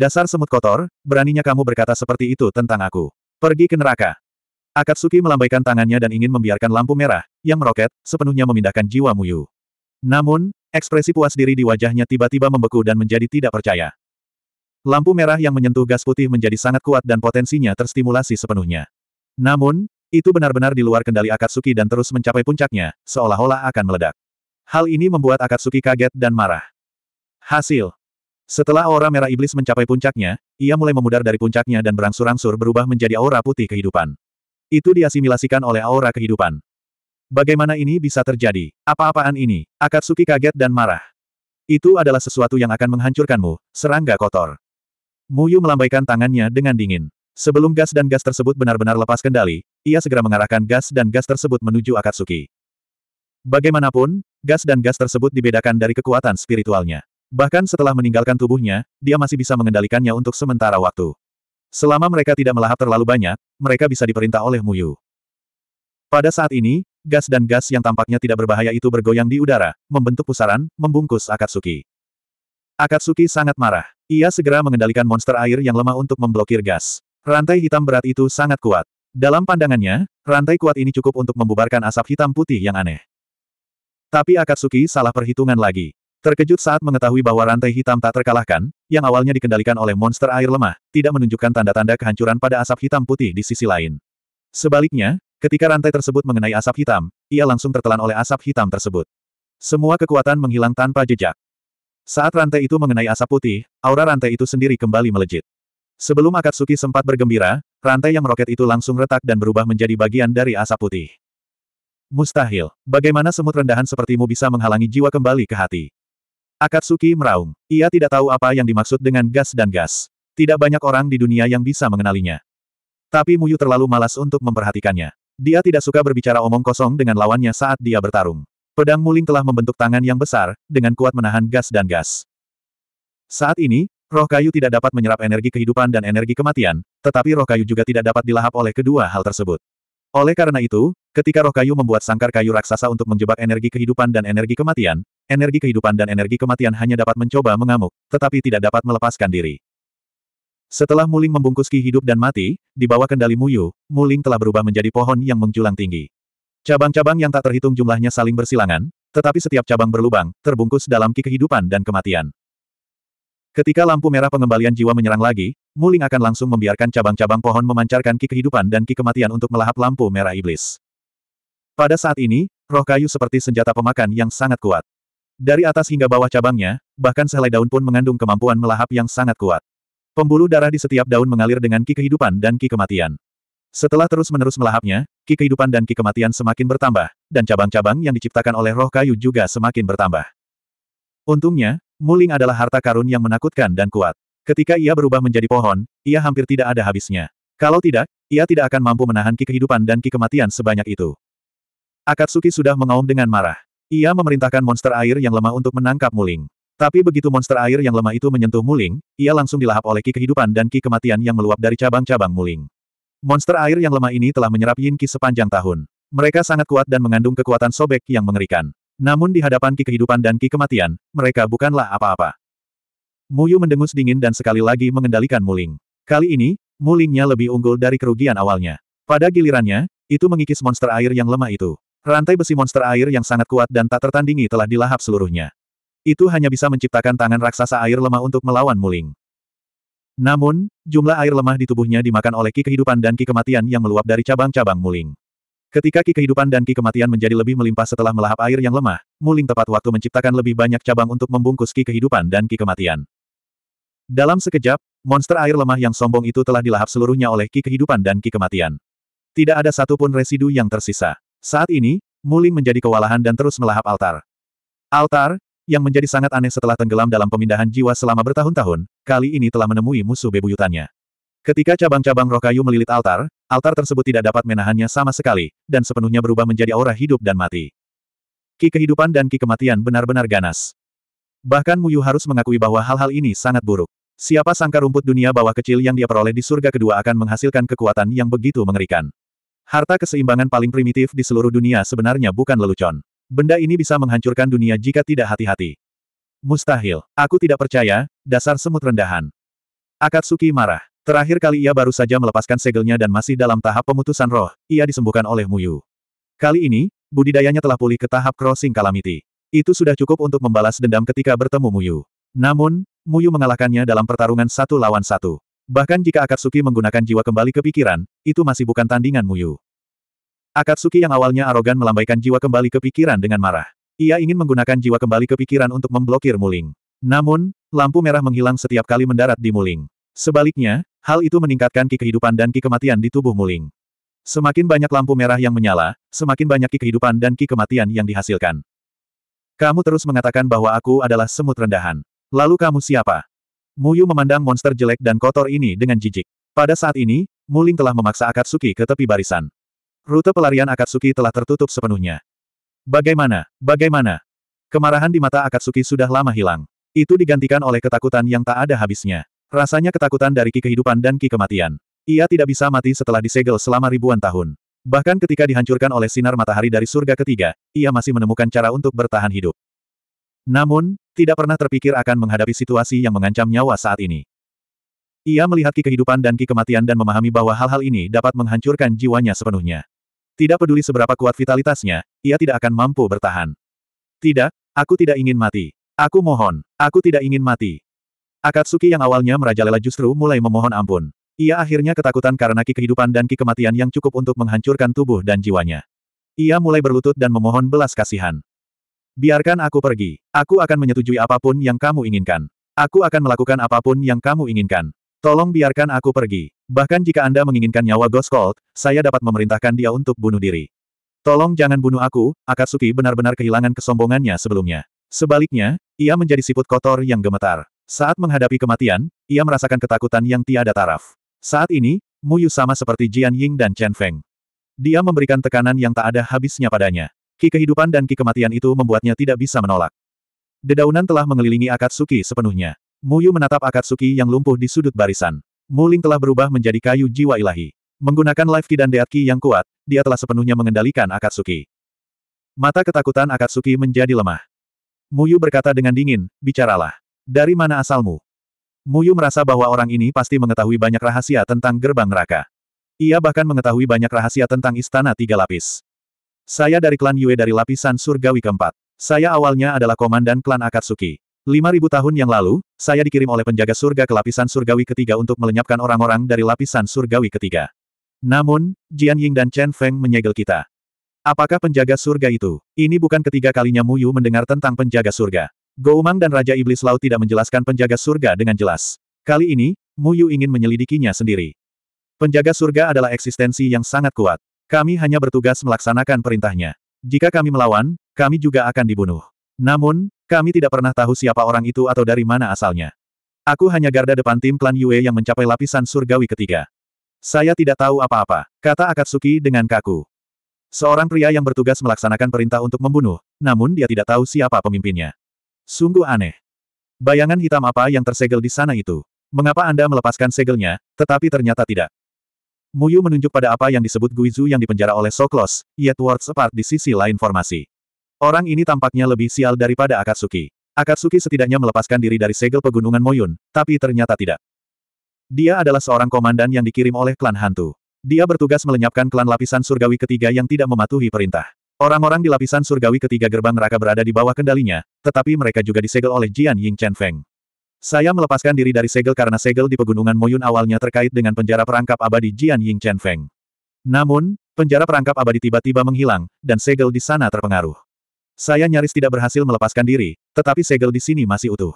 Dasar semut kotor, beraninya kamu berkata seperti itu tentang aku. Pergi ke neraka. Akatsuki melambaikan tangannya dan ingin membiarkan lampu merah, yang meroket, sepenuhnya memindahkan jiwa Muyu. Namun, ekspresi puas diri di wajahnya tiba-tiba membeku dan menjadi tidak percaya. Lampu merah yang menyentuh gas putih menjadi sangat kuat dan potensinya terstimulasi sepenuhnya. Namun, itu benar-benar di luar kendali Akatsuki dan terus mencapai puncaknya, seolah-olah akan meledak. Hal ini membuat Akatsuki kaget dan marah. Hasil setelah aura merah iblis mencapai puncaknya, ia mulai memudar dari puncaknya dan berangsur-angsur berubah menjadi aura putih kehidupan. Itu diasimilasikan oleh aura kehidupan. Bagaimana ini bisa terjadi? Apa-apaan ini? Akatsuki kaget dan marah. Itu adalah sesuatu yang akan menghancurkanmu, serangga kotor. Muyu melambaikan tangannya dengan dingin. Sebelum gas dan gas tersebut benar-benar lepas kendali, ia segera mengarahkan gas dan gas tersebut menuju Akatsuki. Bagaimanapun, gas dan gas tersebut dibedakan dari kekuatan spiritualnya. Bahkan setelah meninggalkan tubuhnya, dia masih bisa mengendalikannya untuk sementara waktu. Selama mereka tidak melahap terlalu banyak, mereka bisa diperintah oleh Muyu. Pada saat ini, gas dan gas yang tampaknya tidak berbahaya itu bergoyang di udara, membentuk pusaran, membungkus Akatsuki. Akatsuki sangat marah. Ia segera mengendalikan monster air yang lemah untuk memblokir gas. Rantai hitam berat itu sangat kuat. Dalam pandangannya, rantai kuat ini cukup untuk membubarkan asap hitam putih yang aneh. Tapi Akatsuki salah perhitungan lagi. Terkejut saat mengetahui bahwa rantai hitam tak terkalahkan, yang awalnya dikendalikan oleh monster air lemah, tidak menunjukkan tanda-tanda kehancuran pada asap hitam putih di sisi lain. Sebaliknya, ketika rantai tersebut mengenai asap hitam, ia langsung tertelan oleh asap hitam tersebut. Semua kekuatan menghilang tanpa jejak. Saat rantai itu mengenai asap putih, aura rantai itu sendiri kembali melejit. Sebelum Akatsuki sempat bergembira, rantai yang meroket itu langsung retak dan berubah menjadi bagian dari asap putih. Mustahil, bagaimana semut rendahan sepertimu bisa menghalangi jiwa kembali ke hati? Akatsuki meraung. Ia tidak tahu apa yang dimaksud dengan gas dan gas. Tidak banyak orang di dunia yang bisa mengenalinya. Tapi Muyu terlalu malas untuk memperhatikannya. Dia tidak suka berbicara omong kosong dengan lawannya saat dia bertarung. Pedang Muling telah membentuk tangan yang besar, dengan kuat menahan gas dan gas. Saat ini, roh kayu tidak dapat menyerap energi kehidupan dan energi kematian, tetapi roh kayu juga tidak dapat dilahap oleh kedua hal tersebut. Oleh karena itu, Ketika roh kayu membuat sangkar kayu raksasa untuk menjebak energi kehidupan dan energi kematian, energi kehidupan dan energi kematian hanya dapat mencoba mengamuk, tetapi tidak dapat melepaskan diri. Setelah Muling membungkus Ki hidup dan mati, di bawah kendali Muyu, Muling telah berubah menjadi pohon yang menjulang tinggi. Cabang-cabang yang tak terhitung jumlahnya saling bersilangan, tetapi setiap cabang berlubang, terbungkus dalam Ki kehidupan dan kematian. Ketika lampu merah pengembalian jiwa menyerang lagi, Muling akan langsung membiarkan cabang-cabang pohon memancarkan ki kehidupan dan ki kematian untuk melahap lampu merah iblis. Pada saat ini, roh kayu seperti senjata pemakan yang sangat kuat. Dari atas hingga bawah cabangnya, bahkan sehelai daun pun mengandung kemampuan melahap yang sangat kuat. Pembuluh darah di setiap daun mengalir dengan ki kehidupan dan ki kematian. Setelah terus-menerus melahapnya, ki kehidupan dan ki kematian semakin bertambah, dan cabang-cabang yang diciptakan oleh roh kayu juga semakin bertambah. Untungnya, Muling adalah harta karun yang menakutkan dan kuat. Ketika ia berubah menjadi pohon, ia hampir tidak ada habisnya. Kalau tidak, ia tidak akan mampu menahan ki kehidupan dan ki kematian sebanyak itu. Akatsuki sudah mengaum dengan marah. Ia memerintahkan monster air yang lemah untuk menangkap Muling. Tapi begitu monster air yang lemah itu menyentuh Muling, ia langsung dilahap oleh ki kehidupan dan ki kematian yang meluap dari cabang-cabang Muling. Monster air yang lemah ini telah menyerap yin ki sepanjang tahun. Mereka sangat kuat dan mengandung kekuatan sobek yang mengerikan. Namun di hadapan ki kehidupan dan ki kematian, mereka bukanlah apa-apa. Muyu mendengus dingin dan sekali lagi mengendalikan Muling. Kali ini, Mulingnya lebih unggul dari kerugian awalnya. Pada gilirannya, itu mengikis monster air yang lemah itu. Rantai besi monster air yang sangat kuat dan tak tertandingi telah dilahap seluruhnya. Itu hanya bisa menciptakan tangan raksasa air lemah untuk melawan Muling. Namun, jumlah air lemah di tubuhnya dimakan oleh ki kehidupan dan ki kematian yang meluap dari cabang-cabang Muling. Ketika ki kehidupan dan ki kematian menjadi lebih melimpah setelah melahap air yang lemah, Muling tepat waktu menciptakan lebih banyak cabang untuk membungkus ki kehidupan dan ki kematian. Dalam sekejap, monster air lemah yang sombong itu telah dilahap seluruhnya oleh ki kehidupan dan ki kematian. Tidak ada satupun residu yang tersisa. Saat ini, Muling menjadi kewalahan dan terus melahap altar. Altar, yang menjadi sangat aneh setelah tenggelam dalam pemindahan jiwa selama bertahun-tahun, kali ini telah menemui musuh bebuyutannya. Ketika cabang-cabang roh kayu melilit altar, altar tersebut tidak dapat menahannya sama sekali, dan sepenuhnya berubah menjadi aura hidup dan mati. Ki kehidupan dan ki kematian benar-benar ganas. Bahkan Muyu harus mengakui bahwa hal-hal ini sangat buruk. Siapa sangka rumput dunia bawah kecil yang dia peroleh di surga kedua akan menghasilkan kekuatan yang begitu mengerikan. Harta keseimbangan paling primitif di seluruh dunia sebenarnya bukan lelucon. Benda ini bisa menghancurkan dunia jika tidak hati-hati. Mustahil. Aku tidak percaya, dasar semut rendahan. Akatsuki marah. Terakhir kali ia baru saja melepaskan segelnya dan masih dalam tahap pemutusan roh, ia disembuhkan oleh Muyu. Kali ini, budidayanya telah pulih ke tahap crossing calamity. Itu sudah cukup untuk membalas dendam ketika bertemu Muyu. Namun, Muyu mengalahkannya dalam pertarungan satu lawan satu. Bahkan jika Akatsuki menggunakan jiwa kembali ke pikiran, itu masih bukan tandingan Muyu. Akatsuki yang awalnya arogan melambaikan jiwa kembali ke pikiran dengan marah. Ia ingin menggunakan jiwa kembali ke pikiran untuk memblokir Muling. Namun, lampu merah menghilang setiap kali mendarat di Muling. Sebaliknya, hal itu meningkatkan ki kehidupan dan ki kematian di tubuh Muling. Semakin banyak lampu merah yang menyala, semakin banyak ki kehidupan dan ki kematian yang dihasilkan. Kamu terus mengatakan bahwa aku adalah semut rendahan. Lalu kamu siapa? Muyu memandang monster jelek dan kotor ini dengan jijik. Pada saat ini, Muling telah memaksa Akatsuki ke tepi barisan. Rute pelarian Akatsuki telah tertutup sepenuhnya. Bagaimana? Bagaimana? Kemarahan di mata Akatsuki sudah lama hilang. Itu digantikan oleh ketakutan yang tak ada habisnya. Rasanya ketakutan dari ki kehidupan dan ki kematian. Ia tidak bisa mati setelah disegel selama ribuan tahun. Bahkan ketika dihancurkan oleh sinar matahari dari surga ketiga, ia masih menemukan cara untuk bertahan hidup. Namun, tidak pernah terpikir akan menghadapi situasi yang mengancam nyawa saat ini. Ia melihat ki kehidupan dan ki kematian dan memahami bahwa hal-hal ini dapat menghancurkan jiwanya sepenuhnya. Tidak peduli seberapa kuat vitalitasnya, ia tidak akan mampu bertahan. Tidak, aku tidak ingin mati. Aku mohon, aku tidak ingin mati. Akatsuki yang awalnya merajalela justru mulai memohon ampun. Ia akhirnya ketakutan karena ki kehidupan dan ki kematian yang cukup untuk menghancurkan tubuh dan jiwanya. Ia mulai berlutut dan memohon belas kasihan. Biarkan aku pergi. Aku akan menyetujui apapun yang kamu inginkan. Aku akan melakukan apapun yang kamu inginkan. Tolong biarkan aku pergi. Bahkan jika Anda menginginkan nyawa Ghost Cult, saya dapat memerintahkan dia untuk bunuh diri. Tolong jangan bunuh aku, Akatsuki benar-benar kehilangan kesombongannya sebelumnya. Sebaliknya, ia menjadi siput kotor yang gemetar. Saat menghadapi kematian, ia merasakan ketakutan yang tiada taraf. Saat ini, Muyu sama seperti Jian Ying dan Chen Feng. Dia memberikan tekanan yang tak ada habisnya padanya. Ki kehidupan dan ki kematian itu membuatnya tidak bisa menolak. Dedaunan telah mengelilingi Akatsuki sepenuhnya. Muyu menatap Akatsuki yang lumpuh di sudut barisan. Muling telah berubah menjadi kayu jiwa ilahi. Menggunakan life ki dan deat ki yang kuat, dia telah sepenuhnya mengendalikan Akatsuki. Mata ketakutan Akatsuki menjadi lemah. Muyu berkata dengan dingin, bicaralah. Dari mana asalmu? Muyu merasa bahwa orang ini pasti mengetahui banyak rahasia tentang gerbang neraka. Ia bahkan mengetahui banyak rahasia tentang istana tiga lapis. Saya dari klan Yue dari lapisan surgawi keempat. Saya awalnya adalah komandan klan Akatsuki. 5000 tahun yang lalu, saya dikirim oleh penjaga surga ke lapisan surgawi ketiga untuk melenyapkan orang-orang dari lapisan surgawi ketiga. Namun, Jian Ying dan Chen Feng menyegel kita. Apakah penjaga surga itu? Ini bukan ketiga kalinya Mu Yu mendengar tentang penjaga surga. Goumang dan Raja Iblis Laut tidak menjelaskan penjaga surga dengan jelas. Kali ini, Mu Yu ingin menyelidikinya sendiri. Penjaga surga adalah eksistensi yang sangat kuat. Kami hanya bertugas melaksanakan perintahnya. Jika kami melawan, kami juga akan dibunuh. Namun, kami tidak pernah tahu siapa orang itu atau dari mana asalnya. Aku hanya garda depan tim klan Yue yang mencapai lapisan surgawi ketiga. Saya tidak tahu apa-apa, kata Akatsuki dengan kaku. Seorang pria yang bertugas melaksanakan perintah untuk membunuh, namun dia tidak tahu siapa pemimpinnya. Sungguh aneh. Bayangan hitam apa yang tersegel di sana itu? Mengapa Anda melepaskan segelnya, tetapi ternyata tidak? Muyu menunjuk pada apa yang disebut Guizu yang dipenjara oleh Soklos, yet words apart di sisi lain formasi. Orang ini tampaknya lebih sial daripada Akatsuki. Akatsuki setidaknya melepaskan diri dari segel pegunungan Moyun, tapi ternyata tidak. Dia adalah seorang komandan yang dikirim oleh klan hantu. Dia bertugas melenyapkan klan lapisan surgawi ketiga yang tidak mematuhi perintah. Orang-orang di lapisan surgawi ketiga gerbang neraka berada di bawah kendalinya, tetapi mereka juga disegel oleh Jian Ying Chen Feng. Saya melepaskan diri dari segel karena segel di pegunungan Moyun awalnya terkait dengan penjara perangkap abadi Jian Ying Chen Feng. Namun, penjara perangkap abadi tiba-tiba menghilang, dan segel di sana terpengaruh. Saya nyaris tidak berhasil melepaskan diri, tetapi segel di sini masih utuh.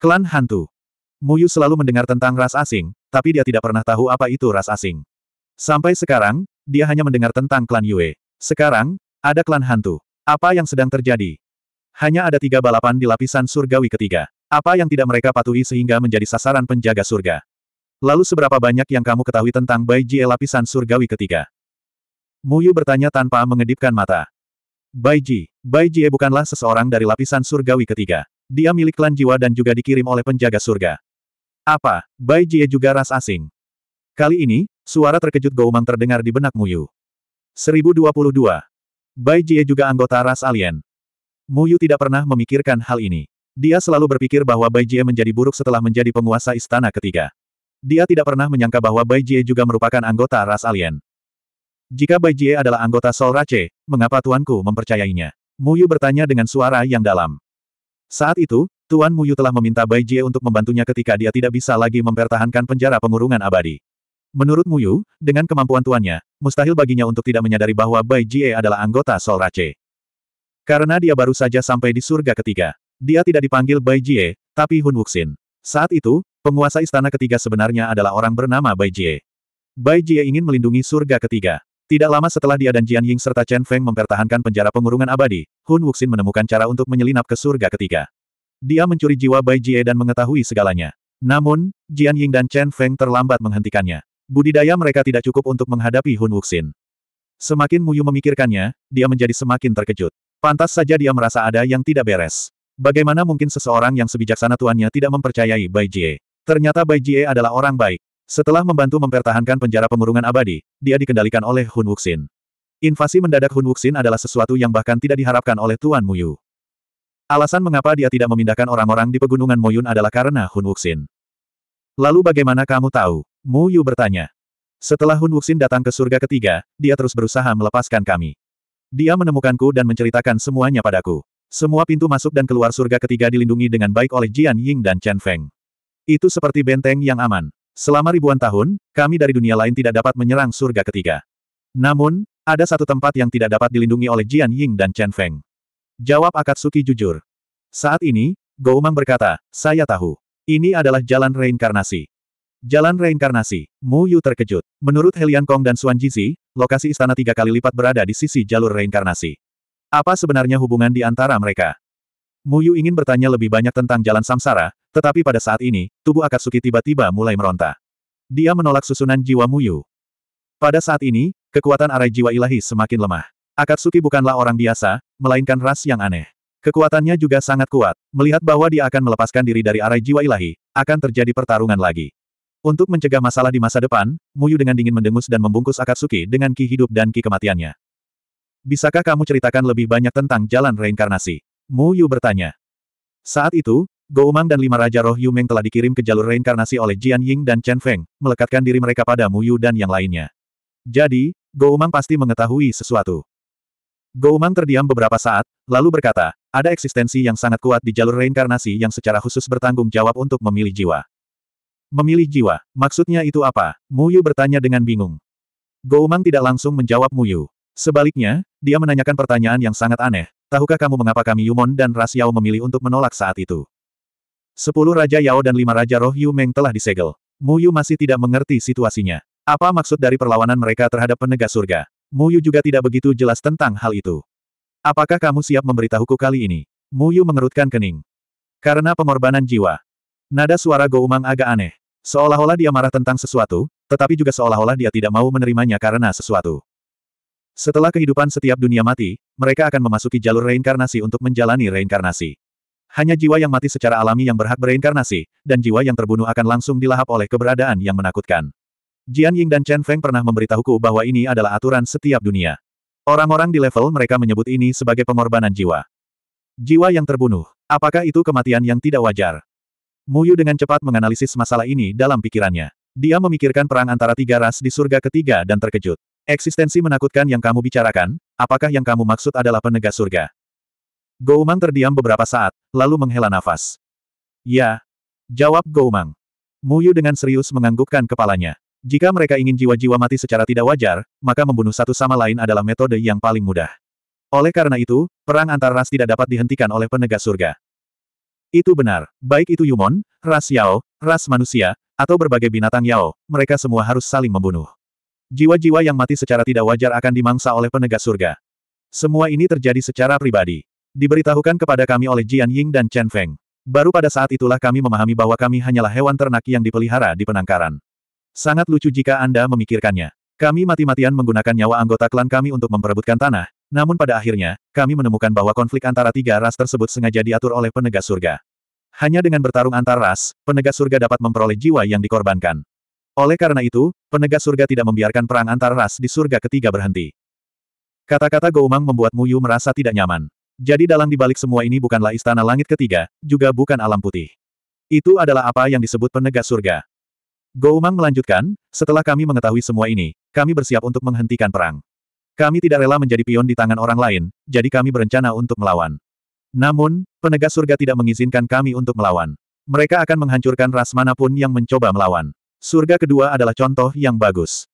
Klan Hantu Muyu selalu mendengar tentang ras asing, tapi dia tidak pernah tahu apa itu ras asing. Sampai sekarang, dia hanya mendengar tentang klan Yue. Sekarang, ada klan hantu. Apa yang sedang terjadi? Hanya ada tiga balapan di lapisan surgawi ketiga. Apa yang tidak mereka patuhi sehingga menjadi sasaran penjaga surga? Lalu seberapa banyak yang kamu ketahui tentang Bai Jie lapisan surgawi ketiga? Muyu bertanya tanpa mengedipkan mata. Bai Ji, Bai Jie bukanlah seseorang dari lapisan surgawi ketiga. Dia milik klan jiwa dan juga dikirim oleh penjaga surga. Apa, Bai Jie juga ras asing? Kali ini, suara terkejut Goumang terdengar di benak Muyu. 1022. Bai Jie juga anggota ras alien. Mu Yu tidak pernah memikirkan hal ini. Dia selalu berpikir bahwa Bai Jie menjadi buruk setelah menjadi penguasa istana ketiga. Dia tidak pernah menyangka bahwa Bai Jie juga merupakan anggota ras alien. Jika Bai Jie adalah anggota Sol Rache, mengapa tuanku mempercayainya? Mu Yu bertanya dengan suara yang dalam. Saat itu, Tuan Mu Yu telah meminta Bai Jie untuk membantunya ketika dia tidak bisa lagi mempertahankan penjara pengurungan abadi. Menurut Mu Yu, dengan kemampuan tuannya, mustahil baginya untuk tidak menyadari bahwa Bai Jie adalah anggota Sol Rache. Karena dia baru saja sampai di surga ketiga. Dia tidak dipanggil Bai Jie, tapi Hun Wuxin. Saat itu, penguasa istana ketiga sebenarnya adalah orang bernama Bai Jie. Bai Jie ingin melindungi surga ketiga. Tidak lama setelah dia dan Jian Ying serta Chen Feng mempertahankan penjara pengurungan abadi, Hun Wuxin menemukan cara untuk menyelinap ke surga ketiga. Dia mencuri jiwa Bai Jie dan mengetahui segalanya. Namun, Jian Ying dan Chen Feng terlambat menghentikannya. Budidaya mereka tidak cukup untuk menghadapi Hun Wuxin. Semakin Muyu memikirkannya, dia menjadi semakin terkejut. Pantas saja dia merasa ada yang tidak beres. Bagaimana mungkin seseorang yang sebijaksana tuannya tidak mempercayai Bai Jie? Ternyata Bai Jie adalah orang baik. Setelah membantu mempertahankan penjara pengurungan abadi, dia dikendalikan oleh Hun Wuxin. Invasi mendadak Hun Wuxin adalah sesuatu yang bahkan tidak diharapkan oleh Tuan Muyu. Alasan mengapa dia tidak memindahkan orang-orang di pegunungan Moyun adalah karena Hun Wuxin. Lalu bagaimana kamu tahu? Mu Yu bertanya. Setelah Hun Wuxin datang ke surga ketiga, dia terus berusaha melepaskan kami. Dia menemukanku dan menceritakan semuanya padaku. Semua pintu masuk dan keluar surga ketiga dilindungi dengan baik oleh Jian Ying dan Chen Feng. Itu seperti benteng yang aman. Selama ribuan tahun, kami dari dunia lain tidak dapat menyerang surga ketiga. Namun, ada satu tempat yang tidak dapat dilindungi oleh Jian Ying dan Chen Feng. Jawab Akatsuki jujur. Saat ini, Goumang berkata, saya tahu. Ini adalah jalan reinkarnasi. Jalan reinkarnasi, Mu Yu terkejut. Menurut Helian Kong dan Xuan Jizi, lokasi istana tiga kali lipat berada di sisi jalur reinkarnasi. Apa sebenarnya hubungan di antara mereka? Mu Yu ingin bertanya lebih banyak tentang jalan samsara, tetapi pada saat ini, tubuh Akatsuki tiba-tiba mulai meronta. Dia menolak susunan jiwa Mu Yu. Pada saat ini, kekuatan arai jiwa ilahi semakin lemah. Akatsuki bukanlah orang biasa, melainkan ras yang aneh. Kekuatannya juga sangat kuat, melihat bahwa dia akan melepaskan diri dari arai jiwa ilahi, akan terjadi pertarungan lagi. Untuk mencegah masalah di masa depan, Muyu dengan dingin mendengus dan membungkus Akatsuki dengan ki hidup dan ki kematiannya. Bisakah kamu ceritakan lebih banyak tentang jalan reinkarnasi? Muyu bertanya. Saat itu, Goumang dan lima Raja Roh Yumeng telah dikirim ke jalur reinkarnasi oleh Jian Ying dan Chen Feng, melekatkan diri mereka pada Muyu dan yang lainnya. Jadi, Goumang pasti mengetahui sesuatu. Goumang terdiam beberapa saat, lalu berkata, ada eksistensi yang sangat kuat di jalur reinkarnasi yang secara khusus bertanggung jawab untuk memilih jiwa. Memilih jiwa, maksudnya itu apa? Muyu bertanya dengan bingung. Goumang tidak langsung menjawab Muyu. Sebaliknya, dia menanyakan pertanyaan yang sangat aneh. Tahukah kamu mengapa kami Yumon dan Ras Yao memilih untuk menolak saat itu? Sepuluh Raja Yao dan lima Raja Roh Yu Meng telah disegel. Muyu masih tidak mengerti situasinya. Apa maksud dari perlawanan mereka terhadap penegak surga? Muyu juga tidak begitu jelas tentang hal itu. Apakah kamu siap memberitahuku kali ini? Muyu mengerutkan kening. Karena pengorbanan jiwa, Nada suara Goumang agak aneh. Seolah-olah dia marah tentang sesuatu, tetapi juga seolah-olah dia tidak mau menerimanya karena sesuatu. Setelah kehidupan setiap dunia mati, mereka akan memasuki jalur reinkarnasi untuk menjalani reinkarnasi. Hanya jiwa yang mati secara alami yang berhak bereinkarnasi, dan jiwa yang terbunuh akan langsung dilahap oleh keberadaan yang menakutkan. Jian Ying dan Chen Feng pernah memberitahuku bahwa ini adalah aturan setiap dunia. Orang-orang di level mereka menyebut ini sebagai pengorbanan jiwa. Jiwa yang terbunuh, apakah itu kematian yang tidak wajar? Muyu dengan cepat menganalisis masalah ini dalam pikirannya. Dia memikirkan perang antara tiga ras di surga ketiga dan terkejut. Eksistensi menakutkan yang kamu bicarakan, apakah yang kamu maksud adalah penegas surga? Goumang terdiam beberapa saat, lalu menghela nafas. Ya. Jawab Goumang. Muyu dengan serius menganggukkan kepalanya. Jika mereka ingin jiwa-jiwa mati secara tidak wajar, maka membunuh satu sama lain adalah metode yang paling mudah. Oleh karena itu, perang antar ras tidak dapat dihentikan oleh penegas surga. Itu benar, baik itu Yumon, ras Yao, ras manusia, atau berbagai binatang Yao, mereka semua harus saling membunuh. Jiwa-jiwa yang mati secara tidak wajar akan dimangsa oleh penegak surga. Semua ini terjadi secara pribadi. Diberitahukan kepada kami oleh Jian Ying dan Chen Feng. Baru pada saat itulah kami memahami bahwa kami hanyalah hewan ternak yang dipelihara di penangkaran. Sangat lucu jika Anda memikirkannya. Kami mati-matian menggunakan nyawa anggota klan kami untuk memperebutkan tanah, namun pada akhirnya, kami menemukan bahwa konflik antara tiga ras tersebut sengaja diatur oleh penegak surga. Hanya dengan bertarung antar ras, penegak surga dapat memperoleh jiwa yang dikorbankan. Oleh karena itu, penegak surga tidak membiarkan perang antar ras di surga ketiga berhenti. Kata-kata Goumang membuat Muyu merasa tidak nyaman. Jadi dalam dibalik semua ini bukanlah istana langit ketiga, juga bukan alam putih. Itu adalah apa yang disebut penegak surga. Goumang melanjutkan, setelah kami mengetahui semua ini, kami bersiap untuk menghentikan perang. Kami tidak rela menjadi pion di tangan orang lain, jadi kami berencana untuk melawan. Namun, penegak surga tidak mengizinkan kami untuk melawan. Mereka akan menghancurkan ras manapun yang mencoba melawan. Surga kedua adalah contoh yang bagus.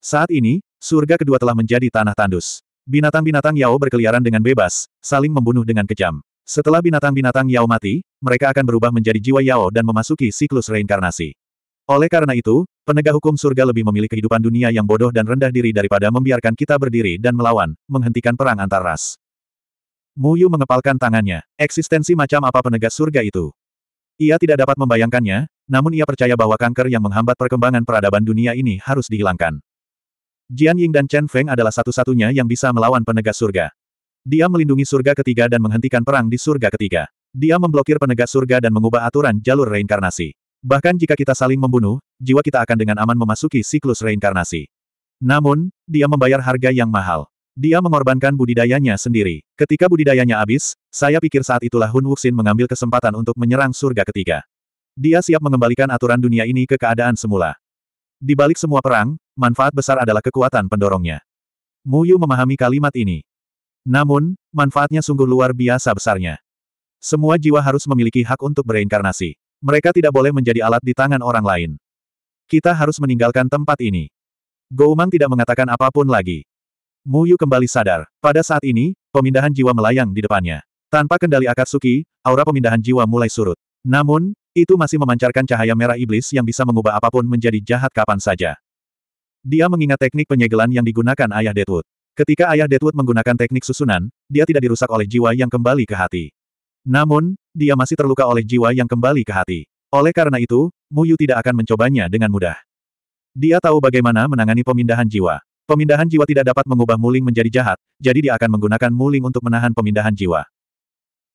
Saat ini, surga kedua telah menjadi tanah tandus. Binatang-binatang Yao berkeliaran dengan bebas, saling membunuh dengan kejam. Setelah binatang-binatang Yao mati, mereka akan berubah menjadi jiwa Yao dan memasuki siklus reinkarnasi. Oleh karena itu, penegak hukum surga lebih memilih kehidupan dunia yang bodoh dan rendah diri daripada membiarkan kita berdiri dan melawan, menghentikan perang antar ras. Mu Yu mengepalkan tangannya. Eksistensi macam apa penegak surga itu? Ia tidak dapat membayangkannya, namun ia percaya bahwa kanker yang menghambat perkembangan peradaban dunia ini harus dihilangkan. Jian Ying dan Chen Feng adalah satu-satunya yang bisa melawan penegak surga. Dia melindungi surga ketiga dan menghentikan perang di surga ketiga. Dia memblokir penegak surga dan mengubah aturan jalur reinkarnasi. Bahkan jika kita saling membunuh, jiwa kita akan dengan aman memasuki siklus reinkarnasi. Namun, dia membayar harga yang mahal. Dia mengorbankan budidayanya sendiri. Ketika budidayanya habis, saya pikir saat itulah Hun Wuxin mengambil kesempatan untuk menyerang surga ketiga. Dia siap mengembalikan aturan dunia ini ke keadaan semula. Di balik semua perang, manfaat besar adalah kekuatan pendorongnya. Mu Yu memahami kalimat ini. Namun, manfaatnya sungguh luar biasa besarnya. Semua jiwa harus memiliki hak untuk bereinkarnasi. Mereka tidak boleh menjadi alat di tangan orang lain. Kita harus meninggalkan tempat ini. Goumang tidak mengatakan apapun lagi. Mu Yu kembali sadar. Pada saat ini, pemindahan jiwa melayang di depannya. Tanpa kendali Akatsuki, aura pemindahan jiwa mulai surut. Namun, itu masih memancarkan cahaya merah iblis yang bisa mengubah apapun menjadi jahat kapan saja. Dia mengingat teknik penyegelan yang digunakan ayah Deadwood. Ketika ayah Deadwood menggunakan teknik susunan, dia tidak dirusak oleh jiwa yang kembali ke hati. Namun, dia masih terluka oleh jiwa yang kembali ke hati. Oleh karena itu, Muyu tidak akan mencobanya dengan mudah. Dia tahu bagaimana menangani pemindahan jiwa. Pemindahan jiwa tidak dapat mengubah Muling menjadi jahat, jadi dia akan menggunakan Muling untuk menahan pemindahan jiwa.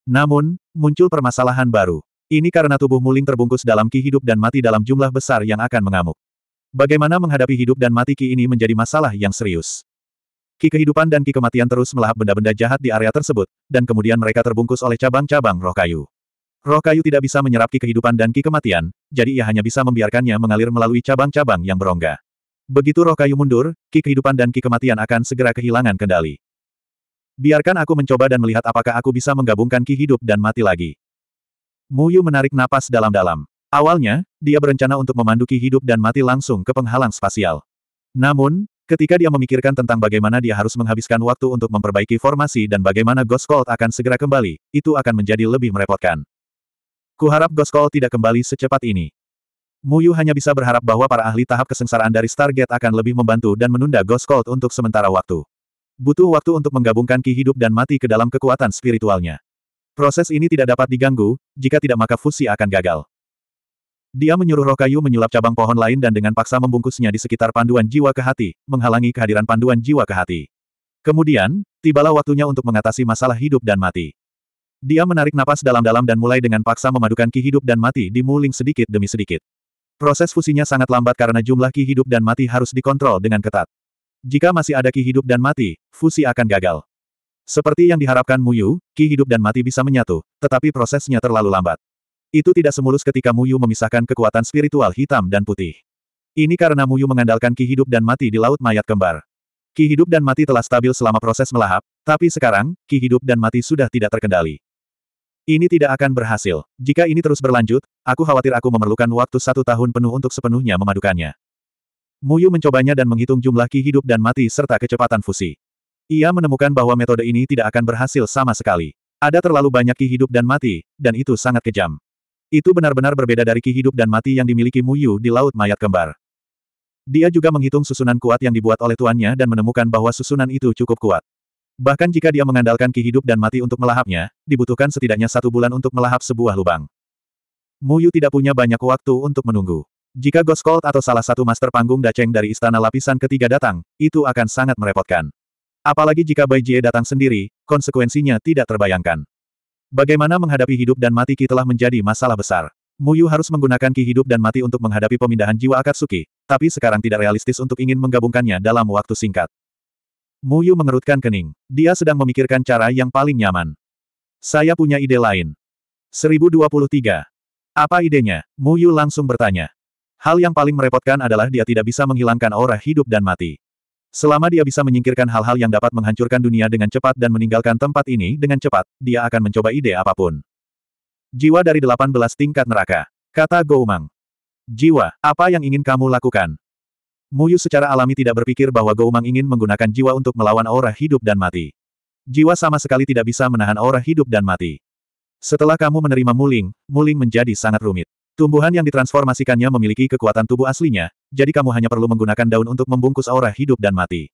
Namun, muncul permasalahan baru. Ini karena tubuh Muling terbungkus dalam ki hidup dan mati dalam jumlah besar yang akan mengamuk. Bagaimana menghadapi hidup dan mati ki ini menjadi masalah yang serius. Ki kehidupan dan ki kematian terus melahap benda-benda jahat di area tersebut, dan kemudian mereka terbungkus oleh cabang-cabang roh kayu. Roh kayu tidak bisa menyerap ki kehidupan dan ki kematian, jadi ia hanya bisa membiarkannya mengalir melalui cabang-cabang yang berongga. Begitu roh kayu mundur, ki kehidupan dan ki kematian akan segera kehilangan kendali. Biarkan aku mencoba dan melihat apakah aku bisa menggabungkan ki hidup dan mati lagi. Muyu menarik napas dalam-dalam. Awalnya, dia berencana untuk memandu ki hidup dan mati langsung ke penghalang spasial. Namun, Ketika dia memikirkan tentang bagaimana dia harus menghabiskan waktu untuk memperbaiki formasi dan bagaimana Ghost Cold akan segera kembali, itu akan menjadi lebih merepotkan. Kuharap Ghost Cold tidak kembali secepat ini. Muyu hanya bisa berharap bahwa para ahli tahap kesengsaraan dari Stargate akan lebih membantu dan menunda Ghost Cold untuk sementara waktu. Butuh waktu untuk menggabungkan ki hidup dan mati ke dalam kekuatan spiritualnya. Proses ini tidak dapat diganggu, jika tidak maka fusi akan gagal. Dia menyuruh roh kayu menyulap cabang pohon lain dan dengan paksa membungkusnya di sekitar panduan jiwa ke hati, menghalangi kehadiran panduan jiwa ke hati. Kemudian, tibalah waktunya untuk mengatasi masalah hidup dan mati. Dia menarik napas dalam-dalam dan mulai dengan paksa memadukan ki hidup dan mati di Muling sedikit demi sedikit. Proses fusinya sangat lambat karena jumlah ki hidup dan mati harus dikontrol dengan ketat. Jika masih ada ki hidup dan mati, fusi akan gagal. Seperti yang diharapkan Muyu, ki hidup dan mati bisa menyatu, tetapi prosesnya terlalu lambat. Itu tidak semulus ketika Muyu memisahkan kekuatan spiritual hitam dan putih. Ini karena Muyu mengandalkan ki hidup dan mati di Laut Mayat Kembar. Ki hidup dan mati telah stabil selama proses melahap, tapi sekarang, ki hidup dan mati sudah tidak terkendali. Ini tidak akan berhasil. Jika ini terus berlanjut, aku khawatir aku memerlukan waktu satu tahun penuh untuk sepenuhnya memadukannya. Muyu mencobanya dan menghitung jumlah ki hidup dan mati serta kecepatan fusi. Ia menemukan bahwa metode ini tidak akan berhasil sama sekali. Ada terlalu banyak ki hidup dan mati, dan itu sangat kejam. Itu benar-benar berbeda dari ki hidup dan mati yang dimiliki Mu Yu di Laut Mayat Kembar. Dia juga menghitung susunan kuat yang dibuat oleh tuannya dan menemukan bahwa susunan itu cukup kuat. Bahkan jika dia mengandalkan ki hidup dan mati untuk melahapnya, dibutuhkan setidaknya satu bulan untuk melahap sebuah lubang. Mu Yu tidak punya banyak waktu untuk menunggu. Jika Ghost Cold atau salah satu master panggung Daceng dari Istana Lapisan ketiga datang, itu akan sangat merepotkan. Apalagi jika Bai Jie datang sendiri, konsekuensinya tidak terbayangkan. Bagaimana menghadapi hidup dan mati Ki telah menjadi masalah besar. Muyu harus menggunakan Ki hidup dan mati untuk menghadapi pemindahan jiwa Akatsuki, tapi sekarang tidak realistis untuk ingin menggabungkannya dalam waktu singkat. Muyu mengerutkan kening. Dia sedang memikirkan cara yang paling nyaman. Saya punya ide lain. 1023. Apa idenya? Muyu langsung bertanya. Hal yang paling merepotkan adalah dia tidak bisa menghilangkan aura hidup dan mati. Selama dia bisa menyingkirkan hal-hal yang dapat menghancurkan dunia dengan cepat dan meninggalkan tempat ini dengan cepat, dia akan mencoba ide apapun. Jiwa dari 18 tingkat neraka. Kata Goumang. Jiwa, apa yang ingin kamu lakukan? Muyu secara alami tidak berpikir bahwa Goumang ingin menggunakan jiwa untuk melawan aura hidup dan mati. Jiwa sama sekali tidak bisa menahan aura hidup dan mati. Setelah kamu menerima Muling, Muling menjadi sangat rumit. Tumbuhan yang ditransformasikannya memiliki kekuatan tubuh aslinya, jadi kamu hanya perlu menggunakan daun untuk membungkus aura hidup dan mati.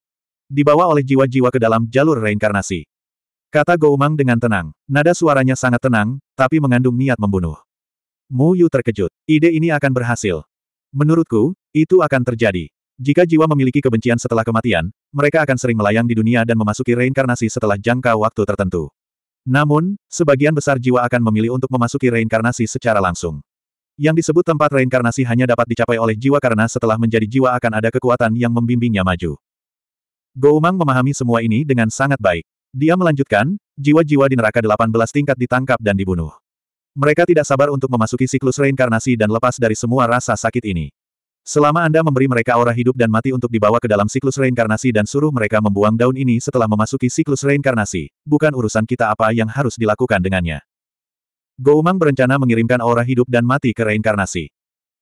Dibawa oleh jiwa-jiwa ke dalam jalur reinkarnasi. Kata Goumang dengan tenang. Nada suaranya sangat tenang, tapi mengandung niat membunuh. Mu Yu terkejut. Ide ini akan berhasil. Menurutku, itu akan terjadi. Jika jiwa memiliki kebencian setelah kematian, mereka akan sering melayang di dunia dan memasuki reinkarnasi setelah jangka waktu tertentu. Namun, sebagian besar jiwa akan memilih untuk memasuki reinkarnasi secara langsung. Yang disebut tempat reinkarnasi hanya dapat dicapai oleh jiwa karena setelah menjadi jiwa akan ada kekuatan yang membimbingnya maju. Goumang memahami semua ini dengan sangat baik. Dia melanjutkan, jiwa-jiwa di neraka 18 tingkat ditangkap dan dibunuh. Mereka tidak sabar untuk memasuki siklus reinkarnasi dan lepas dari semua rasa sakit ini. Selama Anda memberi mereka aura hidup dan mati untuk dibawa ke dalam siklus reinkarnasi dan suruh mereka membuang daun ini setelah memasuki siklus reinkarnasi, bukan urusan kita apa yang harus dilakukan dengannya. Goumang berencana mengirimkan aura hidup dan mati ke reinkarnasi.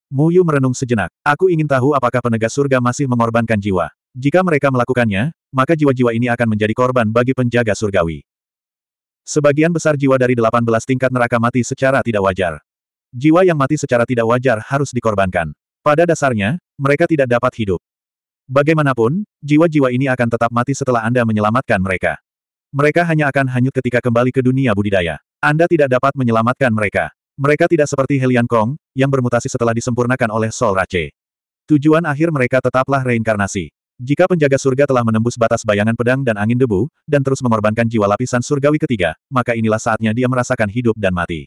Muyu merenung sejenak. Aku ingin tahu apakah penegas surga masih mengorbankan jiwa. Jika mereka melakukannya, maka jiwa-jiwa ini akan menjadi korban bagi penjaga surgawi. Sebagian besar jiwa dari 18 tingkat neraka mati secara tidak wajar. Jiwa yang mati secara tidak wajar harus dikorbankan. Pada dasarnya, mereka tidak dapat hidup. Bagaimanapun, jiwa-jiwa ini akan tetap mati setelah Anda menyelamatkan mereka. Mereka hanya akan hanyut ketika kembali ke dunia budidaya. Anda tidak dapat menyelamatkan mereka. Mereka tidak seperti Helian Kong, yang bermutasi setelah disempurnakan oleh Sol Rache. Tujuan akhir mereka tetaplah reinkarnasi. Jika penjaga surga telah menembus batas bayangan pedang dan angin debu, dan terus mengorbankan jiwa lapisan surgawi ketiga, maka inilah saatnya dia merasakan hidup dan mati.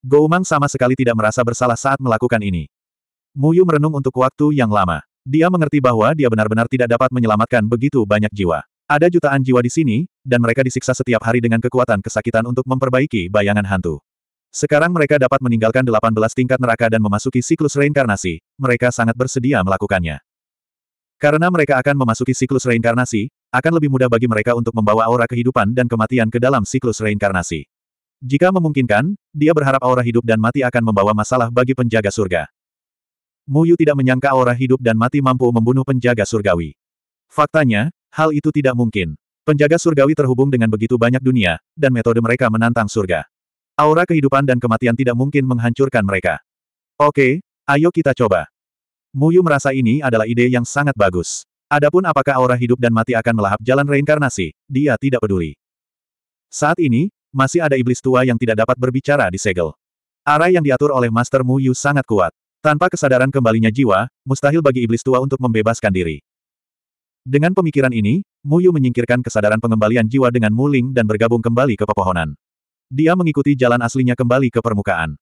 Goumang sama sekali tidak merasa bersalah saat melakukan ini. Muyu merenung untuk waktu yang lama. Dia mengerti bahwa dia benar-benar tidak dapat menyelamatkan begitu banyak jiwa. Ada jutaan jiwa di sini, dan mereka disiksa setiap hari dengan kekuatan kesakitan untuk memperbaiki bayangan hantu. Sekarang mereka dapat meninggalkan 18 tingkat neraka dan memasuki siklus reinkarnasi, mereka sangat bersedia melakukannya. Karena mereka akan memasuki siklus reinkarnasi, akan lebih mudah bagi mereka untuk membawa aura kehidupan dan kematian ke dalam siklus reinkarnasi. Jika memungkinkan, dia berharap aura hidup dan mati akan membawa masalah bagi penjaga surga. Muyu tidak menyangka aura hidup dan mati mampu membunuh penjaga surgawi. Faktanya, Hal itu tidak mungkin. Penjaga surgawi terhubung dengan begitu banyak dunia, dan metode mereka menantang surga. Aura kehidupan dan kematian tidak mungkin menghancurkan mereka. Oke, ayo kita coba. Muyu merasa ini adalah ide yang sangat bagus. Adapun apakah aura hidup dan mati akan melahap jalan reinkarnasi, dia tidak peduli. Saat ini, masih ada iblis tua yang tidak dapat berbicara di segel. Arah yang diatur oleh Master Muyu sangat kuat. Tanpa kesadaran kembalinya jiwa, mustahil bagi iblis tua untuk membebaskan diri. Dengan pemikiran ini, Mu Yu menyingkirkan kesadaran pengembalian jiwa dengan muling dan bergabung kembali ke pepohonan. Dia mengikuti jalan aslinya kembali ke permukaan.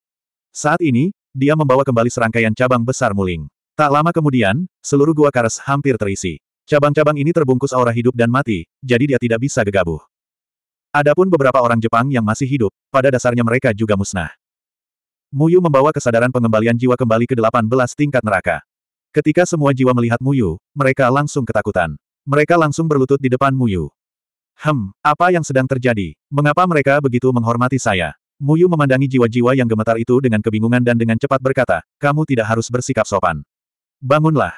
Saat ini, dia membawa kembali serangkaian cabang besar muling. Tak lama kemudian, seluruh gua kares hampir terisi. Cabang-cabang ini terbungkus aura hidup dan mati, jadi dia tidak bisa gegabah. Adapun beberapa orang Jepang yang masih hidup, pada dasarnya mereka juga musnah. Muyu membawa kesadaran pengembalian jiwa kembali ke 18 tingkat neraka. Ketika semua jiwa melihat Muyu, mereka langsung ketakutan. Mereka langsung berlutut di depan Muyu. Hem, apa yang sedang terjadi? Mengapa mereka begitu menghormati saya? Muyu memandangi jiwa-jiwa yang gemetar itu dengan kebingungan dan dengan cepat berkata, kamu tidak harus bersikap sopan. Bangunlah.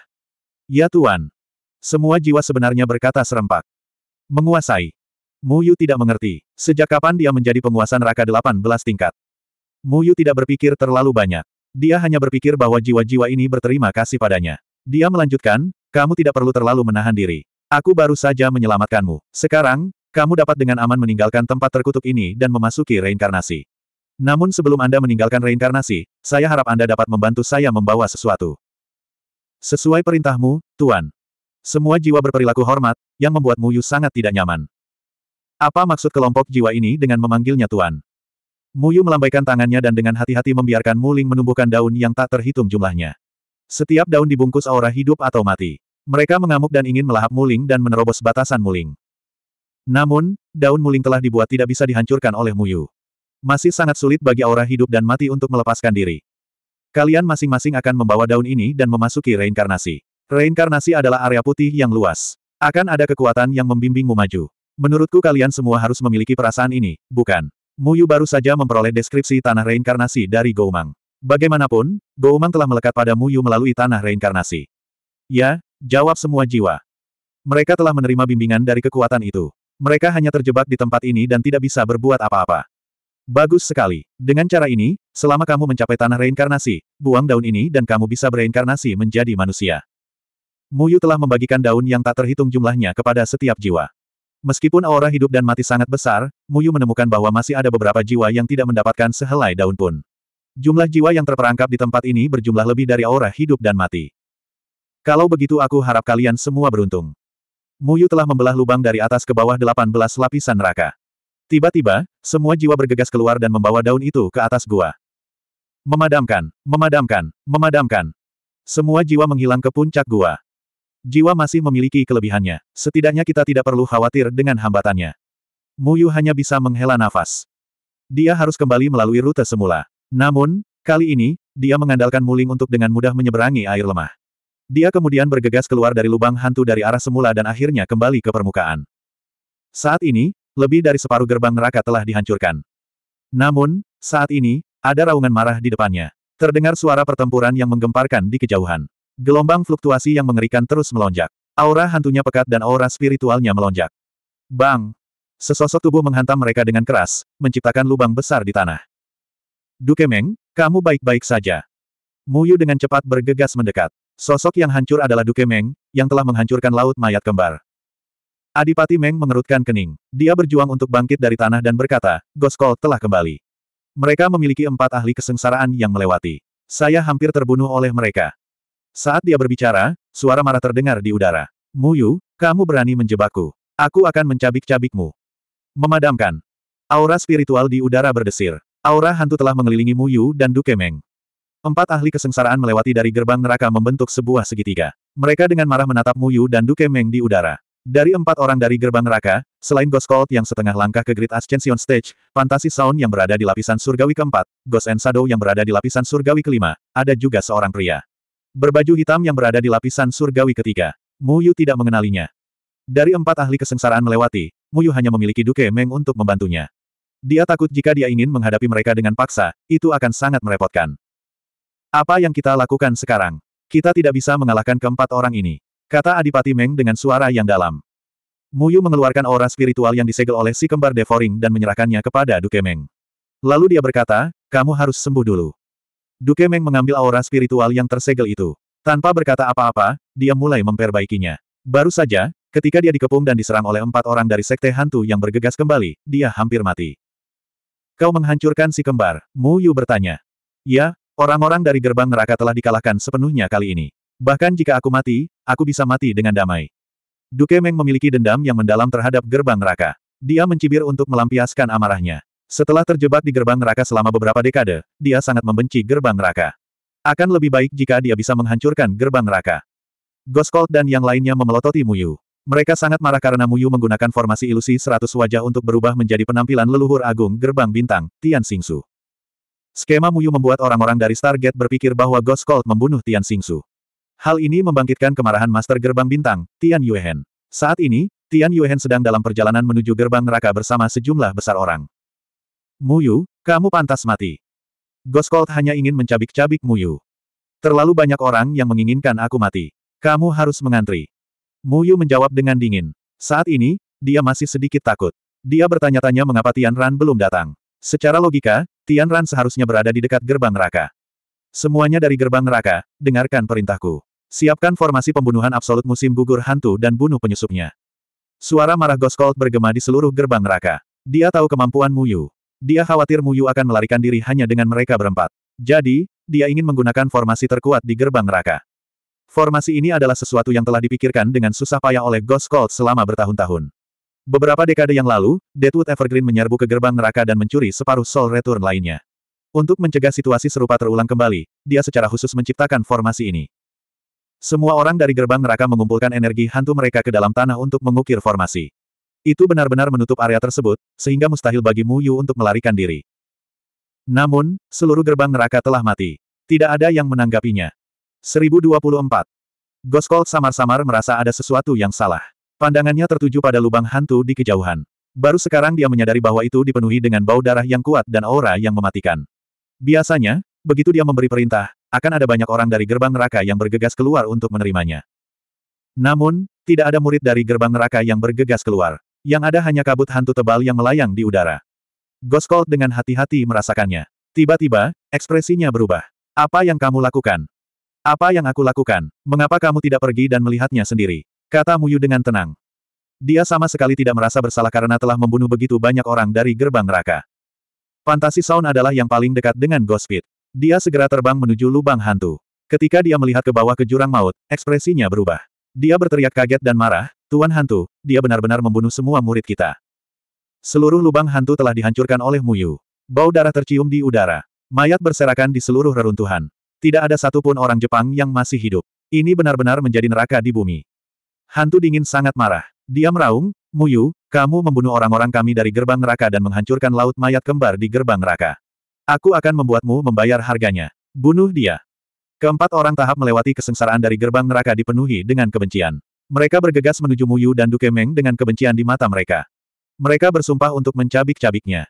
Ya Tuan. Semua jiwa sebenarnya berkata serempak. Menguasai. Muyu tidak mengerti. Sejak kapan dia menjadi penguasa neraka 18 tingkat? Muyu tidak berpikir terlalu banyak. Dia hanya berpikir bahwa jiwa-jiwa ini berterima kasih padanya. Dia melanjutkan, kamu tidak perlu terlalu menahan diri. Aku baru saja menyelamatkanmu. Sekarang, kamu dapat dengan aman meninggalkan tempat terkutuk ini dan memasuki reinkarnasi. Namun sebelum Anda meninggalkan reinkarnasi, saya harap Anda dapat membantu saya membawa sesuatu. Sesuai perintahmu, Tuan. Semua jiwa berperilaku hormat, yang membuatmu Muyu sangat tidak nyaman. Apa maksud kelompok jiwa ini dengan memanggilnya Tuan? Muyu melambaikan tangannya dan dengan hati-hati membiarkan Muling menumbuhkan daun yang tak terhitung jumlahnya. Setiap daun dibungkus aura hidup atau mati. Mereka mengamuk dan ingin melahap Muling dan menerobos batasan Muling. Namun, daun Muling telah dibuat tidak bisa dihancurkan oleh Muyu. Masih sangat sulit bagi aura hidup dan mati untuk melepaskan diri. Kalian masing-masing akan membawa daun ini dan memasuki reinkarnasi. Reinkarnasi adalah area putih yang luas. Akan ada kekuatan yang membimbingmu maju. Menurutku kalian semua harus memiliki perasaan ini, bukan? Muyu baru saja memperoleh deskripsi tanah reinkarnasi dari Goumang. Bagaimanapun, Goumang telah melekat pada Muyu melalui tanah reinkarnasi. Ya, jawab semua jiwa. Mereka telah menerima bimbingan dari kekuatan itu. Mereka hanya terjebak di tempat ini dan tidak bisa berbuat apa-apa. Bagus sekali. Dengan cara ini, selama kamu mencapai tanah reinkarnasi, buang daun ini dan kamu bisa bereinkarnasi menjadi manusia. Muyu telah membagikan daun yang tak terhitung jumlahnya kepada setiap jiwa. Meskipun aura hidup dan mati sangat besar, Muyu menemukan bahwa masih ada beberapa jiwa yang tidak mendapatkan sehelai daun pun. Jumlah jiwa yang terperangkap di tempat ini berjumlah lebih dari aura hidup dan mati. Kalau begitu aku harap kalian semua beruntung. Muyu telah membelah lubang dari atas ke bawah 18 lapisan neraka. Tiba-tiba, semua jiwa bergegas keluar dan membawa daun itu ke atas gua. Memadamkan, memadamkan, memadamkan. Semua jiwa menghilang ke puncak gua. Jiwa masih memiliki kelebihannya. Setidaknya kita tidak perlu khawatir dengan hambatannya. Muyu hanya bisa menghela nafas. Dia harus kembali melalui rute semula. Namun, kali ini, dia mengandalkan muling untuk dengan mudah menyeberangi air lemah. Dia kemudian bergegas keluar dari lubang hantu dari arah semula dan akhirnya kembali ke permukaan. Saat ini, lebih dari separuh gerbang neraka telah dihancurkan. Namun, saat ini, ada raungan marah di depannya. Terdengar suara pertempuran yang menggemparkan di kejauhan. Gelombang fluktuasi yang mengerikan terus melonjak. Aura hantunya pekat dan aura spiritualnya melonjak. Bang! Sesosok tubuh menghantam mereka dengan keras, menciptakan lubang besar di tanah. Dukemeng, kamu baik-baik saja. Muyu dengan cepat bergegas mendekat. Sosok yang hancur adalah Dukemeng, yang telah menghancurkan laut mayat kembar. Adipati Meng mengerutkan kening. Dia berjuang untuk bangkit dari tanah dan berkata, Goskol telah kembali. Mereka memiliki empat ahli kesengsaraan yang melewati. Saya hampir terbunuh oleh mereka. Saat dia berbicara, suara marah terdengar di udara. Muyu, kamu berani menjebakku. Aku akan mencabik-cabikmu. Memadamkan. Aura spiritual di udara berdesir. Aura hantu telah mengelilingi Muyu dan Dukemeng. Empat ahli kesengsaraan melewati dari gerbang neraka membentuk sebuah segitiga. Mereka dengan marah menatap Muyu dan Dukemeng di udara. Dari empat orang dari gerbang neraka, selain Ghost Cold yang setengah langkah ke Great Ascension Stage, Fantasi Sound yang berada di lapisan surgawi keempat, Ghost and Shadow yang berada di lapisan surgawi kelima, ada juga seorang pria. Berbaju hitam yang berada di lapisan surgawi ketiga. Muyu tidak mengenalinya. Dari empat ahli kesengsaraan melewati, Muyu hanya memiliki Duke Meng untuk membantunya. Dia takut jika dia ingin menghadapi mereka dengan paksa, itu akan sangat merepotkan. Apa yang kita lakukan sekarang? Kita tidak bisa mengalahkan keempat orang ini. Kata Adipati Meng dengan suara yang dalam. Muyu mengeluarkan aura spiritual yang disegel oleh si kembar Devoring dan menyerahkannya kepada Duke Meng. Lalu dia berkata, kamu harus sembuh dulu. Duke Meng mengambil aura spiritual yang tersegel itu. Tanpa berkata apa-apa, dia mulai memperbaikinya. Baru saja, ketika dia dikepung dan diserang oleh empat orang dari sekte hantu yang bergegas kembali, dia hampir mati. Kau menghancurkan si kembar, Mu Yu bertanya. Ya, orang-orang dari gerbang neraka telah dikalahkan sepenuhnya kali ini. Bahkan jika aku mati, aku bisa mati dengan damai. Duke Meng memiliki dendam yang mendalam terhadap gerbang neraka. Dia mencibir untuk melampiaskan amarahnya. Setelah terjebak di gerbang neraka selama beberapa dekade, dia sangat membenci gerbang neraka. Akan lebih baik jika dia bisa menghancurkan gerbang neraka. Goskold dan yang lainnya memelototi Muyu. Mereka sangat marah karena Muyu menggunakan formasi ilusi seratus wajah untuk berubah menjadi penampilan leluhur agung gerbang bintang, Tian Xingsu. Skema Muyu membuat orang-orang dari Stargate berpikir bahwa Goskold membunuh Tian Xingsu. Hal ini membangkitkan kemarahan Master Gerbang Bintang, Tian Yuehen. Saat ini, Tian Yuehen sedang dalam perjalanan menuju gerbang neraka bersama sejumlah besar orang. Muyu, kamu pantas mati. Goskold hanya ingin mencabik-cabik Muyu. Terlalu banyak orang yang menginginkan aku mati. Kamu harus mengantri. Muyu menjawab dengan dingin. Saat ini, dia masih sedikit takut. Dia bertanya-tanya mengapa Tian Ran belum datang. Secara logika, Tian Ran seharusnya berada di dekat gerbang neraka. Semuanya dari gerbang neraka, dengarkan perintahku. Siapkan formasi pembunuhan absolut musim gugur hantu dan bunuh penyusupnya. Suara marah Goskold bergema di seluruh gerbang neraka. Dia tahu kemampuan Muyu. Dia khawatir Muyu akan melarikan diri hanya dengan mereka berempat. Jadi, dia ingin menggunakan formasi terkuat di gerbang neraka. Formasi ini adalah sesuatu yang telah dipikirkan dengan susah payah oleh Ghost Cult selama bertahun-tahun. Beberapa dekade yang lalu, Deadwood Evergreen menyerbu ke gerbang neraka dan mencuri separuh Soul Return lainnya. Untuk mencegah situasi serupa terulang kembali, dia secara khusus menciptakan formasi ini. Semua orang dari gerbang neraka mengumpulkan energi hantu mereka ke dalam tanah untuk mengukir formasi. Itu benar-benar menutup area tersebut, sehingga mustahil bagi Mu Yu untuk melarikan diri. Namun, seluruh gerbang neraka telah mati. Tidak ada yang menanggapinya. 1024. Goskol samar-samar merasa ada sesuatu yang salah. Pandangannya tertuju pada lubang hantu di kejauhan. Baru sekarang dia menyadari bahwa itu dipenuhi dengan bau darah yang kuat dan aura yang mematikan. Biasanya, begitu dia memberi perintah, akan ada banyak orang dari gerbang neraka yang bergegas keluar untuk menerimanya. Namun, tidak ada murid dari gerbang neraka yang bergegas keluar. Yang ada hanya kabut hantu tebal yang melayang di udara. Goskold dengan hati-hati merasakannya. Tiba-tiba, ekspresinya berubah. Apa yang kamu lakukan? Apa yang aku lakukan? Mengapa kamu tidak pergi dan melihatnya sendiri? Kata Muyu dengan tenang. Dia sama sekali tidak merasa bersalah karena telah membunuh begitu banyak orang dari gerbang neraka. Fantasi Sound adalah yang paling dekat dengan Ghost Dia segera terbang menuju lubang hantu. Ketika dia melihat ke bawah ke jurang maut, ekspresinya berubah. Dia berteriak kaget dan marah, Tuan Hantu, dia benar-benar membunuh semua murid kita. Seluruh lubang hantu telah dihancurkan oleh Muyu. Bau darah tercium di udara. Mayat berserakan di seluruh reruntuhan. Tidak ada satupun orang Jepang yang masih hidup. Ini benar-benar menjadi neraka di bumi. Hantu dingin sangat marah. Dia meraung, Muyu, kamu membunuh orang-orang kami dari gerbang neraka dan menghancurkan laut mayat kembar di gerbang neraka. Aku akan membuatmu membayar harganya. Bunuh dia. Keempat orang tahap melewati kesengsaraan dari gerbang neraka dipenuhi dengan kebencian. Mereka bergegas menuju Muyu dan Duke Meng dengan kebencian di mata mereka. Mereka bersumpah untuk mencabik-cabiknya.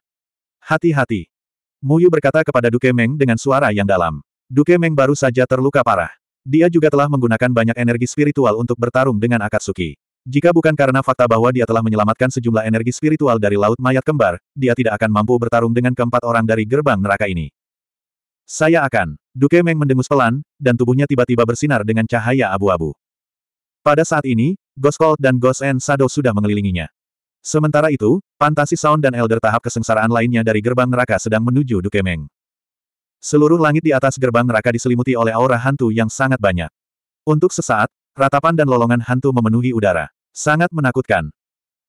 Hati-hati. Muyu berkata kepada Duke Meng dengan suara yang dalam. Duke Meng baru saja terluka parah. Dia juga telah menggunakan banyak energi spiritual untuk bertarung dengan Akatsuki. Jika bukan karena fakta bahwa dia telah menyelamatkan sejumlah energi spiritual dari Laut Mayat Kembar, dia tidak akan mampu bertarung dengan keempat orang dari gerbang neraka ini. Saya akan. Duke Meng mendengus pelan, dan tubuhnya tiba-tiba bersinar dengan cahaya abu-abu. Pada saat ini, Ghost Cold dan Ghost and Shadow sudah mengelilinginya. Sementara itu, Fantasi Sound dan Elder tahap kesengsaraan lainnya dari gerbang neraka sedang menuju Dukemeng. Seluruh langit di atas gerbang neraka diselimuti oleh aura hantu yang sangat banyak. Untuk sesaat, ratapan dan lolongan hantu memenuhi udara. Sangat menakutkan.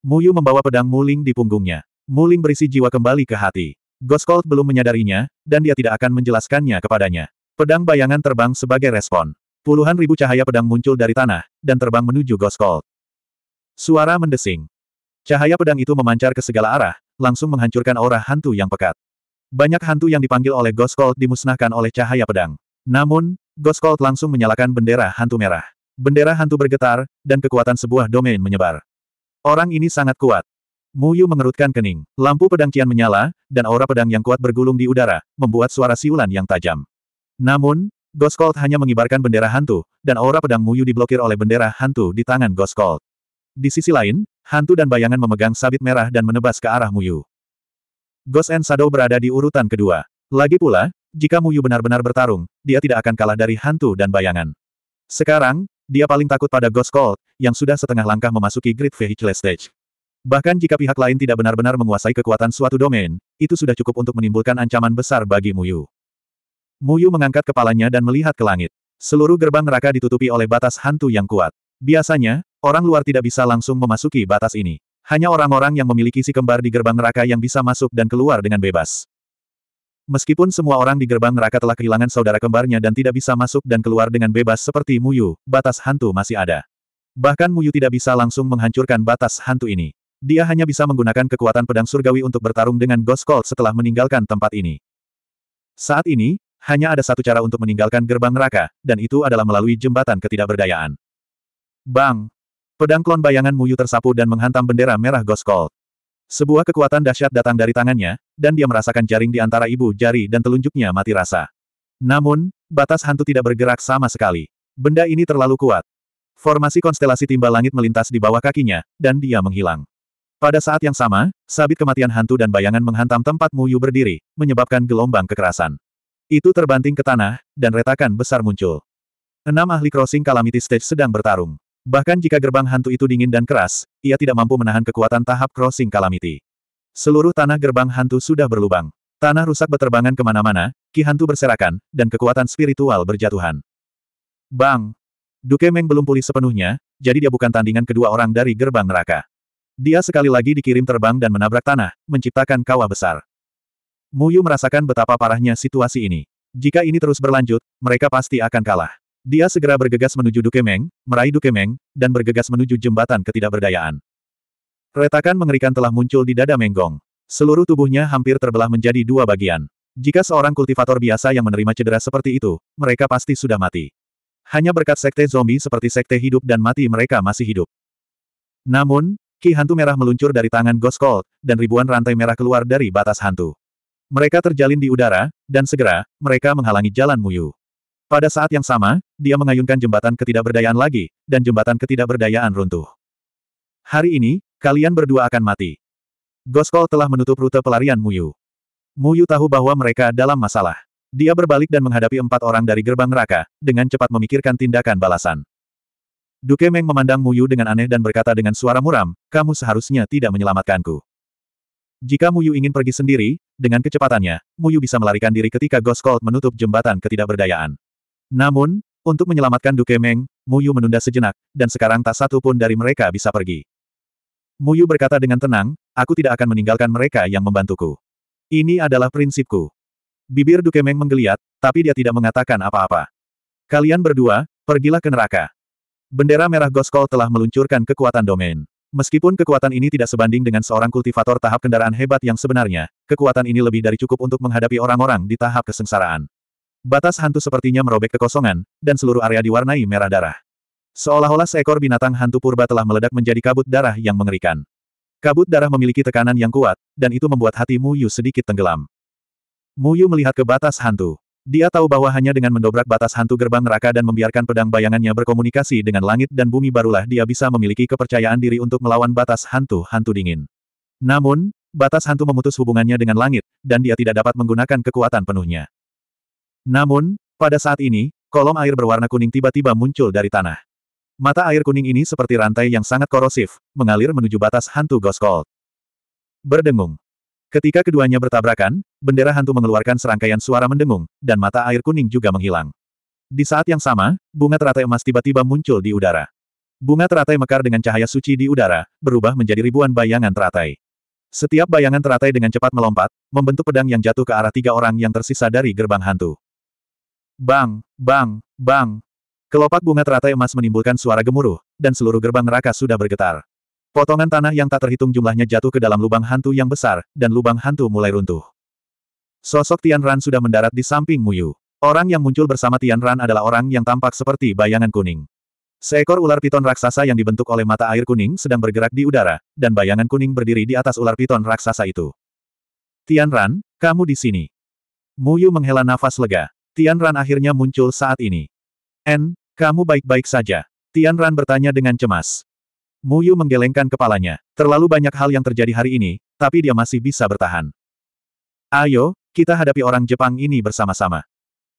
Muyu membawa pedang Muling di punggungnya. Muling berisi jiwa kembali ke hati. Cold belum menyadarinya, dan dia tidak akan menjelaskannya kepadanya. Pedang bayangan terbang sebagai respon. Puluhan ribu cahaya pedang muncul dari tanah, dan terbang menuju Ghost Suara mendesing. Cahaya pedang itu memancar ke segala arah, langsung menghancurkan aura hantu yang pekat. Banyak hantu yang dipanggil oleh Ghost dimusnahkan oleh cahaya pedang. Namun, Ghost langsung menyalakan bendera hantu merah. Bendera hantu bergetar, dan kekuatan sebuah domain menyebar. Orang ini sangat kuat. Muyu mengerutkan kening. Lampu pedang Qian menyala, dan aura pedang yang kuat bergulung di udara, membuat suara siulan yang tajam. Namun, Goskold hanya mengibarkan bendera hantu, dan aura pedang Muyu diblokir oleh bendera hantu di tangan Goskold. Di sisi lain, hantu dan bayangan memegang sabit merah dan menebas ke arah Muyu. Ghost and Shadow berada di urutan kedua. Lagi pula, jika Muyu benar-benar bertarung, dia tidak akan kalah dari hantu dan bayangan. Sekarang, dia paling takut pada Ghost Cold, yang sudah setengah langkah memasuki Great Vehicle Stage. Bahkan jika pihak lain tidak benar-benar menguasai kekuatan suatu domain, itu sudah cukup untuk menimbulkan ancaman besar bagi Muyu. Muyu mengangkat kepalanya dan melihat ke langit. Seluruh gerbang neraka ditutupi oleh batas hantu yang kuat. Biasanya, orang luar tidak bisa langsung memasuki batas ini. Hanya orang-orang yang memiliki si kembar di gerbang neraka yang bisa masuk dan keluar dengan bebas. Meskipun semua orang di gerbang neraka telah kehilangan saudara kembarnya dan tidak bisa masuk dan keluar dengan bebas seperti Muyu, batas hantu masih ada. Bahkan Muyu tidak bisa langsung menghancurkan batas hantu ini. Dia hanya bisa menggunakan kekuatan pedang surgawi untuk bertarung dengan Ghost Cold setelah meninggalkan tempat ini. Saat ini, hanya ada satu cara untuk meninggalkan gerbang neraka, dan itu adalah melalui jembatan ketidakberdayaan. Bang! Pedang klon bayangan Muyu tersapu dan menghantam bendera merah Ghost Sebuah kekuatan dahsyat datang dari tangannya, dan dia merasakan jaring di antara ibu jari dan telunjuknya mati rasa. Namun, batas hantu tidak bergerak sama sekali. Benda ini terlalu kuat. Formasi konstelasi timbal langit melintas di bawah kakinya, dan dia menghilang. Pada saat yang sama, sabit kematian hantu dan bayangan menghantam tempat Muyu berdiri, menyebabkan gelombang kekerasan. Itu terbanting ke tanah, dan retakan besar muncul. Enam ahli crossing calamity stage sedang bertarung. Bahkan jika gerbang hantu itu dingin dan keras, ia tidak mampu menahan kekuatan tahap crossing calamity. Seluruh tanah gerbang hantu sudah berlubang. Tanah rusak berterbangan kemana-mana, ki hantu berserakan, dan kekuatan spiritual berjatuhan. Bang! Duke Meng belum pulih sepenuhnya, jadi dia bukan tandingan kedua orang dari gerbang neraka. Dia sekali lagi dikirim terbang dan menabrak tanah, menciptakan kawah besar. Muyu merasakan betapa parahnya situasi ini. Jika ini terus berlanjut, mereka pasti akan kalah. Dia segera bergegas menuju Dukemeng, meraih Dukemeng, dan bergegas menuju jembatan ketidakberdayaan. Retakan mengerikan telah muncul di dada Menggong. Seluruh tubuhnya hampir terbelah menjadi dua bagian. Jika seorang kultivator biasa yang menerima cedera seperti itu, mereka pasti sudah mati. Hanya berkat sekte zombie seperti sekte hidup dan mati mereka masih hidup. Namun, ki hantu merah meluncur dari tangan Ghost Cold, dan ribuan rantai merah keluar dari batas hantu. Mereka terjalin di udara, dan segera, mereka menghalangi jalan Muyu. Pada saat yang sama, dia mengayunkan jembatan ketidakberdayaan lagi, dan jembatan ketidakberdayaan runtuh. Hari ini, kalian berdua akan mati. Goskol telah menutup rute pelarian Muyu. Muyu tahu bahwa mereka dalam masalah. Dia berbalik dan menghadapi empat orang dari gerbang neraka, dengan cepat memikirkan tindakan balasan. Duke Meng memandang Muyu dengan aneh dan berkata dengan suara muram, kamu seharusnya tidak menyelamatkanku. Jika Muyu ingin pergi sendiri, dengan kecepatannya, Muyu bisa melarikan diri ketika Ghost Cold menutup jembatan ketidakberdayaan. Namun, untuk menyelamatkan Duke Meng, Muyu menunda sejenak, dan sekarang tak satu pun dari mereka bisa pergi. Muyu berkata dengan tenang, aku tidak akan meninggalkan mereka yang membantuku. Ini adalah prinsipku. Bibir Duke Meng menggeliat, tapi dia tidak mengatakan apa-apa. Kalian berdua, pergilah ke neraka. Bendera merah Goskol telah meluncurkan kekuatan domain. Meskipun kekuatan ini tidak sebanding dengan seorang kultivator tahap kendaraan hebat yang sebenarnya, kekuatan ini lebih dari cukup untuk menghadapi orang-orang di tahap kesengsaraan. Batas hantu sepertinya merobek kekosongan, dan seluruh area diwarnai merah darah. Seolah-olah seekor binatang hantu purba telah meledak menjadi kabut darah yang mengerikan. Kabut darah memiliki tekanan yang kuat, dan itu membuat hati Muyu sedikit tenggelam. Muyu melihat ke batas hantu. Dia tahu bahwa hanya dengan mendobrak batas hantu gerbang neraka dan membiarkan pedang bayangannya berkomunikasi dengan langit dan bumi barulah dia bisa memiliki kepercayaan diri untuk melawan batas hantu-hantu dingin. Namun, batas hantu memutus hubungannya dengan langit, dan dia tidak dapat menggunakan kekuatan penuhnya. Namun, pada saat ini, kolom air berwarna kuning tiba-tiba muncul dari tanah. Mata air kuning ini seperti rantai yang sangat korosif, mengalir menuju batas hantu Ghost Berdengung. Ketika keduanya bertabrakan, bendera hantu mengeluarkan serangkaian suara mendengung, dan mata air kuning juga menghilang. Di saat yang sama, bunga teratai emas tiba-tiba muncul di udara. Bunga teratai mekar dengan cahaya suci di udara, berubah menjadi ribuan bayangan teratai. Setiap bayangan teratai dengan cepat melompat, membentuk pedang yang jatuh ke arah tiga orang yang tersisa dari gerbang hantu. Bang, bang, bang. Kelopak bunga teratai emas menimbulkan suara gemuruh, dan seluruh gerbang neraka sudah bergetar. Potongan tanah yang tak terhitung jumlahnya jatuh ke dalam lubang hantu yang besar, dan lubang hantu mulai runtuh. Sosok Tian Ran sudah mendarat di samping Muyu. Orang yang muncul bersama Tian Ran adalah orang yang tampak seperti bayangan kuning. Seekor ular piton raksasa yang dibentuk oleh mata air kuning sedang bergerak di udara, dan bayangan kuning berdiri di atas ular piton raksasa itu. Tian Ran, kamu di sini. Muyu menghela nafas lega. Tian Ran akhirnya muncul saat ini. En, kamu baik-baik saja. Tian Ran bertanya dengan cemas. Mu Yu menggelengkan kepalanya. Terlalu banyak hal yang terjadi hari ini, tapi dia masih bisa bertahan. Ayo, kita hadapi orang Jepang ini bersama-sama.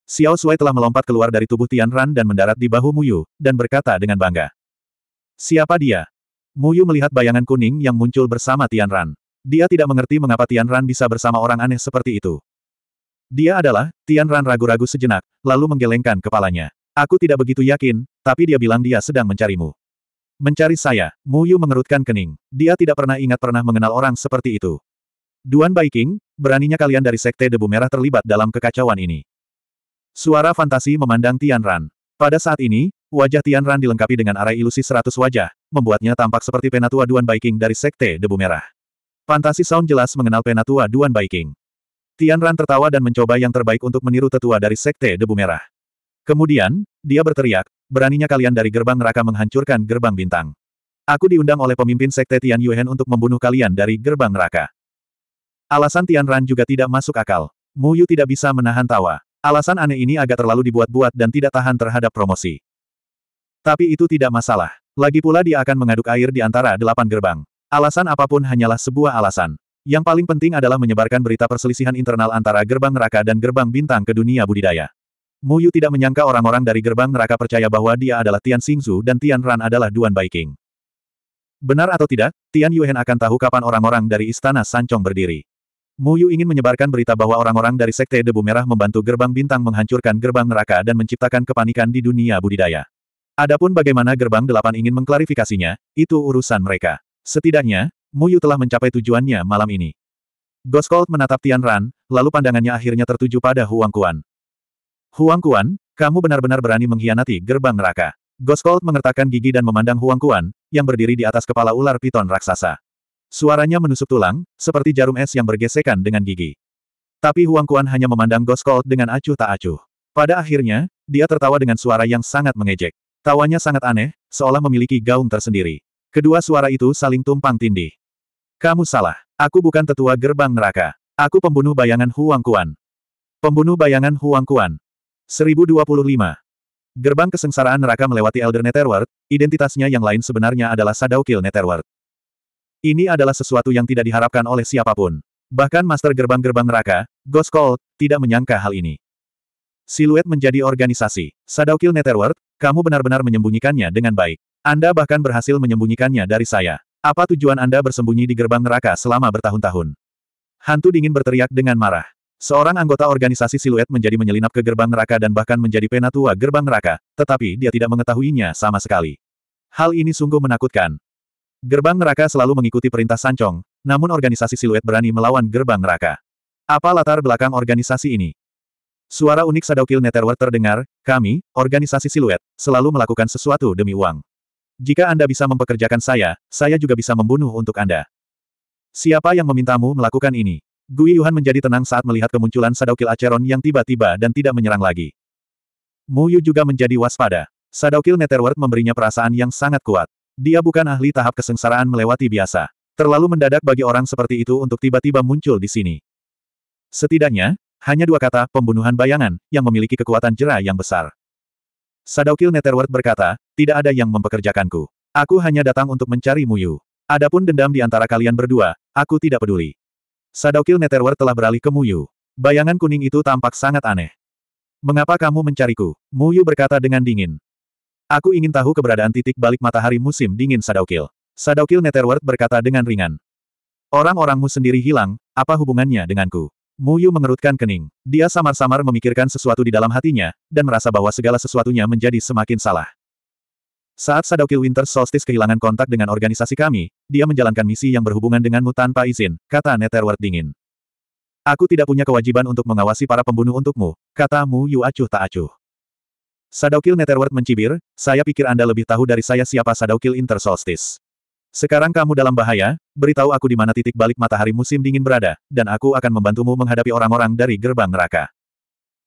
Xiao Sui telah melompat keluar dari tubuh Tian Ran dan mendarat di bahu Mu Yu, dan berkata dengan bangga. Siapa dia? Mu Yu melihat bayangan kuning yang muncul bersama Tian Ran. Dia tidak mengerti mengapa Tian Ran bisa bersama orang aneh seperti itu. Dia adalah, Tian Ran ragu-ragu sejenak, lalu menggelengkan kepalanya. Aku tidak begitu yakin, tapi dia bilang dia sedang mencarimu. Mencari saya, Mu Yu mengerutkan kening. Dia tidak pernah ingat pernah mengenal orang seperti itu. Duan Baiking, beraninya kalian dari Sekte Debu Merah terlibat dalam kekacauan ini. Suara fantasi memandang Tian Ran. Pada saat ini, wajah Tian Ran dilengkapi dengan arai ilusi seratus wajah, membuatnya tampak seperti penatua Duan Baiking dari Sekte Debu Merah. Fantasi Sound jelas mengenal penatua Duan Baiking. Tian Ran tertawa dan mencoba yang terbaik untuk meniru tetua dari Sekte Debu Merah. Kemudian, dia berteriak, beraninya kalian dari gerbang neraka menghancurkan gerbang bintang. Aku diundang oleh pemimpin sekte Tian Yuhen untuk membunuh kalian dari gerbang neraka. Alasan Tian Ran juga tidak masuk akal. Mu Yu tidak bisa menahan tawa. Alasan aneh ini agak terlalu dibuat-buat dan tidak tahan terhadap promosi. Tapi itu tidak masalah. Lagi pula dia akan mengaduk air di antara delapan gerbang. Alasan apapun hanyalah sebuah alasan. Yang paling penting adalah menyebarkan berita perselisihan internal antara gerbang neraka dan gerbang bintang ke dunia budidaya. Mu Yu tidak menyangka orang-orang dari gerbang neraka percaya bahwa dia adalah Tian Xingzu dan Tian Ran adalah Duan Baiking. Benar atau tidak, Tian Yuhen akan tahu kapan orang-orang dari Istana Sancong berdiri. Mu Yu ingin menyebarkan berita bahwa orang-orang dari Sekte Debu Merah membantu gerbang bintang menghancurkan gerbang neraka dan menciptakan kepanikan di dunia budidaya. Adapun bagaimana gerbang delapan ingin mengklarifikasinya, itu urusan mereka. Setidaknya, Mu Yu telah mencapai tujuannya malam ini. Goskold menatap Tian Ran, lalu pandangannya akhirnya tertuju pada Huang Kuan. Huang Kuan, kamu benar-benar berani mengkhianati gerbang neraka. Goskold mengertakkan gigi dan memandang Huang Kuan, yang berdiri di atas kepala ular piton raksasa. Suaranya menusuk tulang, seperti jarum es yang bergesekan dengan gigi. Tapi Huang Kuan hanya memandang Goskold dengan acuh tak acuh. Pada akhirnya, dia tertawa dengan suara yang sangat mengejek. Tawanya sangat aneh, seolah memiliki gaung tersendiri. Kedua suara itu saling tumpang tindih. Kamu salah. Aku bukan tetua gerbang neraka. Aku pembunuh bayangan Huang Kuan. Pembunuh bayangan Huang Kuan. 1025. Gerbang kesengsaraan neraka melewati Elder Netherworld, identitasnya yang lain sebenarnya adalah Sadaukil Netherworld. Ini adalah sesuatu yang tidak diharapkan oleh siapapun. Bahkan Master Gerbang-Gerbang Neraka, Ghost Cold, tidak menyangka hal ini. Siluet menjadi organisasi. Sadaukil Netherworld, kamu benar-benar menyembunyikannya dengan baik. Anda bahkan berhasil menyembunyikannya dari saya. Apa tujuan Anda bersembunyi di gerbang neraka selama bertahun-tahun? Hantu dingin berteriak dengan marah. Seorang anggota organisasi siluet menjadi menyelinap ke gerbang neraka dan bahkan menjadi penatua gerbang neraka, tetapi dia tidak mengetahuinya sama sekali. Hal ini sungguh menakutkan. Gerbang neraka selalu mengikuti perintah Sancong, namun organisasi siluet berani melawan gerbang neraka. Apa latar belakang organisasi ini? Suara unik Sadaukil Netherworld terdengar, kami, organisasi siluet, selalu melakukan sesuatu demi uang. Jika Anda bisa mempekerjakan saya, saya juga bisa membunuh untuk Anda. Siapa yang memintamu melakukan ini? Gui Yuhan menjadi tenang saat melihat kemunculan Sadaukil Aceron yang tiba-tiba dan tidak menyerang lagi. Mu Yu juga menjadi waspada. Sadaukil Netherworld memberinya perasaan yang sangat kuat. Dia bukan ahli tahap kesengsaraan melewati biasa. Terlalu mendadak bagi orang seperti itu untuk tiba-tiba muncul di sini. Setidaknya, hanya dua kata pembunuhan bayangan, yang memiliki kekuatan jerah yang besar. Sadaukil Netherworld berkata, tidak ada yang mempekerjakanku. Aku hanya datang untuk mencari Muyu. Adapun dendam di antara kalian berdua, aku tidak peduli. Sadokil Netherwer telah beralih ke Muyu. Bayangan kuning itu tampak sangat aneh. Mengapa kamu mencariku? Muyu berkata dengan dingin. Aku ingin tahu keberadaan titik balik matahari musim dingin Sadokil. Sadokil Netherworld berkata dengan ringan. Orang-orangmu sendiri hilang, apa hubungannya denganku? Muyu mengerutkan kening. Dia samar-samar memikirkan sesuatu di dalam hatinya, dan merasa bahwa segala sesuatunya menjadi semakin salah. Saat Sadoki Winter Solstice kehilangan kontak dengan organisasi kami, dia menjalankan misi yang berhubungan denganmu tanpa izin, kata Netherworld dingin. Aku tidak punya kewajiban untuk mengawasi para pembunuh untukmu, kata Mu Yu acuh tak acuh. Sadokil Netherworld mencibir, saya pikir Anda lebih tahu dari saya siapa Sadokil Inter Solstice. Sekarang kamu dalam bahaya, beritahu aku di mana titik balik matahari musim dingin berada, dan aku akan membantumu menghadapi orang-orang dari gerbang neraka.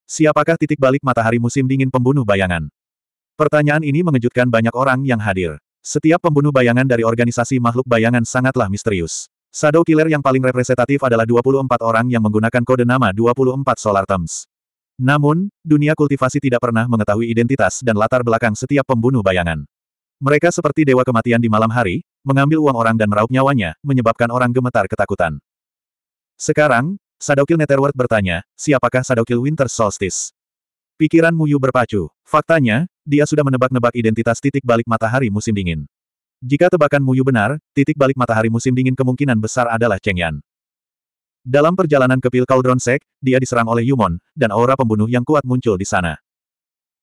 Siapakah titik balik matahari musim dingin pembunuh bayangan? Pertanyaan ini mengejutkan banyak orang yang hadir. Setiap pembunuh bayangan dari organisasi makhluk bayangan sangatlah misterius. Shadow Killer yang paling representatif adalah 24 orang yang menggunakan kode nama 24 Solar Terms. Namun, dunia kultivasi tidak pernah mengetahui identitas dan latar belakang setiap pembunuh bayangan. Mereka seperti dewa kematian di malam hari, mengambil uang orang dan meraup nyawanya, menyebabkan orang gemetar ketakutan. Sekarang, Sadokil Netherworld bertanya, siapakah Sadokil Winter Solstice? Pikiran Muyu berpacu. Faktanya, dia sudah menebak-nebak identitas titik balik matahari musim dingin. Jika tebakan Muyu benar, titik balik matahari musim dingin kemungkinan besar adalah Cheng Yan. Dalam perjalanan ke Pil Cauldron Sek, dia diserang oleh Yumon, dan aura pembunuh yang kuat muncul di sana.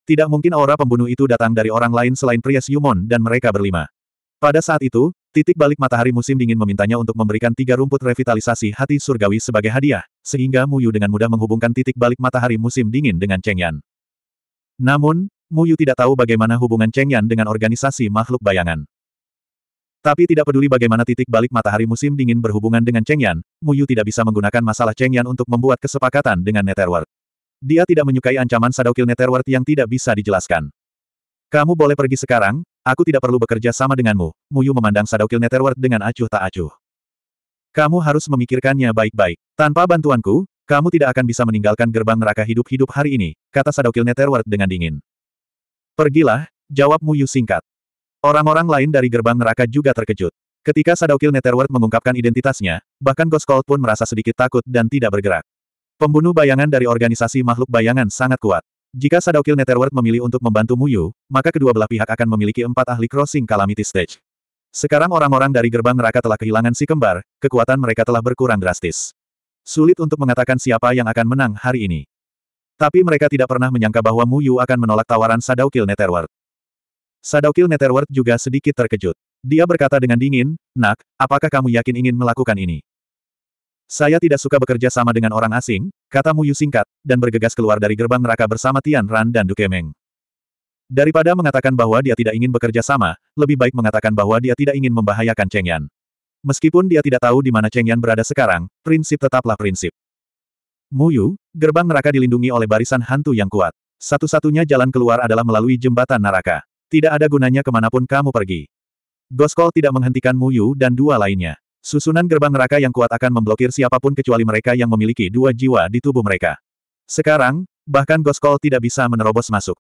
Tidak mungkin aura pembunuh itu datang dari orang lain selain pria Yumon dan mereka berlima. Pada saat itu, titik balik matahari musim dingin memintanya untuk memberikan tiga rumput revitalisasi hati surgawi sebagai hadiah, sehingga Muyu dengan mudah menghubungkan titik balik matahari musim dingin dengan Cheng Yan. Namun, Muyu tidak tahu bagaimana hubungan Cheng Yan dengan organisasi makhluk bayangan. Tapi tidak peduli bagaimana titik balik matahari musim dingin berhubungan dengan Cheng Yan, Mu tidak bisa menggunakan masalah Cheng Yan untuk membuat kesepakatan dengan Netherworld. Dia tidak menyukai ancaman Sadokil Netherworld yang tidak bisa dijelaskan. Kamu boleh pergi sekarang, aku tidak perlu bekerja sama denganmu, Muyu Yu memandang Sadokil Netherworld dengan acuh tak acuh. Kamu harus memikirkannya baik-baik. Tanpa bantuanku, kamu tidak akan bisa meninggalkan gerbang neraka hidup-hidup hari ini, kata Sadokil Netherworld dengan dingin. Pergilah, jawab Mu Yu singkat. Orang-orang lain dari gerbang neraka juga terkejut. Ketika Sadaukil Netherworld mengungkapkan identitasnya, bahkan Ghost Cold pun merasa sedikit takut dan tidak bergerak. Pembunuh bayangan dari organisasi makhluk bayangan sangat kuat. Jika Sadaukil Netherworld memilih untuk membantu Mu Yu maka kedua belah pihak akan memiliki empat ahli crossing Calamity Stage. Sekarang orang-orang dari gerbang neraka telah kehilangan si kembar, kekuatan mereka telah berkurang drastis. Sulit untuk mengatakan siapa yang akan menang hari ini. Tapi mereka tidak pernah menyangka bahwa Mu Yu akan menolak tawaran Sadaukil Netherworld. Sadaukil Netherworld juga sedikit terkejut. Dia berkata dengan dingin, Nak, apakah kamu yakin ingin melakukan ini? Saya tidak suka bekerja sama dengan orang asing, kata Mu Yu singkat, dan bergegas keluar dari gerbang neraka bersama Tian Ran dan Dukemeng. Daripada mengatakan bahwa dia tidak ingin bekerja sama, lebih baik mengatakan bahwa dia tidak ingin membahayakan Cheng Yan. Meskipun dia tidak tahu di mana Cheng Yan berada sekarang, prinsip tetaplah prinsip. Muyu, gerbang neraka dilindungi oleh barisan hantu yang kuat. Satu-satunya jalan keluar adalah melalui jembatan neraka. Tidak ada gunanya kemanapun kamu pergi. Goskol tidak menghentikan Muyu dan dua lainnya. Susunan gerbang neraka yang kuat akan memblokir siapapun kecuali mereka yang memiliki dua jiwa di tubuh mereka. Sekarang, bahkan Goskol tidak bisa menerobos masuk.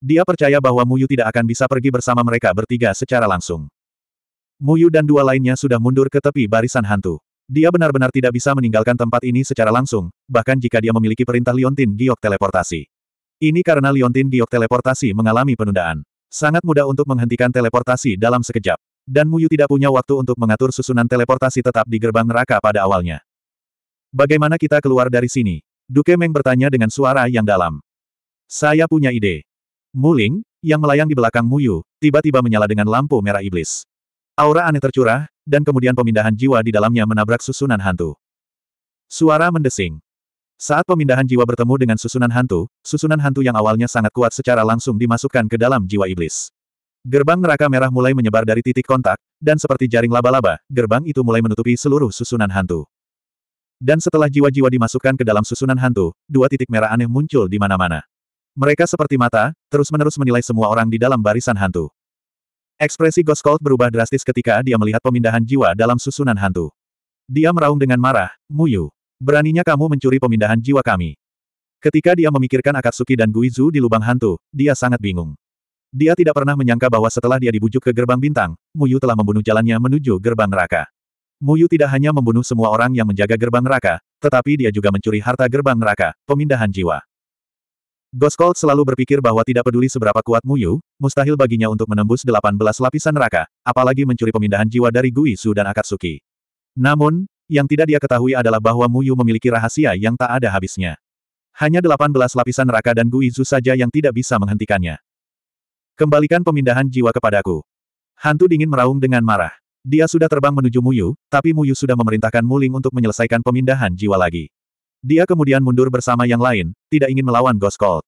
Dia percaya bahwa Muyu tidak akan bisa pergi bersama mereka bertiga secara langsung. Muyu dan dua lainnya sudah mundur ke tepi barisan hantu. Dia benar-benar tidak bisa meninggalkan tempat ini secara langsung, bahkan jika dia memiliki perintah Liontin Giok teleportasi. Ini karena Liontin Giok teleportasi mengalami penundaan. Sangat mudah untuk menghentikan teleportasi dalam sekejap. Dan Muyu tidak punya waktu untuk mengatur susunan teleportasi tetap di gerbang neraka pada awalnya. Bagaimana kita keluar dari sini? Duke Meng bertanya dengan suara yang dalam. Saya punya ide. Muling, yang melayang di belakang Muyu, tiba-tiba menyala dengan lampu merah iblis. Aura aneh tercurah, dan kemudian pemindahan jiwa di dalamnya menabrak susunan hantu. Suara mendesing. Saat pemindahan jiwa bertemu dengan susunan hantu, susunan hantu yang awalnya sangat kuat secara langsung dimasukkan ke dalam jiwa iblis. Gerbang neraka merah mulai menyebar dari titik kontak, dan seperti jaring laba-laba, gerbang itu mulai menutupi seluruh susunan hantu. Dan setelah jiwa-jiwa dimasukkan ke dalam susunan hantu, dua titik merah aneh muncul di mana-mana. Mereka seperti mata, terus-menerus menilai semua orang di dalam barisan hantu. Ekspresi Ghost berubah drastis ketika dia melihat pemindahan jiwa dalam susunan hantu. Dia meraung dengan marah, Muyu. Beraninya kamu mencuri pemindahan jiwa kami. Ketika dia memikirkan Akatsuki dan Guizu di lubang hantu, dia sangat bingung. Dia tidak pernah menyangka bahwa setelah dia dibujuk ke gerbang bintang, Muyu telah membunuh jalannya menuju gerbang neraka. Muyu tidak hanya membunuh semua orang yang menjaga gerbang neraka, tetapi dia juga mencuri harta gerbang neraka, pemindahan jiwa. Goskold selalu berpikir bahwa tidak peduli seberapa kuat Muyu, mustahil baginya untuk menembus 18 lapisan neraka, apalagi mencuri pemindahan jiwa dari Guisu dan Akatsuki. Namun, yang tidak dia ketahui adalah bahwa Muyu memiliki rahasia yang tak ada habisnya. Hanya 18 lapisan neraka dan Guizu saja yang tidak bisa menghentikannya. Kembalikan pemindahan jiwa kepadaku. Hantu dingin meraung dengan marah. Dia sudah terbang menuju Muyu, tapi Muyu sudah memerintahkan Muling untuk menyelesaikan pemindahan jiwa lagi. Dia kemudian mundur bersama yang lain, tidak ingin melawan Ghost Cold.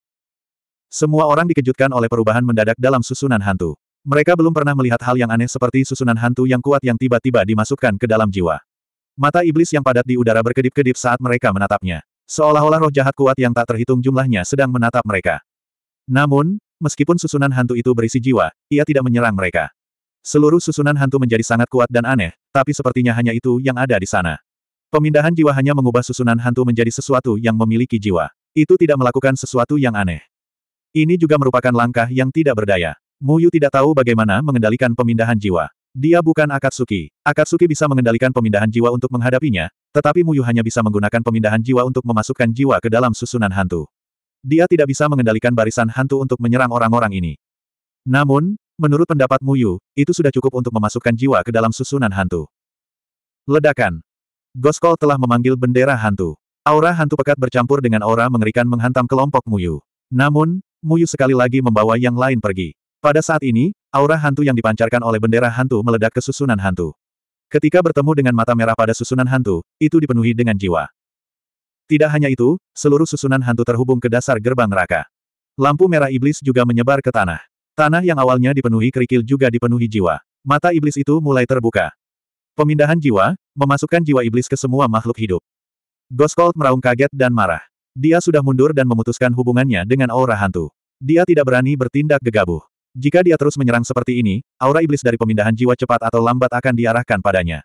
Semua orang dikejutkan oleh perubahan mendadak dalam susunan hantu. Mereka belum pernah melihat hal yang aneh seperti susunan hantu yang kuat yang tiba-tiba dimasukkan ke dalam jiwa. Mata iblis yang padat di udara berkedip-kedip saat mereka menatapnya. Seolah-olah roh jahat kuat yang tak terhitung jumlahnya sedang menatap mereka. Namun, meskipun susunan hantu itu berisi jiwa, ia tidak menyerang mereka. Seluruh susunan hantu menjadi sangat kuat dan aneh, tapi sepertinya hanya itu yang ada di sana. Pemindahan jiwa hanya mengubah susunan hantu menjadi sesuatu yang memiliki jiwa. Itu tidak melakukan sesuatu yang aneh. Ini juga merupakan langkah yang tidak berdaya. Mu Yu tidak tahu bagaimana mengendalikan pemindahan jiwa. Dia bukan Akatsuki. Akatsuki bisa mengendalikan pemindahan jiwa untuk menghadapinya, tetapi Mu Yu hanya bisa menggunakan pemindahan jiwa untuk memasukkan jiwa ke dalam susunan hantu. Dia tidak bisa mengendalikan barisan hantu untuk menyerang orang-orang ini. Namun, menurut pendapat Mu Yu, itu sudah cukup untuk memasukkan jiwa ke dalam susunan hantu. Ledakan. Goskol telah memanggil bendera hantu. Aura hantu pekat bercampur dengan aura mengerikan menghantam kelompok Muyu. Namun, Muyu sekali lagi membawa yang lain pergi. Pada saat ini, aura hantu yang dipancarkan oleh bendera hantu meledak ke susunan hantu. Ketika bertemu dengan mata merah pada susunan hantu, itu dipenuhi dengan jiwa. Tidak hanya itu, seluruh susunan hantu terhubung ke dasar gerbang neraka. Lampu merah iblis juga menyebar ke tanah. Tanah yang awalnya dipenuhi kerikil juga dipenuhi jiwa. Mata iblis itu mulai terbuka. Pemindahan jiwa, Memasukkan jiwa iblis ke semua makhluk hidup. Goskold meraung kaget dan marah. Dia sudah mundur dan memutuskan hubungannya dengan aura hantu. Dia tidak berani bertindak gegabah. Jika dia terus menyerang seperti ini, aura iblis dari pemindahan jiwa cepat atau lambat akan diarahkan padanya.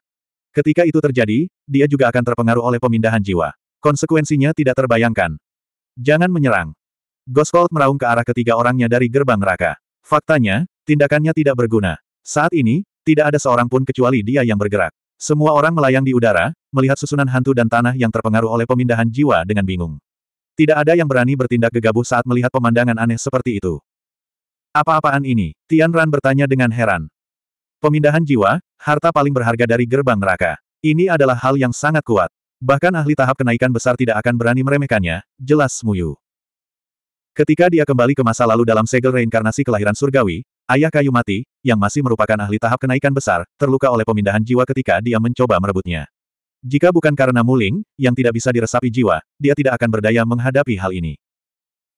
Ketika itu terjadi, dia juga akan terpengaruh oleh pemindahan jiwa. Konsekuensinya tidak terbayangkan. Jangan menyerang. Goskold meraung ke arah ketiga orangnya dari gerbang neraka. Faktanya, tindakannya tidak berguna. Saat ini, tidak ada seorang pun kecuali dia yang bergerak. Semua orang melayang di udara, melihat susunan hantu dan tanah yang terpengaruh oleh pemindahan jiwa dengan bingung. Tidak ada yang berani bertindak gegabah saat melihat pemandangan aneh seperti itu. Apa-apaan ini? Tian Ran bertanya dengan heran. Pemindahan jiwa, harta paling berharga dari gerbang neraka. Ini adalah hal yang sangat kuat. Bahkan ahli tahap kenaikan besar tidak akan berani meremehkannya, jelas Muyu. Ketika dia kembali ke masa lalu dalam segel reinkarnasi kelahiran surgawi, Ayah kayu mati, yang masih merupakan ahli tahap kenaikan besar, terluka oleh pemindahan jiwa ketika dia mencoba merebutnya. Jika bukan karena Muling, yang tidak bisa diresapi jiwa, dia tidak akan berdaya menghadapi hal ini.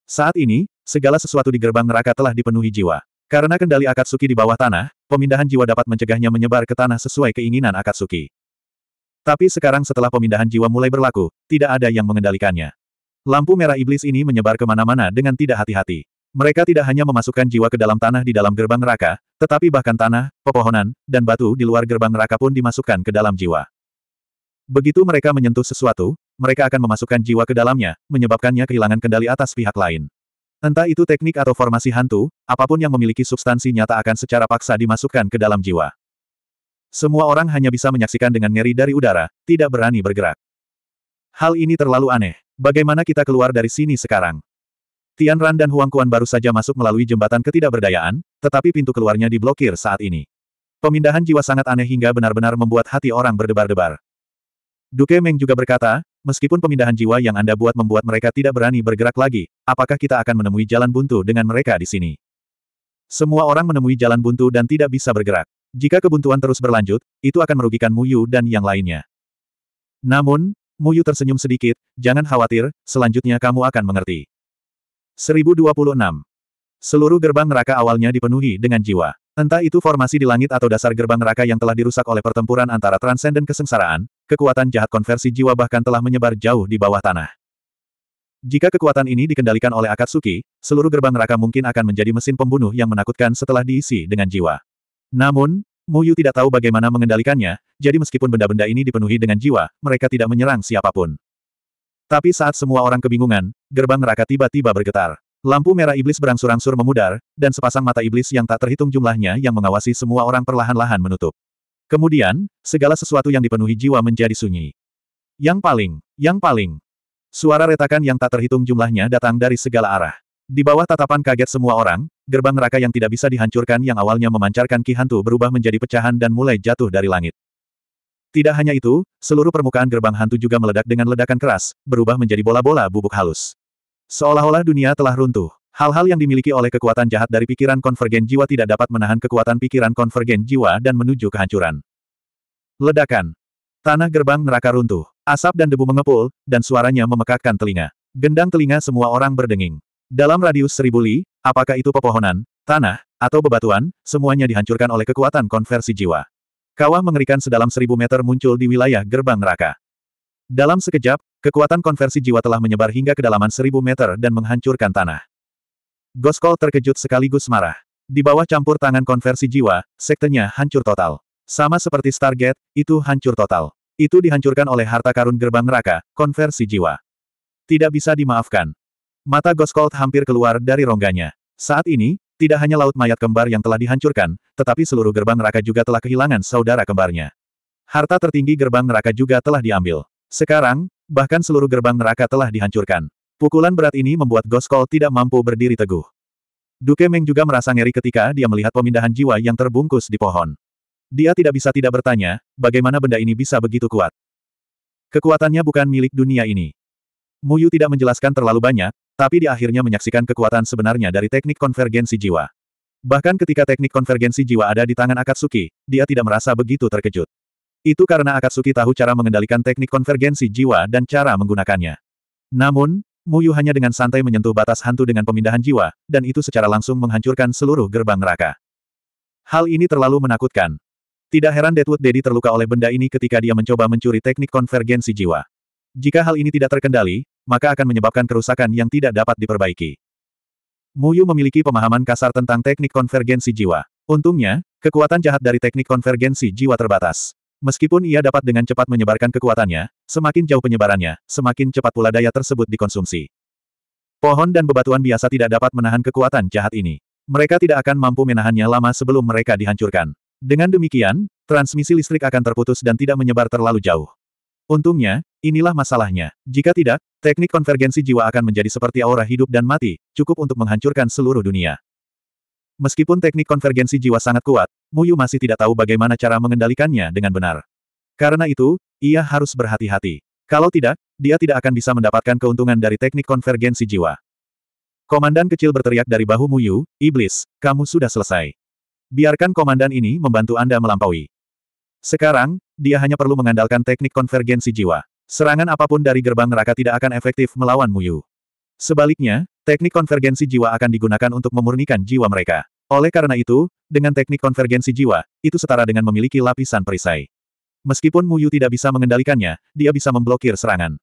Saat ini, segala sesuatu di gerbang neraka telah dipenuhi jiwa. Karena kendali Akatsuki di bawah tanah, pemindahan jiwa dapat mencegahnya menyebar ke tanah sesuai keinginan Akatsuki. Tapi sekarang setelah pemindahan jiwa mulai berlaku, tidak ada yang mengendalikannya. Lampu merah iblis ini menyebar kemana-mana dengan tidak hati-hati. Mereka tidak hanya memasukkan jiwa ke dalam tanah di dalam gerbang neraka, tetapi bahkan tanah, pepohonan, dan batu di luar gerbang neraka pun dimasukkan ke dalam jiwa. Begitu mereka menyentuh sesuatu, mereka akan memasukkan jiwa ke dalamnya, menyebabkannya kehilangan kendali atas pihak lain. Entah itu teknik atau formasi hantu, apapun yang memiliki substansi nyata akan secara paksa dimasukkan ke dalam jiwa. Semua orang hanya bisa menyaksikan dengan ngeri dari udara, tidak berani bergerak. Hal ini terlalu aneh. Bagaimana kita keluar dari sini sekarang? Tian Ran dan Huang Kuan baru saja masuk melalui jembatan ketidakberdayaan, tetapi pintu keluarnya diblokir saat ini. Pemindahan jiwa sangat aneh hingga benar-benar membuat hati orang berdebar-debar. Duke Meng juga berkata, meskipun pemindahan jiwa yang Anda buat membuat mereka tidak berani bergerak lagi, apakah kita akan menemui jalan buntu dengan mereka di sini? Semua orang menemui jalan buntu dan tidak bisa bergerak. Jika kebuntuan terus berlanjut, itu akan merugikan Muyu dan yang lainnya. Namun, Muyu tersenyum sedikit, jangan khawatir, selanjutnya kamu akan mengerti. 1026. Seluruh gerbang neraka awalnya dipenuhi dengan jiwa. Entah itu formasi di langit atau dasar gerbang neraka yang telah dirusak oleh pertempuran antara transenden kesengsaraan, kekuatan jahat konversi jiwa bahkan telah menyebar jauh di bawah tanah. Jika kekuatan ini dikendalikan oleh Akatsuki, seluruh gerbang neraka mungkin akan menjadi mesin pembunuh yang menakutkan setelah diisi dengan jiwa. Namun, Muyu tidak tahu bagaimana mengendalikannya, jadi meskipun benda-benda ini dipenuhi dengan jiwa, mereka tidak menyerang siapapun. Tapi saat semua orang kebingungan, gerbang neraka tiba-tiba bergetar. Lampu merah iblis berangsur-angsur memudar, dan sepasang mata iblis yang tak terhitung jumlahnya yang mengawasi semua orang perlahan-lahan menutup. Kemudian, segala sesuatu yang dipenuhi jiwa menjadi sunyi. Yang paling, yang paling. Suara retakan yang tak terhitung jumlahnya datang dari segala arah. Di bawah tatapan kaget semua orang, gerbang neraka yang tidak bisa dihancurkan yang awalnya memancarkan ki hantu berubah menjadi pecahan dan mulai jatuh dari langit. Tidak hanya itu, seluruh permukaan gerbang hantu juga meledak dengan ledakan keras, berubah menjadi bola-bola bubuk halus. Seolah-olah dunia telah runtuh. Hal-hal yang dimiliki oleh kekuatan jahat dari pikiran konvergen jiwa tidak dapat menahan kekuatan pikiran konvergen jiwa dan menuju kehancuran. Ledakan. Tanah gerbang neraka runtuh. Asap dan debu mengepul, dan suaranya memekakkan telinga. Gendang telinga semua orang berdenging. Dalam radius seribu li, apakah itu pepohonan, tanah, atau bebatuan, semuanya dihancurkan oleh kekuatan konversi jiwa. Kawah mengerikan sedalam seribu meter muncul di wilayah gerbang neraka. Dalam sekejap, kekuatan konversi jiwa telah menyebar hingga kedalaman seribu meter dan menghancurkan tanah. Goskol terkejut sekaligus marah. Di bawah campur tangan konversi jiwa, sektenya hancur total. Sama seperti Stargate, itu hancur total. Itu dihancurkan oleh harta karun gerbang neraka, konversi jiwa. Tidak bisa dimaafkan. Mata Goskold hampir keluar dari rongganya. Saat ini, tidak hanya laut mayat kembar yang telah dihancurkan, tetapi seluruh gerbang neraka juga telah kehilangan saudara kembarnya. Harta tertinggi gerbang neraka juga telah diambil. Sekarang, bahkan seluruh gerbang neraka telah dihancurkan. Pukulan berat ini membuat Goskol tidak mampu berdiri teguh. Duke Meng juga merasa ngeri ketika dia melihat pemindahan jiwa yang terbungkus di pohon. Dia tidak bisa tidak bertanya, bagaimana benda ini bisa begitu kuat. Kekuatannya bukan milik dunia ini. Muyu tidak menjelaskan terlalu banyak, tapi dia akhirnya menyaksikan kekuatan sebenarnya dari teknik konvergensi jiwa. Bahkan ketika teknik konvergensi jiwa ada di tangan Akatsuki, dia tidak merasa begitu terkejut. Itu karena Akatsuki tahu cara mengendalikan teknik konvergensi jiwa dan cara menggunakannya. Namun, Muyu hanya dengan santai menyentuh batas hantu dengan pemindahan jiwa, dan itu secara langsung menghancurkan seluruh gerbang neraka. Hal ini terlalu menakutkan. Tidak heran Deadwood Daddy terluka oleh benda ini ketika dia mencoba mencuri teknik konvergensi jiwa. Jika hal ini tidak terkendali, maka akan menyebabkan kerusakan yang tidak dapat diperbaiki. Muyu memiliki pemahaman kasar tentang teknik konvergensi jiwa. Untungnya, kekuatan jahat dari teknik konvergensi jiwa terbatas. Meskipun ia dapat dengan cepat menyebarkan kekuatannya, semakin jauh penyebarannya, semakin cepat pula daya tersebut dikonsumsi. Pohon dan bebatuan biasa tidak dapat menahan kekuatan jahat ini. Mereka tidak akan mampu menahannya lama sebelum mereka dihancurkan. Dengan demikian, transmisi listrik akan terputus dan tidak menyebar terlalu jauh. Untungnya, inilah masalahnya. Jika tidak, teknik konvergensi jiwa akan menjadi seperti aura hidup dan mati, cukup untuk menghancurkan seluruh dunia. Meskipun teknik konvergensi jiwa sangat kuat, Muyu masih tidak tahu bagaimana cara mengendalikannya dengan benar. Karena itu, ia harus berhati-hati. Kalau tidak, dia tidak akan bisa mendapatkan keuntungan dari teknik konvergensi jiwa. Komandan kecil berteriak dari bahu Muyu, Iblis, kamu sudah selesai. Biarkan komandan ini membantu Anda melampaui. Sekarang, dia hanya perlu mengandalkan teknik konvergensi jiwa. Serangan apapun dari gerbang neraka tidak akan efektif melawan Muyu. Sebaliknya, teknik konvergensi jiwa akan digunakan untuk memurnikan jiwa mereka. Oleh karena itu, dengan teknik konvergensi jiwa, itu setara dengan memiliki lapisan perisai. Meskipun Muyu tidak bisa mengendalikannya, dia bisa memblokir serangan.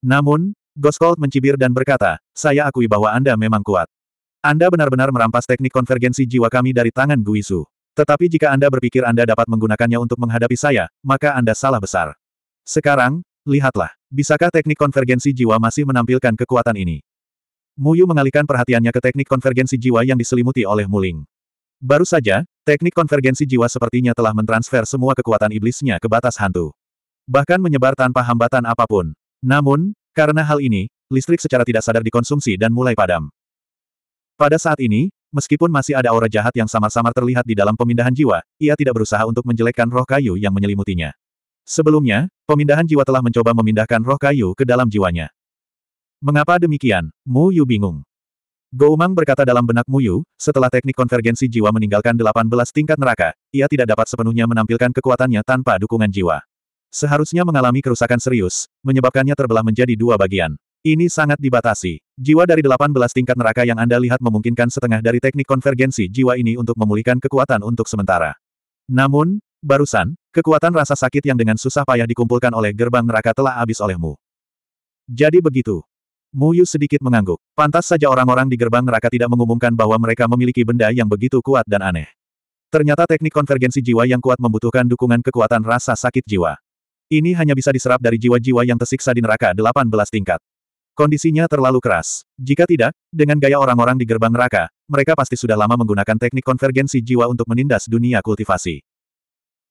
Namun, Goskold mencibir dan berkata, saya akui bahwa Anda memang kuat. Anda benar-benar merampas teknik konvergensi jiwa kami dari tangan Guisu. Tetapi jika Anda berpikir Anda dapat menggunakannya untuk menghadapi saya, maka Anda salah besar. Sekarang, lihatlah. Bisakah teknik konvergensi jiwa masih menampilkan kekuatan ini? Muyu mengalihkan perhatiannya ke teknik konvergensi jiwa yang diselimuti oleh Muling. Baru saja, teknik konvergensi jiwa sepertinya telah mentransfer semua kekuatan iblisnya ke batas hantu. Bahkan menyebar tanpa hambatan apapun. Namun, karena hal ini, listrik secara tidak sadar dikonsumsi dan mulai padam. Pada saat ini, Meskipun masih ada aura jahat yang samar-samar terlihat di dalam pemindahan jiwa, ia tidak berusaha untuk menjelekkan roh kayu yang menyelimutinya. Sebelumnya, pemindahan jiwa telah mencoba memindahkan roh kayu ke dalam jiwanya. Mengapa demikian? Mu Yu bingung. Goumang berkata dalam benak Mu Yu, setelah teknik konvergensi jiwa meninggalkan 18 tingkat neraka, ia tidak dapat sepenuhnya menampilkan kekuatannya tanpa dukungan jiwa. Seharusnya mengalami kerusakan serius, menyebabkannya terbelah menjadi dua bagian. Ini sangat dibatasi. Jiwa dari 18 tingkat neraka yang Anda lihat memungkinkan setengah dari teknik konvergensi jiwa ini untuk memulihkan kekuatan untuk sementara. Namun, barusan, kekuatan rasa sakit yang dengan susah payah dikumpulkan oleh gerbang neraka telah habis olehmu. Jadi begitu. Mu Yu sedikit mengangguk. Pantas saja orang-orang di gerbang neraka tidak mengumumkan bahwa mereka memiliki benda yang begitu kuat dan aneh. Ternyata teknik konvergensi jiwa yang kuat membutuhkan dukungan kekuatan rasa sakit jiwa. Ini hanya bisa diserap dari jiwa-jiwa yang tersiksa di neraka 18 tingkat. Kondisinya terlalu keras. Jika tidak, dengan gaya orang-orang di gerbang neraka, mereka pasti sudah lama menggunakan teknik konvergensi jiwa untuk menindas dunia kultivasi.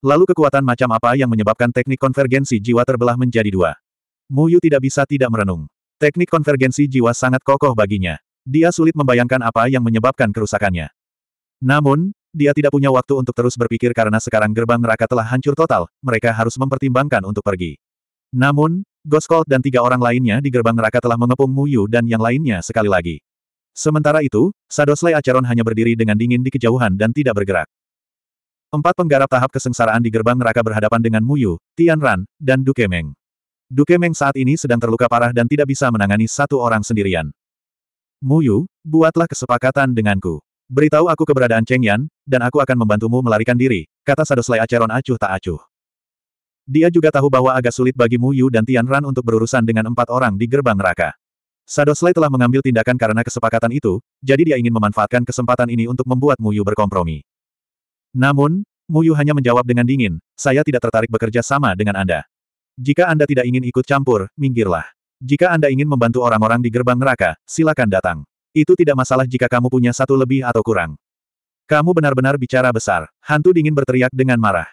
Lalu kekuatan macam apa yang menyebabkan teknik konvergensi jiwa terbelah menjadi dua? Mu Yu tidak bisa tidak merenung. Teknik konvergensi jiwa sangat kokoh baginya. Dia sulit membayangkan apa yang menyebabkan kerusakannya. Namun, dia tidak punya waktu untuk terus berpikir karena sekarang gerbang neraka telah hancur total, mereka harus mempertimbangkan untuk pergi. Namun, Goskold dan tiga orang lainnya di gerbang neraka telah mengepung Muyu dan yang lainnya sekali lagi. Sementara itu, Sadosley Acheron hanya berdiri dengan dingin di kejauhan dan tidak bergerak. Empat penggarap tahap kesengsaraan di gerbang neraka berhadapan dengan Muyu, Tian Ran, dan Duke Meng. Duke Meng saat ini sedang terluka parah dan tidak bisa menangani satu orang sendirian. Muyu, buatlah kesepakatan denganku. Beritahu aku keberadaan Cheng Yan, dan aku akan membantumu melarikan diri, kata Sadosley Acheron acuh tak acuh. Dia juga tahu bahwa agak sulit bagi Mu Yu dan Tian Ran untuk berurusan dengan empat orang di gerbang neraka. Sadosley telah mengambil tindakan karena kesepakatan itu, jadi dia ingin memanfaatkan kesempatan ini untuk membuat Mu Yu berkompromi. Namun, Mu Yu hanya menjawab dengan dingin, saya tidak tertarik bekerja sama dengan Anda. Jika Anda tidak ingin ikut campur, minggirlah. Jika Anda ingin membantu orang-orang di gerbang neraka, silakan datang. Itu tidak masalah jika kamu punya satu lebih atau kurang. Kamu benar-benar bicara besar. Hantu dingin berteriak dengan marah.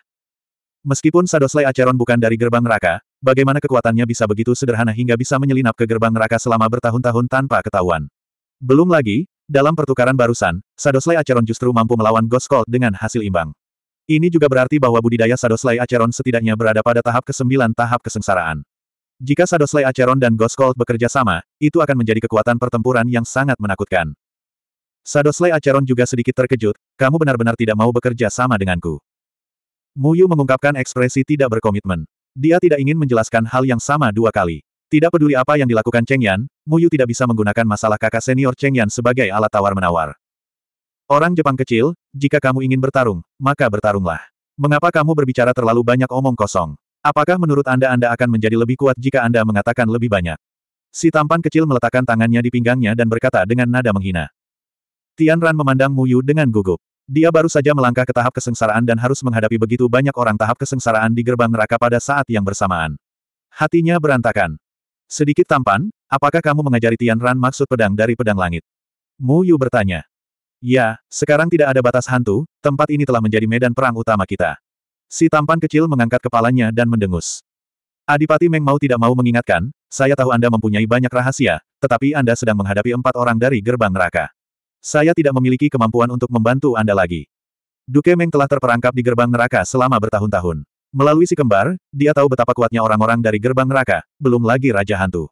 Meskipun Sadosley Acheron bukan dari gerbang neraka, bagaimana kekuatannya bisa begitu sederhana hingga bisa menyelinap ke gerbang neraka selama bertahun-tahun tanpa ketahuan. Belum lagi, dalam pertukaran barusan, Sadosley Acheron justru mampu melawan Ghost Cold dengan hasil imbang. Ini juga berarti bahwa budidaya Sadosley Acheron setidaknya berada pada tahap ke-9 tahap kesengsaraan. Jika Sadosley Acheron dan Ghost Cold bekerja sama, itu akan menjadi kekuatan pertempuran yang sangat menakutkan. Sadosley Acheron juga sedikit terkejut, kamu benar-benar tidak mau bekerja sama denganku. Muyu mengungkapkan ekspresi tidak berkomitmen. Dia tidak ingin menjelaskan hal yang sama dua kali. Tidak peduli apa yang dilakukan Cheng Yan, Muyu tidak bisa menggunakan masalah kakak senior Cheng Yan sebagai alat tawar-menawar. Orang Jepang kecil, jika kamu ingin bertarung, maka bertarunglah. Mengapa kamu berbicara terlalu banyak omong kosong? Apakah menurut Anda Anda akan menjadi lebih kuat jika Anda mengatakan lebih banyak? Si tampan kecil meletakkan tangannya di pinggangnya dan berkata dengan nada menghina. Tian Ran memandang Muyu dengan gugup. Dia baru saja melangkah ke tahap kesengsaraan dan harus menghadapi begitu banyak orang tahap kesengsaraan di gerbang neraka pada saat yang bersamaan. Hatinya berantakan. Sedikit tampan, apakah kamu mengajari Tian Ran maksud pedang dari pedang langit? Mu Yu bertanya. Ya, sekarang tidak ada batas hantu, tempat ini telah menjadi medan perang utama kita. Si tampan kecil mengangkat kepalanya dan mendengus. Adipati Meng mau tidak mau mengingatkan, saya tahu Anda mempunyai banyak rahasia, tetapi Anda sedang menghadapi empat orang dari gerbang neraka. Saya tidak memiliki kemampuan untuk membantu Anda lagi. Duke Meng telah terperangkap di gerbang neraka selama bertahun-tahun. Melalui si kembar, dia tahu betapa kuatnya orang-orang dari gerbang neraka, belum lagi Raja Hantu.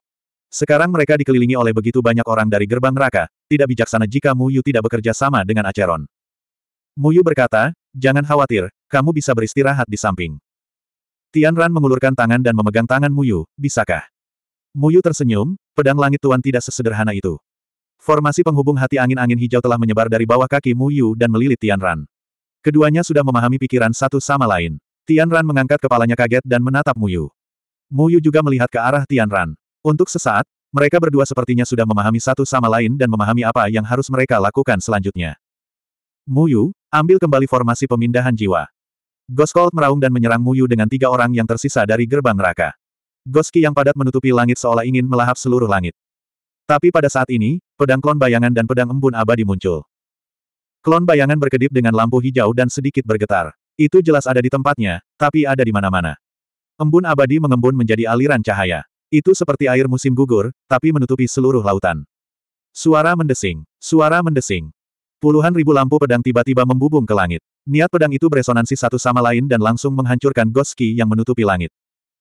Sekarang mereka dikelilingi oleh begitu banyak orang dari gerbang neraka, tidak bijaksana jika Mu Yu tidak bekerja sama dengan Aceron. Mu Yu berkata, jangan khawatir, kamu bisa beristirahat di samping. Tian Ran mengulurkan tangan dan memegang tangan Mu Yu. bisakah? Mu Yu tersenyum, pedang langit tuan tidak sesederhana itu. Formasi penghubung hati angin-angin hijau telah menyebar dari bawah kaki Mu Yu dan melilit Tian Ran. Keduanya sudah memahami pikiran satu sama lain. Tian Ran mengangkat kepalanya kaget dan menatap Mu Yu. Mu Yu juga melihat ke arah Tian Ran. Untuk sesaat, mereka berdua sepertinya sudah memahami satu sama lain dan memahami apa yang harus mereka lakukan selanjutnya. Mu Yu, ambil kembali formasi pemindahan jiwa. Ghost Cold meraung dan menyerang Mu Yu dengan tiga orang yang tersisa dari gerbang neraka. Goski yang padat menutupi langit seolah ingin melahap seluruh langit. Tapi pada saat ini, pedang klon bayangan dan pedang embun abadi muncul. Klon bayangan berkedip dengan lampu hijau dan sedikit bergetar. Itu jelas ada di tempatnya, tapi ada di mana-mana. Embun abadi mengembun menjadi aliran cahaya. Itu seperti air musim gugur, tapi menutupi seluruh lautan. Suara mendesing, suara mendesing. Puluhan ribu lampu pedang tiba-tiba membubung ke langit. Niat pedang itu beresonansi satu sama lain dan langsung menghancurkan Goski yang menutupi langit.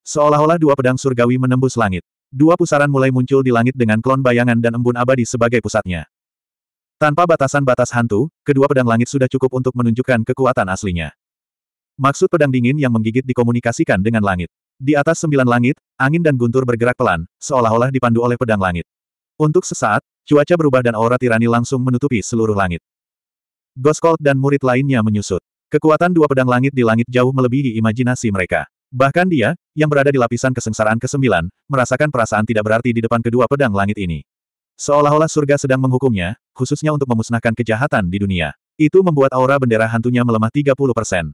Seolah-olah dua pedang surgawi menembus langit. Dua pusaran mulai muncul di langit dengan klon bayangan dan embun abadi sebagai pusatnya. Tanpa batasan batas hantu, kedua pedang langit sudah cukup untuk menunjukkan kekuatan aslinya. Maksud pedang dingin yang menggigit dikomunikasikan dengan langit. Di atas sembilan langit, angin dan guntur bergerak pelan, seolah-olah dipandu oleh pedang langit. Untuk sesaat, cuaca berubah dan aura tirani langsung menutupi seluruh langit. Goskold dan murid lainnya menyusut. Kekuatan dua pedang langit di langit jauh melebihi imajinasi mereka. Bahkan dia, yang berada di lapisan kesengsaraan ke-9, merasakan perasaan tidak berarti di depan kedua pedang langit ini. Seolah-olah surga sedang menghukumnya, khususnya untuk memusnahkan kejahatan di dunia. Itu membuat aura bendera hantunya melemah 30 persen.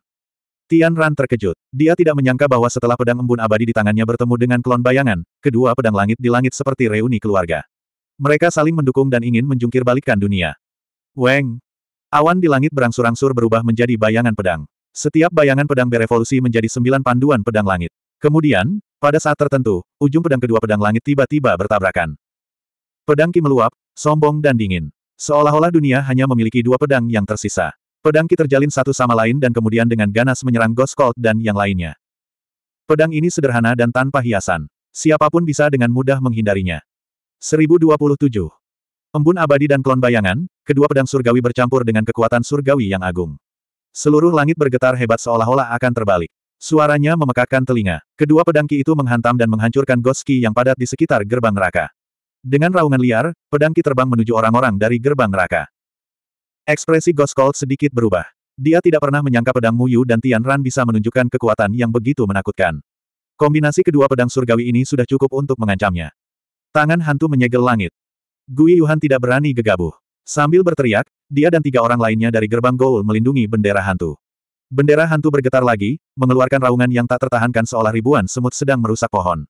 Tian Ran terkejut. Dia tidak menyangka bahwa setelah pedang embun abadi di tangannya bertemu dengan klon bayangan, kedua pedang langit di langit seperti reuni keluarga. Mereka saling mendukung dan ingin menjungkir balikkan dunia. Weng! Awan di langit berangsur-angsur berubah menjadi bayangan pedang. Setiap bayangan pedang berevolusi menjadi sembilan panduan pedang langit. Kemudian, pada saat tertentu, ujung pedang kedua pedang langit tiba-tiba bertabrakan. Pedang Ki meluap, sombong dan dingin. Seolah-olah dunia hanya memiliki dua pedang yang tersisa. Pedang Ki terjalin satu sama lain dan kemudian dengan ganas menyerang Ghost Cold dan yang lainnya. Pedang ini sederhana dan tanpa hiasan. Siapapun bisa dengan mudah menghindarinya. 1027. Embun abadi dan klon bayangan, kedua pedang surgawi bercampur dengan kekuatan surgawi yang agung. Seluruh langit bergetar hebat seolah-olah akan terbalik. Suaranya memekakkan telinga. Kedua pedangki itu menghantam dan menghancurkan goski yang padat di sekitar gerbang neraka. Dengan raungan liar, pedangki terbang menuju orang-orang dari gerbang neraka. Ekspresi Goskold sedikit berubah. Dia tidak pernah menyangka pedang Muyu dan Tian Ran bisa menunjukkan kekuatan yang begitu menakutkan. Kombinasi kedua pedang surgawi ini sudah cukup untuk mengancamnya. Tangan hantu menyegel langit. Gui Yuhan tidak berani gegabah. Sambil berteriak, dia dan tiga orang lainnya dari gerbang Goul melindungi bendera hantu. Bendera hantu bergetar lagi, mengeluarkan raungan yang tak tertahankan seolah ribuan semut sedang merusak pohon.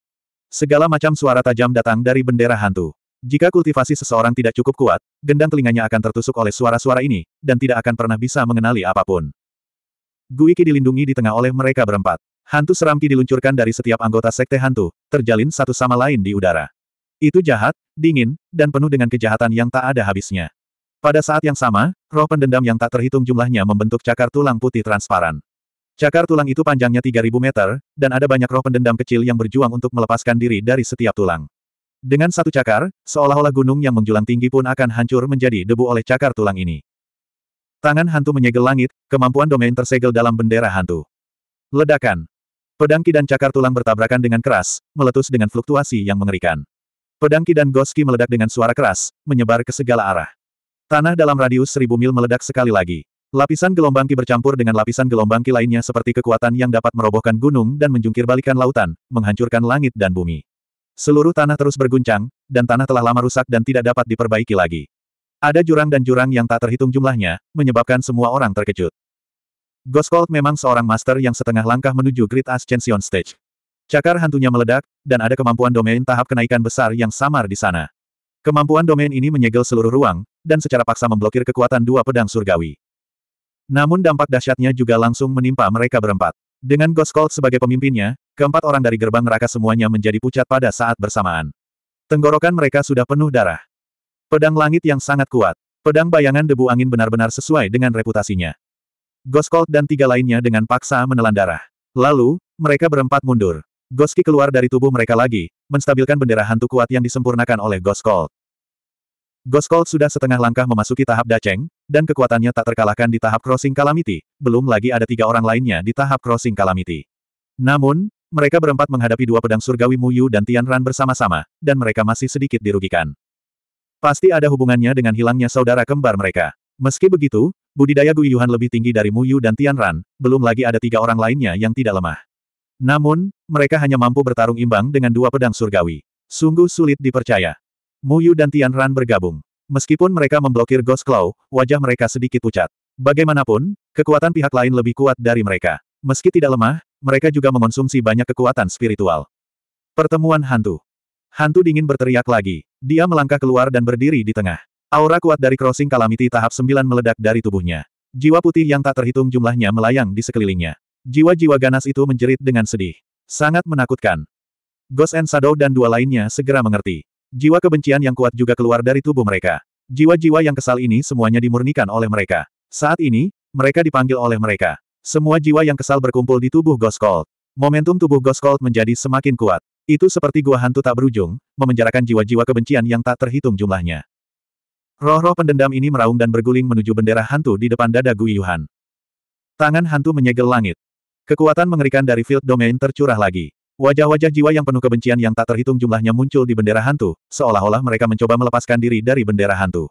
Segala macam suara tajam datang dari bendera hantu. Jika kultivasi seseorang tidak cukup kuat, gendang telinganya akan tertusuk oleh suara-suara ini, dan tidak akan pernah bisa mengenali apapun. Guiki dilindungi di tengah oleh mereka berempat. Hantu serampi diluncurkan dari setiap anggota sekte hantu, terjalin satu sama lain di udara. Itu jahat, dingin, dan penuh dengan kejahatan yang tak ada habisnya. Pada saat yang sama, roh pendendam yang tak terhitung jumlahnya membentuk cakar tulang putih transparan. Cakar tulang itu panjangnya 3000 meter, dan ada banyak roh pendendam kecil yang berjuang untuk melepaskan diri dari setiap tulang. Dengan satu cakar, seolah-olah gunung yang menjulang tinggi pun akan hancur menjadi debu oleh cakar tulang ini. Tangan hantu menyegel langit, kemampuan domain tersegel dalam bendera hantu. Ledakan. Pedangki dan cakar tulang bertabrakan dengan keras, meletus dengan fluktuasi yang mengerikan. Pedangki dan Goski meledak dengan suara keras, menyebar ke segala arah. Tanah dalam radius seribu mil meledak sekali lagi. Lapisan gelombang Ki bercampur dengan lapisan gelombang Ki lainnya seperti kekuatan yang dapat merobohkan gunung dan menjungkir balikan lautan, menghancurkan langit dan bumi. Seluruh tanah terus berguncang, dan tanah telah lama rusak dan tidak dapat diperbaiki lagi. Ada jurang dan jurang yang tak terhitung jumlahnya, menyebabkan semua orang terkejut. Goskold memang seorang master yang setengah langkah menuju Great Ascension Stage. Cakar hantunya meledak, dan ada kemampuan domain tahap kenaikan besar yang samar di sana. Kemampuan domain ini menyegel seluruh ruang, dan secara paksa memblokir kekuatan dua pedang surgawi. Namun dampak dahsyatnya juga langsung menimpa mereka berempat. Dengan Goskold sebagai pemimpinnya, keempat orang dari gerbang neraka semuanya menjadi pucat pada saat bersamaan. Tenggorokan mereka sudah penuh darah. Pedang langit yang sangat kuat. Pedang bayangan debu angin benar-benar sesuai dengan reputasinya. Goskold dan tiga lainnya dengan paksa menelan darah. Lalu, mereka berempat mundur. Goski keluar dari tubuh mereka lagi, menstabilkan bendera hantu kuat yang disempurnakan oleh Goskold. Goskol sudah setengah langkah memasuki tahap daceng, dan kekuatannya tak terkalahkan di tahap Crossing Calamity, belum lagi ada tiga orang lainnya di tahap Crossing Calamity. Namun, mereka berempat menghadapi dua pedang surgawi Muyu dan Tianran bersama-sama, dan mereka masih sedikit dirugikan. Pasti ada hubungannya dengan hilangnya saudara kembar mereka. Meski begitu, budidaya Guiyuhan lebih tinggi dari Muyu dan Tianran, belum lagi ada tiga orang lainnya yang tidak lemah. Namun, mereka hanya mampu bertarung imbang dengan dua pedang surgawi. Sungguh sulit dipercaya. Muyu dan Tian Ran bergabung. Meskipun mereka memblokir Ghost Claw, wajah mereka sedikit pucat. Bagaimanapun, kekuatan pihak lain lebih kuat dari mereka. Meski tidak lemah, mereka juga mengonsumsi banyak kekuatan spiritual. Pertemuan hantu. Hantu dingin berteriak lagi. Dia melangkah keluar dan berdiri di tengah. Aura kuat dari crossing Kalamiti tahap 9 meledak dari tubuhnya. Jiwa putih yang tak terhitung jumlahnya melayang di sekelilingnya. Jiwa-jiwa ganas itu menjerit dengan sedih. Sangat menakutkan. Ghost and Shadow dan dua lainnya segera mengerti. Jiwa kebencian yang kuat juga keluar dari tubuh mereka. Jiwa-jiwa yang kesal ini semuanya dimurnikan oleh mereka. Saat ini, mereka dipanggil oleh mereka. Semua jiwa yang kesal berkumpul di tubuh Ghost Cold. Momentum tubuh Ghost Cold menjadi semakin kuat. Itu seperti gua hantu tak berujung, memenjarakan jiwa-jiwa kebencian yang tak terhitung jumlahnya. Roh-roh pendendam ini meraung dan berguling menuju bendera hantu di depan dada Gui Tangan hantu menyegel langit. Kekuatan mengerikan dari field domain tercurah lagi. Wajah-wajah jiwa yang penuh kebencian yang tak terhitung jumlahnya muncul di bendera hantu, seolah-olah mereka mencoba melepaskan diri dari bendera hantu.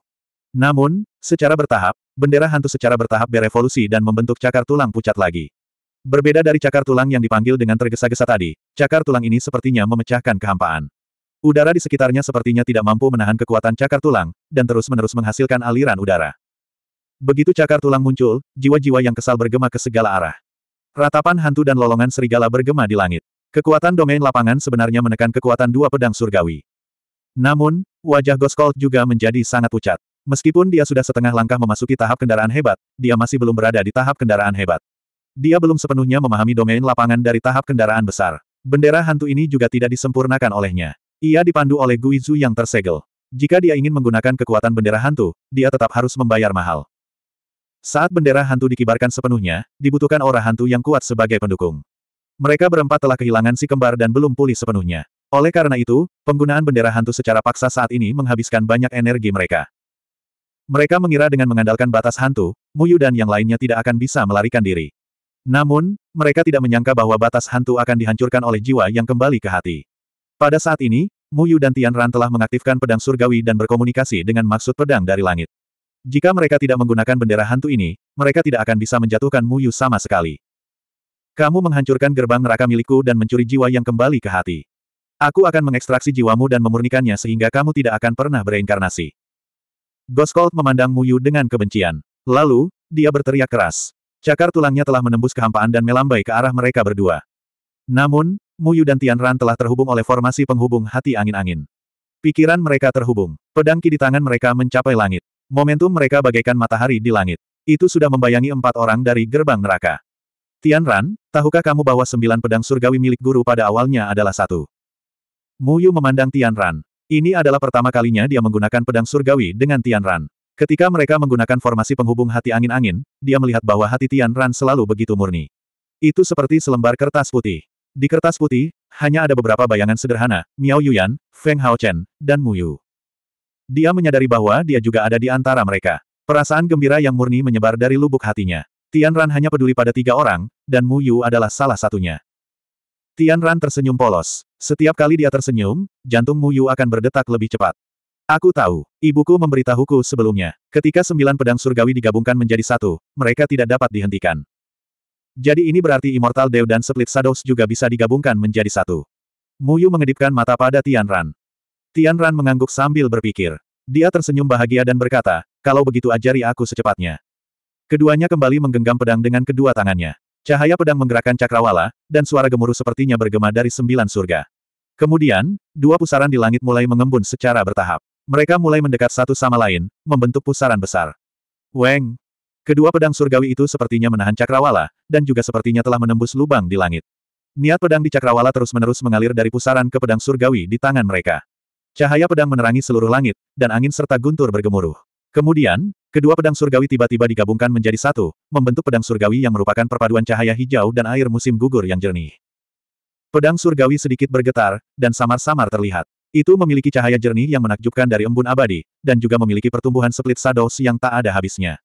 Namun, secara bertahap, bendera hantu secara bertahap berevolusi dan membentuk cakar tulang pucat lagi. Berbeda dari cakar tulang yang dipanggil dengan tergesa-gesa tadi, cakar tulang ini sepertinya memecahkan kehampaan. Udara di sekitarnya sepertinya tidak mampu menahan kekuatan cakar tulang, dan terus-menerus menghasilkan aliran udara. Begitu cakar tulang muncul, jiwa-jiwa yang kesal bergema ke segala arah. Ratapan hantu dan lolongan serigala bergema di langit. Kekuatan domain lapangan sebenarnya menekan kekuatan dua pedang surgawi. Namun, wajah Goskold juga menjadi sangat pucat. Meskipun dia sudah setengah langkah memasuki tahap kendaraan hebat, dia masih belum berada di tahap kendaraan hebat. Dia belum sepenuhnya memahami domain lapangan dari tahap kendaraan besar. Bendera hantu ini juga tidak disempurnakan olehnya. Ia dipandu oleh Guizu yang tersegel. Jika dia ingin menggunakan kekuatan bendera hantu, dia tetap harus membayar mahal. Saat bendera hantu dikibarkan sepenuhnya, dibutuhkan aura hantu yang kuat sebagai pendukung mereka berempat telah kehilangan si kembar dan belum pulih sepenuhnya. Oleh karena itu, penggunaan bendera hantu secara paksa saat ini menghabiskan banyak energi mereka. Mereka mengira dengan mengandalkan batas hantu, Muyu dan yang lainnya tidak akan bisa melarikan diri. Namun, mereka tidak menyangka bahwa batas hantu akan dihancurkan oleh jiwa yang kembali ke hati. Pada saat ini, Muyu dan Tian Ran telah mengaktifkan pedang surgawi dan berkomunikasi dengan maksud pedang dari langit. Jika mereka tidak menggunakan bendera hantu ini, mereka tidak akan bisa menjatuhkan Muyu sama sekali. Kamu menghancurkan gerbang neraka milikku dan mencuri jiwa yang kembali ke hati. Aku akan mengekstraksi jiwamu dan memurnikannya sehingga kamu tidak akan pernah bereinkarnasi. Goskold memandang Muyu dengan kebencian. Lalu, dia berteriak keras. Cakar tulangnya telah menembus kehampaan dan melambai ke arah mereka berdua. Namun, Muyu dan Tianran telah terhubung oleh formasi penghubung hati angin-angin. Pikiran mereka terhubung. Pedang ki di tangan mereka mencapai langit. Momentum mereka bagaikan matahari di langit. Itu sudah membayangi empat orang dari gerbang neraka. Tian Ran, tahukah kamu bahwa sembilan pedang surgawi milik guru pada awalnya adalah satu? Mu Yu memandang Tian Ran. Ini adalah pertama kalinya dia menggunakan pedang surgawi dengan Tian Ran. Ketika mereka menggunakan formasi penghubung hati angin-angin, dia melihat bahwa hati Tian Ran selalu begitu murni. Itu seperti selembar kertas putih. Di kertas putih, hanya ada beberapa bayangan sederhana, Miao Yuyan, Feng Haochen, dan Mu Yu. Dia menyadari bahwa dia juga ada di antara mereka. Perasaan gembira yang murni menyebar dari lubuk hatinya. Tian Ran hanya peduli pada tiga orang, dan Mu Yu adalah salah satunya. Tian Ran tersenyum polos. Setiap kali dia tersenyum, jantung Mu Yu akan berdetak lebih cepat. Aku tahu, ibuku memberitahuku sebelumnya. Ketika sembilan pedang surgawi digabungkan menjadi satu, mereka tidak dapat dihentikan. Jadi ini berarti Immortal Dew dan Split Shadows juga bisa digabungkan menjadi satu. Mu Yu mengedipkan mata pada Tian Ran. Tian Ran mengangguk sambil berpikir. Dia tersenyum bahagia dan berkata, kalau begitu ajari aku secepatnya. Keduanya kembali menggenggam pedang dengan kedua tangannya. Cahaya pedang menggerakkan cakrawala, dan suara gemuruh sepertinya bergema dari sembilan surga. Kemudian, dua pusaran di langit mulai mengembun secara bertahap. Mereka mulai mendekat satu sama lain, membentuk pusaran besar. Weng! Kedua pedang surgawi itu sepertinya menahan cakrawala, dan juga sepertinya telah menembus lubang di langit. Niat pedang di cakrawala terus-menerus mengalir dari pusaran ke pedang surgawi di tangan mereka. Cahaya pedang menerangi seluruh langit, dan angin serta guntur bergemuruh. Kemudian, kedua pedang surgawi tiba-tiba digabungkan menjadi satu, membentuk pedang surgawi yang merupakan perpaduan cahaya hijau dan air musim gugur yang jernih. Pedang surgawi sedikit bergetar, dan samar-samar terlihat. Itu memiliki cahaya jernih yang menakjubkan dari embun abadi, dan juga memiliki pertumbuhan split sados yang tak ada habisnya.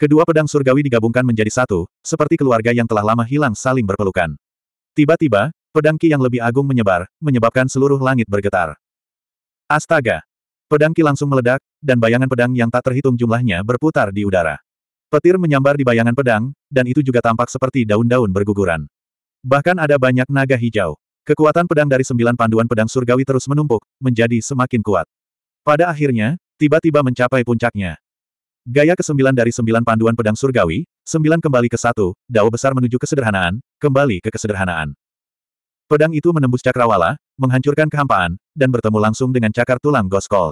Kedua pedang surgawi digabungkan menjadi satu, seperti keluarga yang telah lama hilang saling berpelukan. Tiba-tiba, pedang ki yang lebih agung menyebar, menyebabkan seluruh langit bergetar. Astaga! Pedang Ki langsung meledak, dan bayangan pedang yang tak terhitung jumlahnya berputar di udara. Petir menyambar di bayangan pedang, dan itu juga tampak seperti daun-daun berguguran. Bahkan ada banyak naga hijau. Kekuatan pedang dari sembilan panduan pedang surgawi terus menumpuk, menjadi semakin kuat. Pada akhirnya, tiba-tiba mencapai puncaknya. Gaya kesembilan dari sembilan panduan pedang surgawi, sembilan kembali ke satu, dao besar menuju kesederhanaan, kembali ke kesederhanaan. Pedang itu menembus cakrawala, menghancurkan kehampaan, dan bertemu langsung dengan cakar tulang Goskold.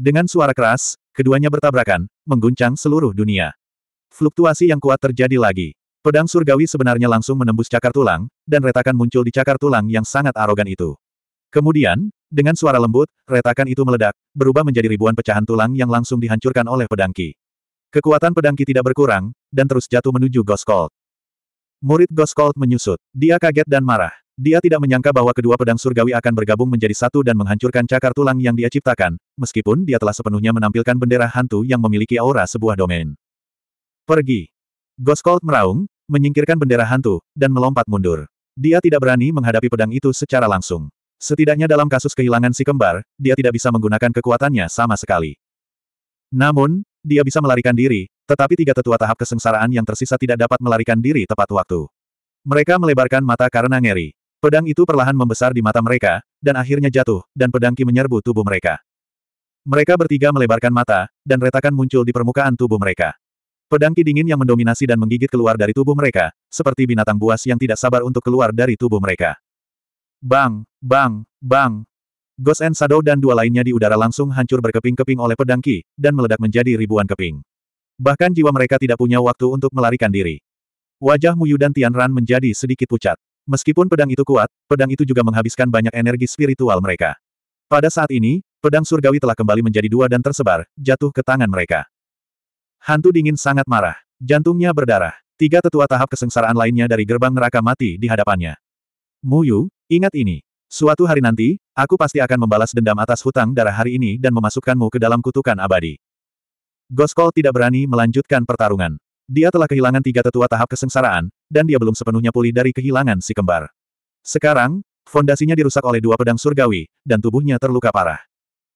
Dengan suara keras, keduanya bertabrakan, mengguncang seluruh dunia. Fluktuasi yang kuat terjadi lagi. Pedang surgawi sebenarnya langsung menembus cakar tulang, dan retakan muncul di cakar tulang yang sangat arogan itu. Kemudian, dengan suara lembut, retakan itu meledak, berubah menjadi ribuan pecahan tulang yang langsung dihancurkan oleh pedangki. Kekuatan pedangki tidak berkurang, dan terus jatuh menuju Goskold. Murid Goskold menyusut. Dia kaget dan marah. Dia tidak menyangka bahwa kedua pedang surgawi akan bergabung menjadi satu dan menghancurkan cakar tulang yang dia ciptakan, meskipun dia telah sepenuhnya menampilkan bendera hantu yang memiliki aura sebuah domain. Pergi. Goskold meraung, menyingkirkan bendera hantu, dan melompat mundur. Dia tidak berani menghadapi pedang itu secara langsung. Setidaknya dalam kasus kehilangan si kembar, dia tidak bisa menggunakan kekuatannya sama sekali. Namun, dia bisa melarikan diri, tetapi tiga tetua tahap kesengsaraan yang tersisa tidak dapat melarikan diri tepat waktu. Mereka melebarkan mata karena ngeri. Pedang itu perlahan membesar di mata mereka, dan akhirnya jatuh, dan pedang Ki menyerbu tubuh mereka. Mereka bertiga melebarkan mata, dan retakan muncul di permukaan tubuh mereka. Pedang Ki dingin yang mendominasi dan menggigit keluar dari tubuh mereka, seperti binatang buas yang tidak sabar untuk keluar dari tubuh mereka. Bang, bang, bang. Ghost and Shadow dan dua lainnya di udara langsung hancur berkeping-keping oleh pedang Ki, dan meledak menjadi ribuan keping. Bahkan jiwa mereka tidak punya waktu untuk melarikan diri. Wajah Muyu dan Ran menjadi sedikit pucat. Meskipun pedang itu kuat, pedang itu juga menghabiskan banyak energi spiritual mereka. Pada saat ini, pedang surgawi telah kembali menjadi dua dan tersebar, jatuh ke tangan mereka. Hantu dingin sangat marah. Jantungnya berdarah. Tiga tetua tahap kesengsaraan lainnya dari gerbang neraka mati di hadapannya. Muyu, ingat ini. Suatu hari nanti, aku pasti akan membalas dendam atas hutang darah hari ini dan memasukkanmu ke dalam kutukan abadi. Goskol tidak berani melanjutkan pertarungan. Dia telah kehilangan tiga tetua tahap kesengsaraan, dan dia belum sepenuhnya pulih dari kehilangan si kembar. Sekarang, fondasinya dirusak oleh dua pedang surgawi, dan tubuhnya terluka parah.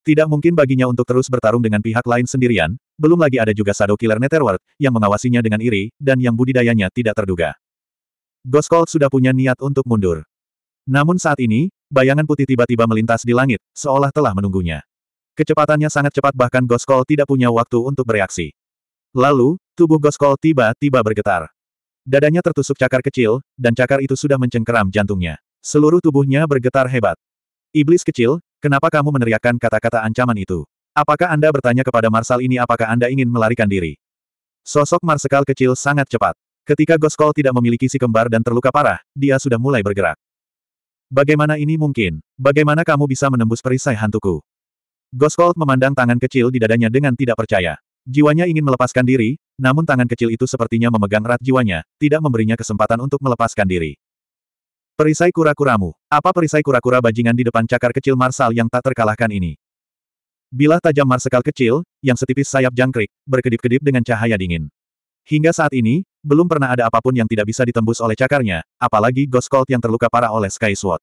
Tidak mungkin baginya untuk terus bertarung dengan pihak lain sendirian, belum lagi ada juga Shadow Killer Netherworld, yang mengawasinya dengan iri, dan yang budidayanya tidak terduga. Ghost Cold sudah punya niat untuk mundur. Namun saat ini, bayangan putih tiba-tiba melintas di langit, seolah telah menunggunya. Kecepatannya sangat cepat bahkan Ghost Cold tidak punya waktu untuk bereaksi. Lalu, tubuh Goskol tiba-tiba bergetar. Dadanya tertusuk cakar kecil, dan cakar itu sudah mencengkeram jantungnya. Seluruh tubuhnya bergetar hebat. Iblis kecil, kenapa kamu meneriakkan kata-kata ancaman itu? Apakah Anda bertanya kepada Marsal ini apakah Anda ingin melarikan diri? Sosok Marsekal kecil sangat cepat. Ketika Goskol tidak memiliki si kembar dan terluka parah, dia sudah mulai bergerak. Bagaimana ini mungkin? Bagaimana kamu bisa menembus perisai hantuku? Goskol memandang tangan kecil di dadanya dengan tidak percaya. Jiwanya ingin melepaskan diri, namun tangan kecil itu sepertinya memegang rat jiwanya, tidak memberinya kesempatan untuk melepaskan diri. Perisai kura-kuramu. Apa perisai kura-kura bajingan di depan cakar kecil Marsal yang tak terkalahkan ini? Bilah tajam marsekal kecil, yang setipis sayap jangkrik, berkedip-kedip dengan cahaya dingin. Hingga saat ini, belum pernah ada apapun yang tidak bisa ditembus oleh cakarnya, apalagi Ghost Cold yang terluka parah oleh Sky Sword.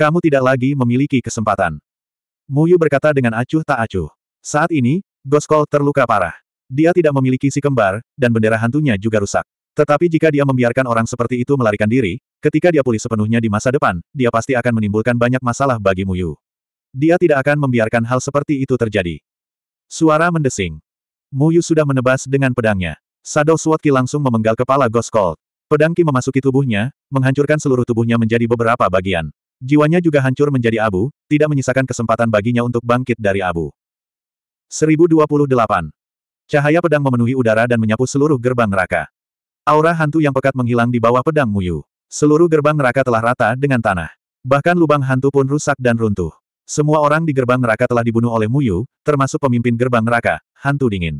Kamu tidak lagi memiliki kesempatan. Muyu berkata dengan acuh tak acuh. Saat ini, Goskol terluka parah. Dia tidak memiliki si kembar, dan bendera hantunya juga rusak. Tetapi jika dia membiarkan orang seperti itu melarikan diri, ketika dia pulih sepenuhnya di masa depan, dia pasti akan menimbulkan banyak masalah bagi Muyu. Dia tidak akan membiarkan hal seperti itu terjadi. Suara mendesing. Muyu sudah menebas dengan pedangnya. Shadow Sword langsung memenggal kepala Goskol. Pedangki Pedang Ki memasuki tubuhnya, menghancurkan seluruh tubuhnya menjadi beberapa bagian. Jiwanya juga hancur menjadi abu, tidak menyisakan kesempatan baginya untuk bangkit dari abu. 1028. Cahaya pedang memenuhi udara dan menyapu seluruh gerbang neraka. Aura hantu yang pekat menghilang di bawah pedang Muyu. Seluruh gerbang neraka telah rata dengan tanah. Bahkan lubang hantu pun rusak dan runtuh. Semua orang di gerbang neraka telah dibunuh oleh Muyu, termasuk pemimpin gerbang neraka, hantu dingin.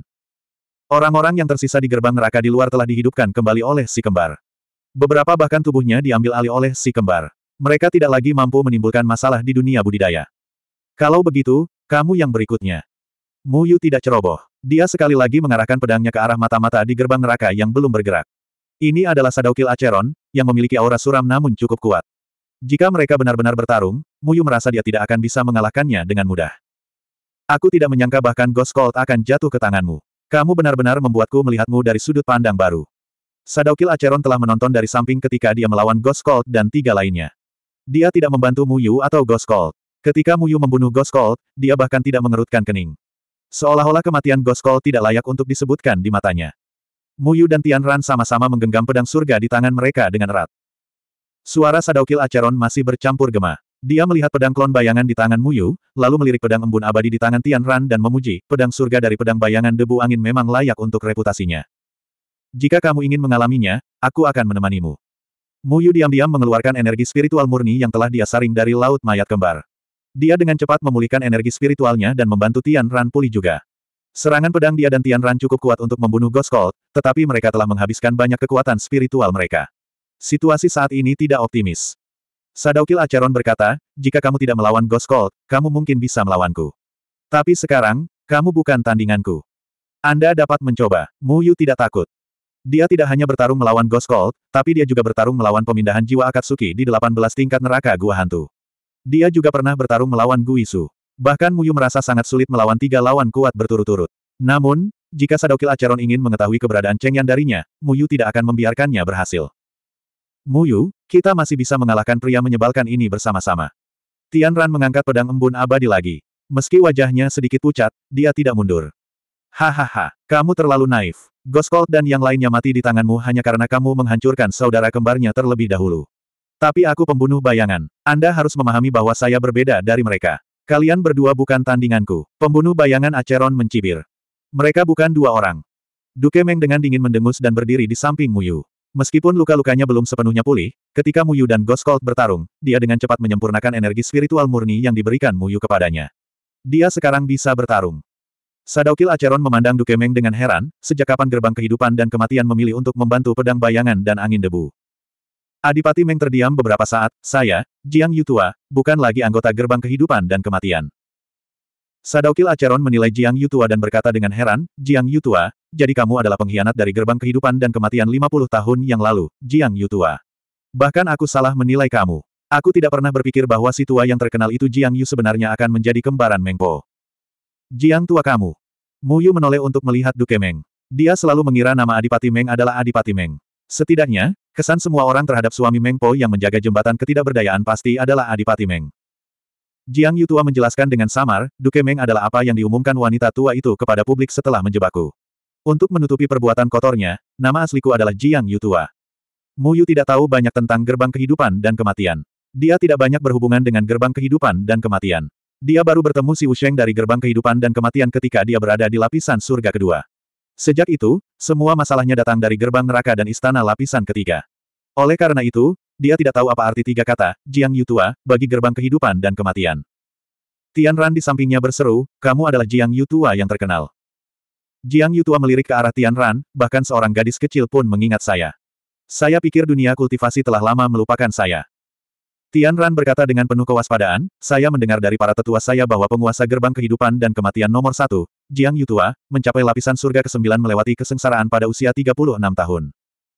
Orang-orang yang tersisa di gerbang neraka di luar telah dihidupkan kembali oleh si kembar. Beberapa bahkan tubuhnya diambil alih oleh si kembar. Mereka tidak lagi mampu menimbulkan masalah di dunia budidaya. Kalau begitu, kamu yang berikutnya. Mu Yu tidak ceroboh. Dia sekali lagi mengarahkan pedangnya ke arah mata-mata di gerbang neraka yang belum bergerak. Ini adalah Sadaukil Aceron, yang memiliki aura suram namun cukup kuat. Jika mereka benar-benar bertarung, Mu Yu merasa dia tidak akan bisa mengalahkannya dengan mudah. Aku tidak menyangka bahkan Ghost Cold akan jatuh ke tanganmu. Kamu benar-benar membuatku melihatmu dari sudut pandang baru. Sadaukil Aceron telah menonton dari samping ketika dia melawan Ghost Cold dan tiga lainnya. Dia tidak membantu Mu Yu atau Ghost Cold. Ketika Yu membunuh Ghost Cold, dia bahkan tidak mengerutkan kening. Seolah-olah kematian Goskol tidak layak untuk disebutkan di matanya. Muyu dan Tianran sama-sama menggenggam pedang surga di tangan mereka dengan erat. Suara Sadaukil Acheron masih bercampur gema. Dia melihat pedang klon bayangan di tangan Muyu, lalu melirik pedang embun abadi di tangan Tianran dan memuji, pedang surga dari pedang bayangan debu angin memang layak untuk reputasinya. Jika kamu ingin mengalaminya, aku akan menemanimu. Muyu diam-diam mengeluarkan energi spiritual murni yang telah dia saring dari laut mayat kembar. Dia dengan cepat memulihkan energi spiritualnya dan membantu Tian Ran pulih juga. Serangan pedang dia dan Tian Ran cukup kuat untuk membunuh Ghost Cold, tetapi mereka telah menghabiskan banyak kekuatan spiritual mereka. Situasi saat ini tidak optimis. Sadaukil Acheron berkata, jika kamu tidak melawan Ghost Cold, kamu mungkin bisa melawanku. Tapi sekarang, kamu bukan tandinganku. Anda dapat mencoba. Mu Yu tidak takut. Dia tidak hanya bertarung melawan Ghost Cold, tapi dia juga bertarung melawan pemindahan jiwa Akatsuki di 18 tingkat neraka gua hantu. Dia juga pernah bertarung melawan Guisu. Bahkan Muyu merasa sangat sulit melawan tiga lawan kuat berturut-turut. Namun, jika Sadokil Acheron ingin mengetahui keberadaan Cheng Yan darinya, Muyu tidak akan membiarkannya berhasil. Muyu, kita masih bisa mengalahkan pria menyebalkan ini bersama-sama. Tian Ran mengangkat pedang embun abadi lagi. Meski wajahnya sedikit pucat, dia tidak mundur. Hahaha, kamu terlalu naif. Goskold dan yang lainnya mati di tanganmu hanya karena kamu menghancurkan saudara kembarnya terlebih dahulu. Tapi aku pembunuh bayangan. Anda harus memahami bahwa saya berbeda dari mereka. Kalian berdua bukan tandinganku. Pembunuh bayangan Aceron mencibir. Mereka bukan dua orang. Duke Meng dengan dingin mendengus dan berdiri di samping Muyu. Meskipun luka-lukanya belum sepenuhnya pulih, ketika Muyu dan Ghost Cold bertarung, dia dengan cepat menyempurnakan energi spiritual murni yang diberikan Muyu kepadanya. Dia sekarang bisa bertarung. Sadaukil Aceron memandang Duke Meng dengan heran, sejak kapan gerbang kehidupan dan kematian memilih untuk membantu pedang bayangan dan angin debu. Adipati Meng terdiam beberapa saat, saya, Jiang Yutua, bukan lagi anggota gerbang kehidupan dan kematian. Sadaukil Acheron menilai Jiang Yutua dan berkata dengan heran, Jiang Yutua, jadi kamu adalah pengkhianat dari gerbang kehidupan dan kematian 50 tahun yang lalu, Jiang Yutua. Bahkan aku salah menilai kamu. Aku tidak pernah berpikir bahwa si tua yang terkenal itu Jiang Yu sebenarnya akan menjadi kembaran Mengpo. Jiang tua kamu. Mu Yu menoleh untuk melihat Duke Meng. Dia selalu mengira nama Adipati Meng adalah Adipati Meng. Setidaknya, kesan semua orang terhadap suami Meng Po yang menjaga jembatan ketidakberdayaan pasti adalah Adipati Meng. Jiang Yutua menjelaskan dengan samar, Duke Meng adalah apa yang diumumkan wanita tua itu kepada publik setelah menjebakku. Untuk menutupi perbuatan kotornya, nama asliku adalah Jiang Yutua. Mu Yu tidak tahu banyak tentang gerbang kehidupan dan kematian. Dia tidak banyak berhubungan dengan gerbang kehidupan dan kematian. Dia baru bertemu si Wusheng dari gerbang kehidupan dan kematian ketika dia berada di lapisan surga kedua. Sejak itu, semua masalahnya datang dari gerbang neraka dan istana lapisan ketiga. Oleh karena itu, dia tidak tahu apa arti tiga kata, Jiang Yutua, bagi gerbang kehidupan dan kematian. Tian Ran di sampingnya berseru, kamu adalah Jiang Yutua yang terkenal. Jiang Yutua melirik ke arah Tian Ran, bahkan seorang gadis kecil pun mengingat saya. Saya pikir dunia kultivasi telah lama melupakan saya. Tian Ran berkata dengan penuh kewaspadaan, saya mendengar dari para tetua saya bahwa penguasa gerbang kehidupan dan kematian nomor satu, Jiang Yutua, mencapai lapisan surga ke-9 melewati kesengsaraan pada usia 36 tahun.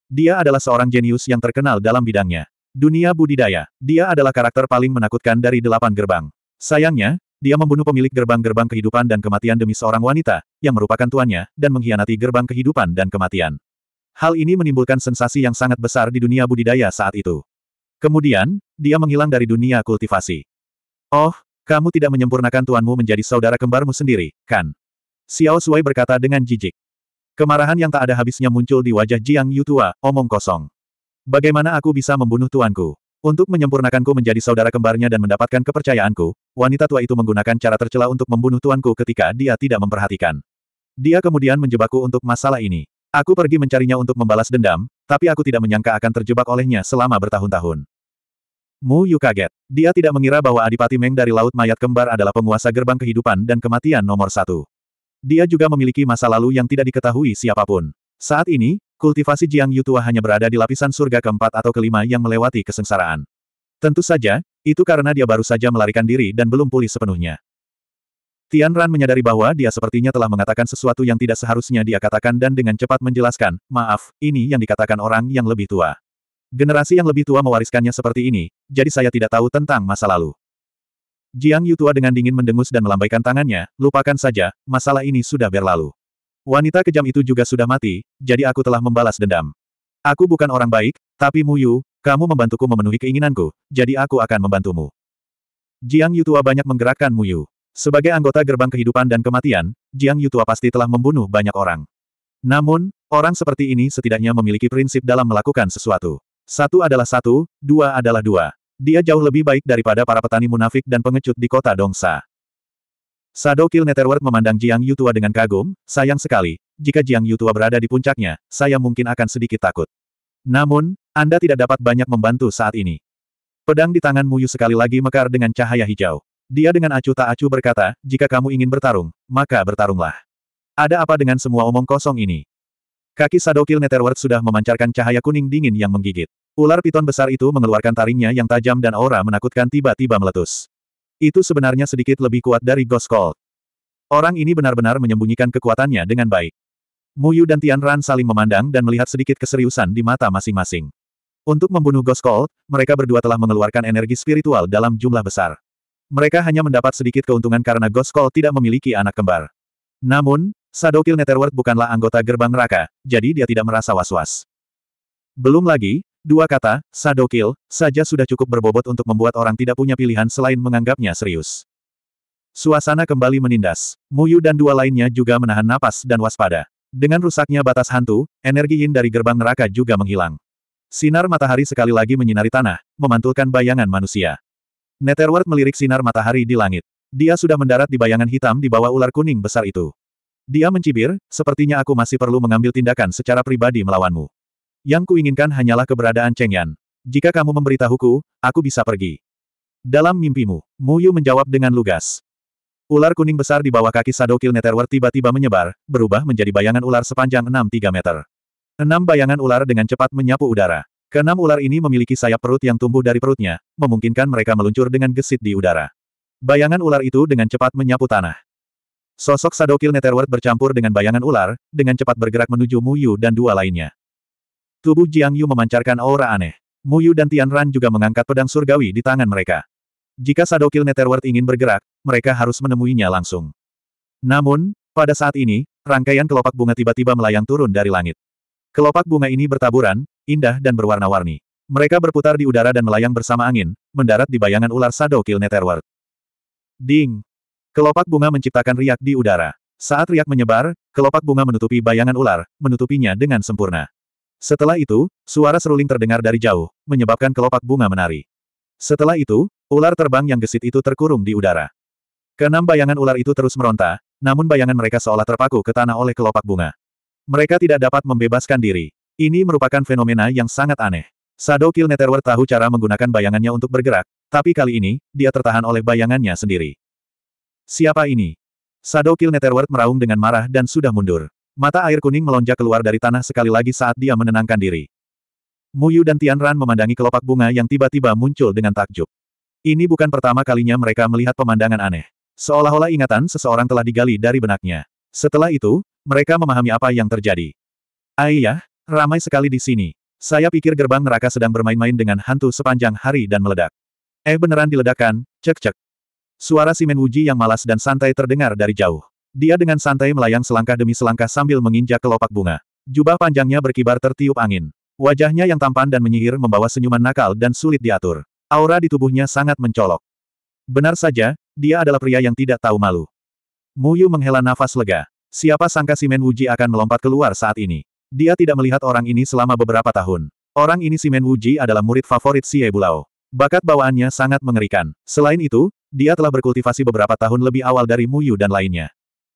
Dia adalah seorang jenius yang terkenal dalam bidangnya. Dunia budidaya, dia adalah karakter paling menakutkan dari delapan gerbang. Sayangnya, dia membunuh pemilik gerbang-gerbang kehidupan dan kematian demi seorang wanita, yang merupakan tuannya, dan mengkhianati gerbang kehidupan dan kematian. Hal ini menimbulkan sensasi yang sangat besar di dunia budidaya saat itu. Kemudian, dia menghilang dari dunia kultivasi. Oh, kamu tidak menyempurnakan tuanmu menjadi saudara kembarmu sendiri, kan? Xiao Sui berkata dengan jijik. Kemarahan yang tak ada habisnya muncul di wajah Jiang Yutua, omong kosong. Bagaimana aku bisa membunuh tuanku? Untuk menyempurnakanku menjadi saudara kembarnya dan mendapatkan kepercayaanku, wanita tua itu menggunakan cara tercela untuk membunuh tuanku ketika dia tidak memperhatikan. Dia kemudian menjebakku untuk masalah ini. Aku pergi mencarinya untuk membalas dendam, tapi aku tidak menyangka akan terjebak olehnya selama bertahun-tahun. Mu Yu kaget. Dia tidak mengira bahwa Adipati Meng dari Laut Mayat Kembar adalah penguasa gerbang kehidupan dan kematian nomor satu. Dia juga memiliki masa lalu yang tidak diketahui siapapun. Saat ini, kultivasi Jiang Yutua hanya berada di lapisan surga keempat atau kelima yang melewati kesengsaraan. Tentu saja, itu karena dia baru saja melarikan diri dan belum pulih sepenuhnya. Tian Ran menyadari bahwa dia sepertinya telah mengatakan sesuatu yang tidak seharusnya dia katakan dan dengan cepat menjelaskan, maaf, ini yang dikatakan orang yang lebih tua. Generasi yang lebih tua mewariskannya seperti ini, jadi saya tidak tahu tentang masa lalu. Jiang Yutua dengan dingin mendengus dan melambaikan tangannya, lupakan saja, masalah ini sudah berlalu. Wanita kejam itu juga sudah mati, jadi aku telah membalas dendam. Aku bukan orang baik, tapi Mu Yu, kamu membantuku memenuhi keinginanku, jadi aku akan membantumu. Jiang Yutua banyak menggerakkan Mu Yu. Sebagai anggota gerbang kehidupan dan kematian, Jiang Yutua pasti telah membunuh banyak orang. Namun, orang seperti ini setidaknya memiliki prinsip dalam melakukan sesuatu. Satu adalah satu, dua adalah dua. Dia jauh lebih baik daripada para petani munafik dan pengecut di kota Dongsa. Shadow Kill Netherworld memandang Jiang Yutua dengan kagum, sayang sekali, jika Jiang Yutua berada di puncaknya, saya mungkin akan sedikit takut. Namun, Anda tidak dapat banyak membantu saat ini. Pedang di tangan Muyu sekali lagi mekar dengan cahaya hijau. Dia dengan acuh tak acuh berkata, jika kamu ingin bertarung, maka bertarunglah. Ada apa dengan semua omong kosong ini? Kaki Sadokil Netherworld sudah memancarkan cahaya kuning dingin yang menggigit. Ular piton besar itu mengeluarkan taringnya yang tajam dan aura menakutkan tiba-tiba meletus. Itu sebenarnya sedikit lebih kuat dari Ghost Cold. Orang ini benar-benar menyembunyikan kekuatannya dengan baik. Muyu dan Tian Ran saling memandang dan melihat sedikit keseriusan di mata masing-masing. Untuk membunuh Ghost Cold, mereka berdua telah mengeluarkan energi spiritual dalam jumlah besar. Mereka hanya mendapat sedikit keuntungan karena Ghost Cold tidak memiliki anak kembar. Namun, Shadow Netherworld bukanlah anggota gerbang neraka, jadi dia tidak merasa was-was. Belum lagi, Dua kata, sadokil, saja sudah cukup berbobot untuk membuat orang tidak punya pilihan selain menganggapnya serius. Suasana kembali menindas. Muyu dan dua lainnya juga menahan napas dan waspada. Dengan rusaknya batas hantu, energi yin dari gerbang neraka juga menghilang. Sinar matahari sekali lagi menyinari tanah, memantulkan bayangan manusia. Netherworld melirik sinar matahari di langit. Dia sudah mendarat di bayangan hitam di bawah ular kuning besar itu. Dia mencibir, sepertinya aku masih perlu mengambil tindakan secara pribadi melawanmu. Yang kuinginkan hanyalah keberadaan Cheng Yan. Jika kamu memberitahuku, aku bisa pergi. Dalam mimpimu, Mu Yu menjawab dengan lugas. Ular kuning besar di bawah kaki Sadokil Netherworld tiba-tiba menyebar, berubah menjadi bayangan ular sepanjang 6-3 meter. Enam bayangan ular dengan cepat menyapu udara. Keenam ular ini memiliki sayap perut yang tumbuh dari perutnya, memungkinkan mereka meluncur dengan gesit di udara. Bayangan ular itu dengan cepat menyapu tanah. Sosok Sadokil Netherworld bercampur dengan bayangan ular, dengan cepat bergerak menuju Mu Yu dan dua lainnya. Tubuh Jiang Yu memancarkan aura aneh. Mu Yu dan Tian Ran juga mengangkat pedang surgawi di tangan mereka. Jika Sadokil Netherworld ingin bergerak, mereka harus menemuinya langsung. Namun, pada saat ini, rangkaian kelopak bunga tiba-tiba melayang turun dari langit. Kelopak bunga ini bertaburan, indah dan berwarna-warni. Mereka berputar di udara dan melayang bersama angin, mendarat di bayangan ular Sadokil Netherworld. Ding! Kelopak bunga menciptakan riak di udara. Saat riak menyebar, kelopak bunga menutupi bayangan ular, menutupinya dengan sempurna. Setelah itu, suara seruling terdengar dari jauh, menyebabkan kelopak bunga menari. Setelah itu, ular terbang yang gesit itu terkurung di udara. Keenam bayangan ular itu terus meronta, namun bayangan mereka seolah terpaku ke tanah oleh kelopak bunga. Mereka tidak dapat membebaskan diri. Ini merupakan fenomena yang sangat aneh. Shadow Kill Network tahu cara menggunakan bayangannya untuk bergerak, tapi kali ini, dia tertahan oleh bayangannya sendiri. Siapa ini? Shadow Kill Network meraung dengan marah dan sudah mundur. Mata air kuning melonjak keluar dari tanah sekali lagi saat dia menenangkan diri. Muyu dan Tianran memandangi kelopak bunga yang tiba-tiba muncul dengan takjub. Ini bukan pertama kalinya mereka melihat pemandangan aneh. Seolah-olah ingatan seseorang telah digali dari benaknya. Setelah itu, mereka memahami apa yang terjadi. Ayah, ramai sekali di sini. Saya pikir gerbang neraka sedang bermain-main dengan hantu sepanjang hari dan meledak. Eh beneran diledakkan, cek-cek. Suara si Menwuji yang malas dan santai terdengar dari jauh. Dia dengan santai melayang selangkah demi selangkah sambil menginjak kelopak bunga. Jubah panjangnya berkibar tertiup angin. Wajahnya yang tampan dan menyihir membawa senyuman nakal dan sulit diatur. Aura di tubuhnya sangat mencolok. Benar saja, dia adalah pria yang tidak tahu malu. Mu Yu menghela nafas lega. Siapa sangka Simen Wuji akan melompat keluar saat ini. Dia tidak melihat orang ini selama beberapa tahun. Orang ini Simen Wuji adalah murid favorit Xie Bulao. Bakat bawaannya sangat mengerikan. Selain itu, dia telah berkultivasi beberapa tahun lebih awal dari Mu Yu dan lainnya.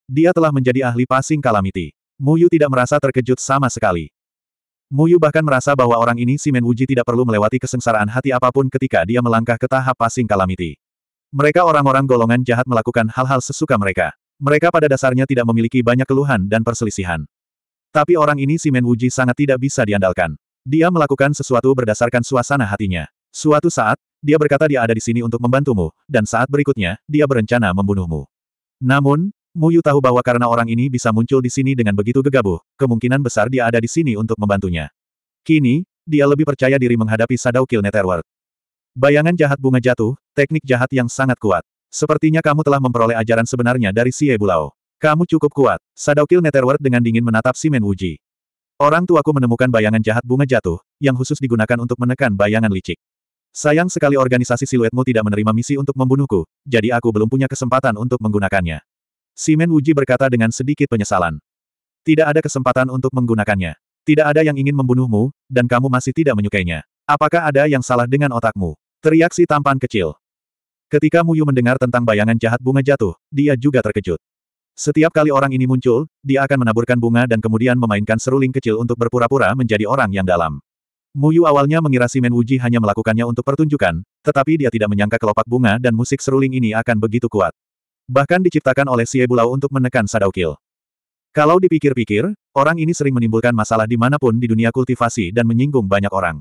Dia telah menjadi ahli passing calamity. Muyu tidak merasa terkejut sama sekali. Muyu bahkan merasa bahwa orang ini Simen Wuji tidak perlu melewati kesengsaraan hati apapun ketika dia melangkah ke tahap passing kalamiti. Mereka orang-orang golongan jahat melakukan hal-hal sesuka mereka. Mereka pada dasarnya tidak memiliki banyak keluhan dan perselisihan. Tapi orang ini Simen Wuji sangat tidak bisa diandalkan. Dia melakukan sesuatu berdasarkan suasana hatinya. Suatu saat, dia berkata dia ada di sini untuk membantumu, dan saat berikutnya, dia berencana membunuhmu. Namun, Muyu tahu bahwa karena orang ini bisa muncul di sini dengan begitu gegabah, kemungkinan besar dia ada di sini untuk membantunya. Kini, dia lebih percaya diri menghadapi Shadow Kill Netherworld. Bayangan jahat bunga jatuh, teknik jahat yang sangat kuat. Sepertinya kamu telah memperoleh ajaran sebenarnya dari Si Bulao. Kamu cukup kuat. Shadow Kill Netherworld dengan dingin menatap Simen Wuji. Orang tuaku menemukan bayangan jahat bunga jatuh, yang khusus digunakan untuk menekan bayangan licik. Sayang sekali organisasi siluetmu tidak menerima misi untuk membunuhku, jadi aku belum punya kesempatan untuk menggunakannya. Simen Wuji berkata dengan sedikit penyesalan. Tidak ada kesempatan untuk menggunakannya. Tidak ada yang ingin membunuhmu, dan kamu masih tidak menyukainya. Apakah ada yang salah dengan otakmu? Teriak si tampan kecil. Ketika Muyu mendengar tentang bayangan jahat bunga jatuh, dia juga terkejut. Setiap kali orang ini muncul, dia akan menaburkan bunga dan kemudian memainkan seruling kecil untuk berpura-pura menjadi orang yang dalam. Muyu awalnya mengira Simen Wuji hanya melakukannya untuk pertunjukan, tetapi dia tidak menyangka kelopak bunga dan musik seruling ini akan begitu kuat. Bahkan diciptakan oleh Xie Bulao untuk menekan Sadaukil. Kalau dipikir-pikir, orang ini sering menimbulkan masalah dimanapun di dunia kultivasi dan menyinggung banyak orang.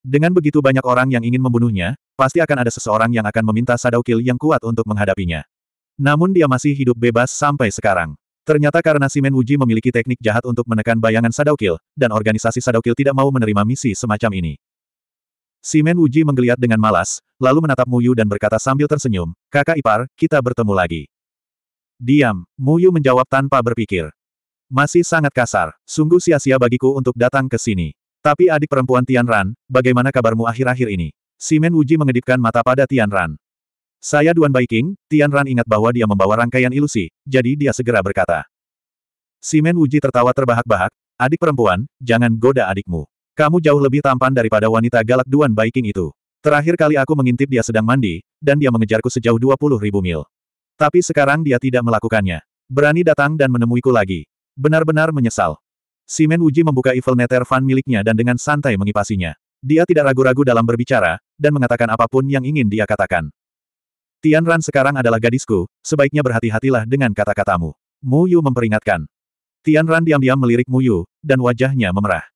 Dengan begitu banyak orang yang ingin membunuhnya, pasti akan ada seseorang yang akan meminta Sadaukil yang kuat untuk menghadapinya. Namun dia masih hidup bebas sampai sekarang. Ternyata karena Simen Wuji memiliki teknik jahat untuk menekan bayangan Sadaukil, dan organisasi Sadaukil tidak mau menerima misi semacam ini. Simen Wuji menggeliat dengan malas, lalu menatap Muyu dan berkata sambil tersenyum, kakak ipar, kita bertemu lagi. Diam, Muyu menjawab tanpa berpikir. Masih sangat kasar, sungguh sia-sia bagiku untuk datang ke sini. Tapi adik perempuan Tian Ran, bagaimana kabarmu akhir-akhir ini? Simen Wuji mengedipkan mata pada Tian Ran. Saya Duan Baiking, Tian Ran ingat bahwa dia membawa rangkaian ilusi, jadi dia segera berkata. Simen Wuji tertawa terbahak-bahak, adik perempuan, jangan goda adikmu. Kamu jauh lebih tampan daripada wanita galak Duan Baiking itu. Terakhir kali aku mengintip dia sedang mandi, dan dia mengejarku sejauh 20 ribu mil. Tapi sekarang dia tidak melakukannya. Berani datang dan menemuiku lagi. Benar-benar menyesal. Simen Uji membuka Evil Nether Fan miliknya dan dengan santai mengipasinya. Dia tidak ragu-ragu dalam berbicara, dan mengatakan apapun yang ingin dia katakan. Tian Ran sekarang adalah gadisku, sebaiknya berhati-hatilah dengan kata-katamu. Mu Yu memperingatkan. Tian Ran diam-diam melirik Mu Yu, dan wajahnya memerah.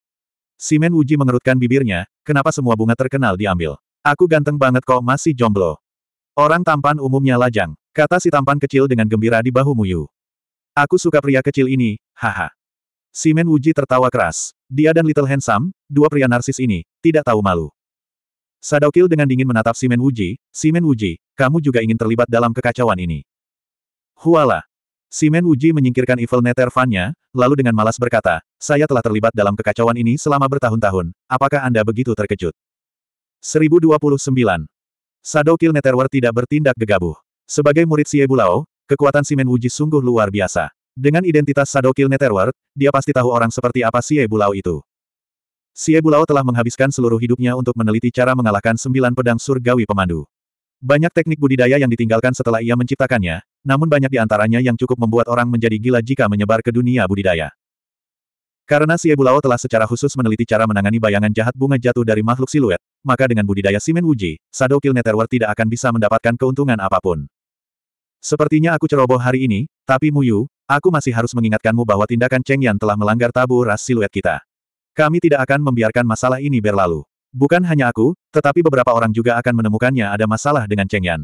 Simen Wuji mengerutkan bibirnya, kenapa semua bunga terkenal diambil. Aku ganteng banget kok masih jomblo. Orang tampan umumnya lajang, kata si tampan kecil dengan gembira di bahu Muyu. Aku suka pria kecil ini, haha. Simen Wuji tertawa keras. Dia dan Little Handsome, dua pria narsis ini, tidak tahu malu. Sadokil dengan dingin menatap Simen Wuji, Simen Wuji, kamu juga ingin terlibat dalam kekacauan ini. Huala. Simen Wuji menyingkirkan Evil Nether lalu dengan malas berkata, saya telah terlibat dalam kekacauan ini selama bertahun-tahun. Apakah Anda begitu terkejut? 1029. Sado Kill tidak bertindak gegabah. Sebagai murid Xie Bulao, kekuatan Simen Wuji sungguh luar biasa. Dengan identitas Sado Kill dia pasti tahu orang seperti apa Xie Bulao itu. Xie Bulao telah menghabiskan seluruh hidupnya untuk meneliti cara mengalahkan sembilan pedang surgawi pemandu. Banyak teknik budidaya yang ditinggalkan setelah ia menciptakannya, namun banyak di antaranya yang cukup membuat orang menjadi gila jika menyebar ke dunia budidaya. Karena si Ebulao telah secara khusus meneliti cara menangani bayangan jahat bunga jatuh dari makhluk siluet, maka dengan budidaya Simen Wuji, Shadow Kill Netherworld tidak akan bisa mendapatkan keuntungan apapun. Sepertinya aku ceroboh hari ini, tapi Muyu, aku masih harus mengingatkanmu bahwa tindakan Cheng Yan telah melanggar tabu ras siluet kita. Kami tidak akan membiarkan masalah ini berlalu. Bukan hanya aku, tetapi beberapa orang juga akan menemukannya ada masalah dengan Cheng Yan.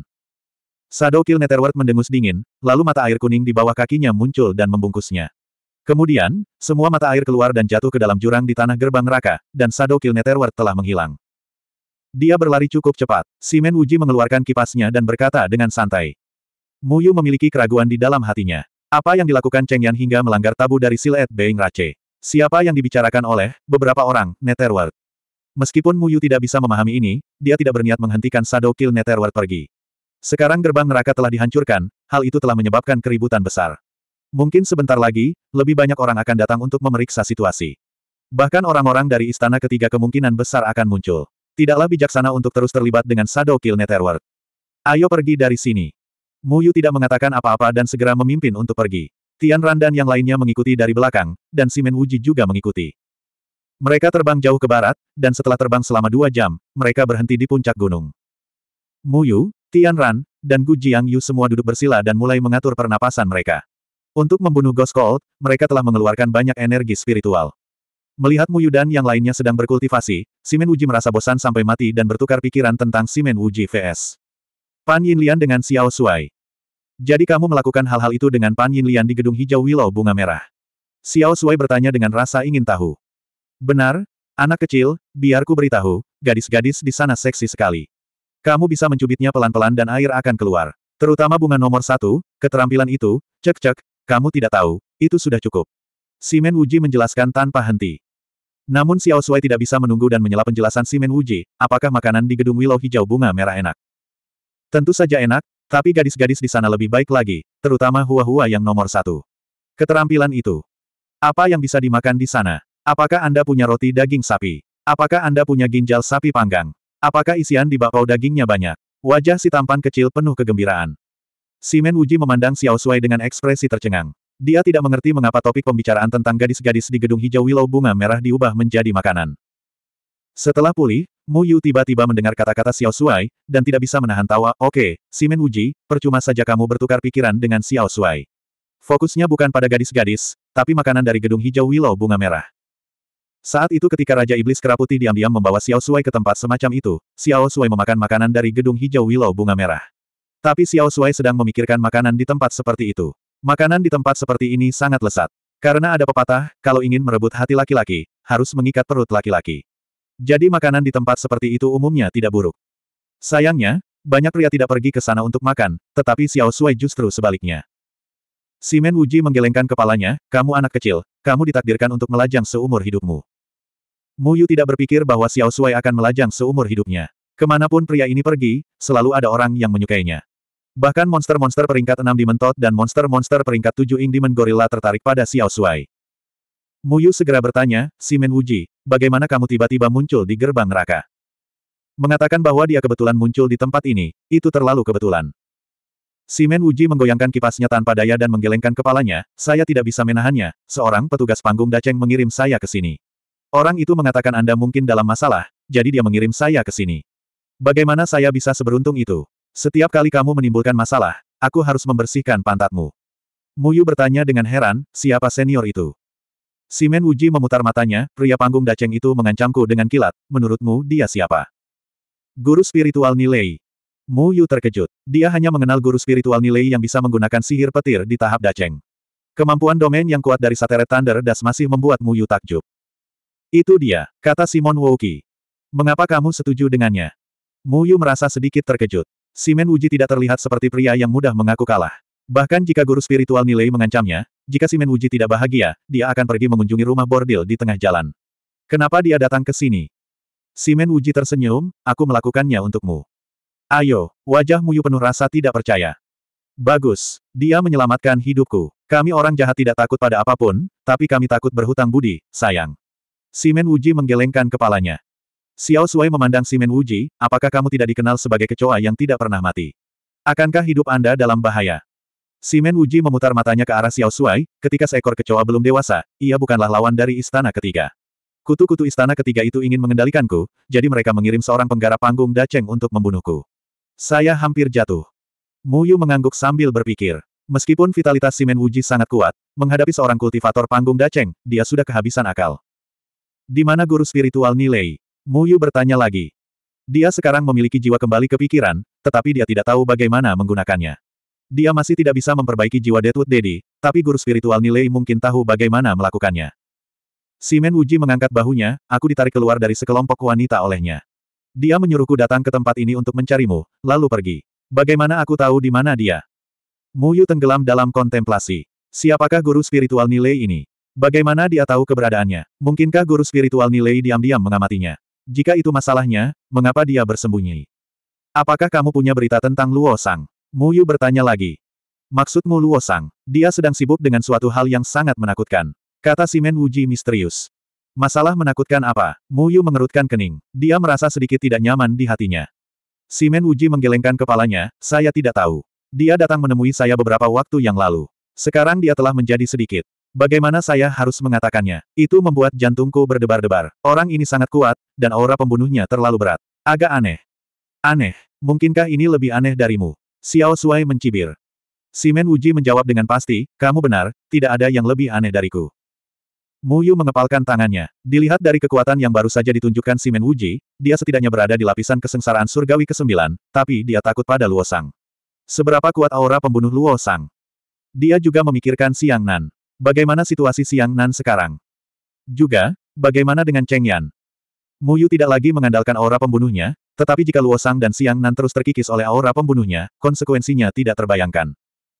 Shadow Kill Netherworld mendengus dingin, lalu mata air kuning di bawah kakinya muncul dan membungkusnya. Kemudian, semua mata air keluar dan jatuh ke dalam jurang di tanah gerbang neraka, dan Shadow Kill Netherworld telah menghilang. Dia berlari cukup cepat. Simen Wuji mengeluarkan kipasnya dan berkata dengan santai. Muyu memiliki keraguan di dalam hatinya. Apa yang dilakukan Cheng Yan hingga melanggar tabu dari siluet Being Rache? Siapa yang dibicarakan oleh beberapa orang, Netherworld? Meskipun Muyu tidak bisa memahami ini, dia tidak berniat menghentikan Shadow Kill Netherworld pergi. Sekarang gerbang neraka telah dihancurkan, hal itu telah menyebabkan keributan besar. Mungkin sebentar lagi, lebih banyak orang akan datang untuk memeriksa situasi. Bahkan orang-orang dari istana ketiga kemungkinan besar akan muncul. Tidaklah bijaksana untuk terus terlibat dengan Shadow Kill Network. Ayo pergi dari sini. Mu Yu tidak mengatakan apa-apa dan segera memimpin untuk pergi. Tian Ran dan yang lainnya mengikuti dari belakang, dan Simen Wuji juga mengikuti. Mereka terbang jauh ke barat, dan setelah terbang selama dua jam, mereka berhenti di puncak gunung. Mu Yu, Tian Ran, dan Gu Jiang Yu semua duduk bersila dan mulai mengatur pernapasan mereka. Untuk membunuh Ghost Cold, mereka telah mengeluarkan banyak energi spiritual. Melihat Mu Yudan yang lainnya sedang berkultivasi, Simen Wuji merasa bosan sampai mati dan bertukar pikiran tentang Simen Wuji vs. Pan Yinlian dengan Xiao Shuai. Jadi kamu melakukan hal-hal itu dengan Pan Yinlian di gedung hijau Willow Bunga Merah. Xiao Shuai bertanya dengan rasa ingin tahu. Benar, anak kecil, biarku beritahu, gadis-gadis di sana seksi sekali. Kamu bisa mencubitnya pelan-pelan dan air akan keluar. Terutama bunga nomor satu, keterampilan itu, cek-cek, kamu tidak tahu, itu sudah cukup. Simen Wuji menjelaskan tanpa henti. Namun Xiao Suai tidak bisa menunggu dan menyela penjelasan Simen Wuji, apakah makanan di gedung Willow hijau bunga merah enak. Tentu saja enak, tapi gadis-gadis di sana lebih baik lagi, terutama Hua-Hua yang nomor satu. Keterampilan itu. Apa yang bisa dimakan di sana? Apakah Anda punya roti daging sapi? Apakah Anda punya ginjal sapi panggang? Apakah isian di bakpao dagingnya banyak? Wajah si tampan kecil penuh kegembiraan. Simen Wuji memandang Xiao Sui dengan ekspresi tercengang. Dia tidak mengerti mengapa topik pembicaraan tentang gadis-gadis di gedung hijau Willow Bunga Merah diubah menjadi makanan. Setelah pulih, Mu Yu tiba-tiba mendengar kata-kata Xiao Sui, dan tidak bisa menahan tawa, oke, okay, Simen Wuji, percuma saja kamu bertukar pikiran dengan Xiao Sui. Fokusnya bukan pada gadis-gadis, tapi makanan dari gedung hijau Willow Bunga Merah. Saat itu ketika Raja Iblis Keraputi diam-diam membawa Xiao Sui ke tempat semacam itu, Xiao Sui memakan makanan dari gedung hijau Willow Bunga Merah. Tapi Xiao Suai sedang memikirkan makanan di tempat seperti itu. Makanan di tempat seperti ini sangat lesat. Karena ada pepatah, kalau ingin merebut hati laki-laki, harus mengikat perut laki-laki. Jadi makanan di tempat seperti itu umumnya tidak buruk. Sayangnya, banyak pria tidak pergi ke sana untuk makan, tetapi Xiao Suai justru sebaliknya. Simen Wuji menggelengkan kepalanya, kamu anak kecil, kamu ditakdirkan untuk melajang seumur hidupmu. Muyu tidak berpikir bahwa Xiao Suai akan melajang seumur hidupnya. Kemanapun pria ini pergi, selalu ada orang yang menyukainya. Bahkan monster-monster peringkat 6 di Mentot dan monster-monster peringkat 7 Ing di Gorilla tertarik pada Xiao Mu Yu segera bertanya, Si Men Wuji, bagaimana kamu tiba-tiba muncul di gerbang neraka? Mengatakan bahwa dia kebetulan muncul di tempat ini, itu terlalu kebetulan. Si Men Wuji menggoyangkan kipasnya tanpa daya dan menggelengkan kepalanya, saya tidak bisa menahannya, seorang petugas panggung Daceng mengirim saya ke sini. Orang itu mengatakan Anda mungkin dalam masalah, jadi dia mengirim saya ke sini. Bagaimana saya bisa seberuntung itu? Setiap kali kamu menimbulkan masalah, aku harus membersihkan pantatmu. Muyu bertanya dengan heran, siapa senior itu? Simen Wuji memutar matanya, pria panggung daceng itu mengancamku dengan kilat, menurutmu dia siapa? Guru spiritual nilai. Muyu terkejut. Dia hanya mengenal guru spiritual nilai yang bisa menggunakan sihir petir di tahap daceng. Kemampuan domain yang kuat dari Sateret Thunder Das masih membuat Muyu takjub. Itu dia, kata Simon Wouki. Mengapa kamu setuju dengannya? Muyu merasa sedikit terkejut. Simen Wuji tidak terlihat seperti pria yang mudah mengaku kalah. Bahkan jika guru spiritual nilai mengancamnya, jika Simen Wuji tidak bahagia, dia akan pergi mengunjungi rumah bordil di tengah jalan. Kenapa dia datang ke sini? Simen Wuji tersenyum, aku melakukannya untukmu. Ayo, wajah Muyu penuh rasa tidak percaya. Bagus, dia menyelamatkan hidupku. Kami orang jahat tidak takut pada apapun, tapi kami takut berhutang budi, sayang. Simen Wuji menggelengkan kepalanya. Xiao Sui memandang Simen Wuji, apakah kamu tidak dikenal sebagai kecoa yang tidak pernah mati? Akankah hidup Anda dalam bahaya? Simen Wuji memutar matanya ke arah Xiao Sui, ketika seekor kecoa belum dewasa, ia bukanlah lawan dari istana ketiga. Kutu-kutu istana ketiga itu ingin mengendalikanku, jadi mereka mengirim seorang penggarap panggung daceng untuk membunuhku. Saya hampir jatuh. Muyu mengangguk sambil berpikir. Meskipun vitalitas Simen Wuji sangat kuat, menghadapi seorang kultivator panggung daceng, dia sudah kehabisan akal. Di mana guru spiritual Nilei? Mu Yu bertanya lagi. Dia sekarang memiliki jiwa kembali ke pikiran, tetapi dia tidak tahu bagaimana menggunakannya. Dia masih tidak bisa memperbaiki jiwa Deadwood Dedi, tapi guru spiritual Nilai mungkin tahu bagaimana melakukannya. Simen Wuji mengangkat bahunya, aku ditarik keluar dari sekelompok wanita olehnya. Dia menyuruhku datang ke tempat ini untuk mencarimu, lalu pergi. Bagaimana aku tahu di mana dia? Muyu tenggelam dalam kontemplasi. Siapakah guru spiritual Nilai ini? Bagaimana dia tahu keberadaannya? Mungkinkah guru spiritual Nilai diam-diam mengamatinya? Jika itu masalahnya, mengapa dia bersembunyi? Apakah kamu punya berita tentang Luo Sang? Mu Yu bertanya lagi. Maksudmu Luo Sang? Dia sedang sibuk dengan suatu hal yang sangat menakutkan. Kata Simen Wuji misterius. Masalah menakutkan apa? Mu Yu mengerutkan kening. Dia merasa sedikit tidak nyaman di hatinya. Simen Wuji menggelengkan kepalanya, saya tidak tahu. Dia datang menemui saya beberapa waktu yang lalu. Sekarang dia telah menjadi sedikit Bagaimana saya harus mengatakannya? Itu membuat jantungku berdebar-debar. Orang ini sangat kuat, dan aura pembunuhnya terlalu berat. Agak aneh. Aneh. Mungkinkah ini lebih aneh darimu? Xiao Suai mencibir. Simen Wuji menjawab dengan pasti, kamu benar, tidak ada yang lebih aneh dariku. Mu Yu mengepalkan tangannya. Dilihat dari kekuatan yang baru saja ditunjukkan Simen Wuji, dia setidaknya berada di lapisan kesengsaraan surgawi ke-9, tapi dia takut pada Luo Sang. Seberapa kuat aura pembunuh Luo Sang? Dia juga memikirkan Siang Nan. Bagaimana situasi Siang Nan sekarang? Juga, bagaimana dengan Cheng Yan? Mu Yu tidak lagi mengandalkan aura pembunuhnya, tetapi jika Luo Sang dan Siang Nan terus terkikis oleh aura pembunuhnya, konsekuensinya tidak terbayangkan.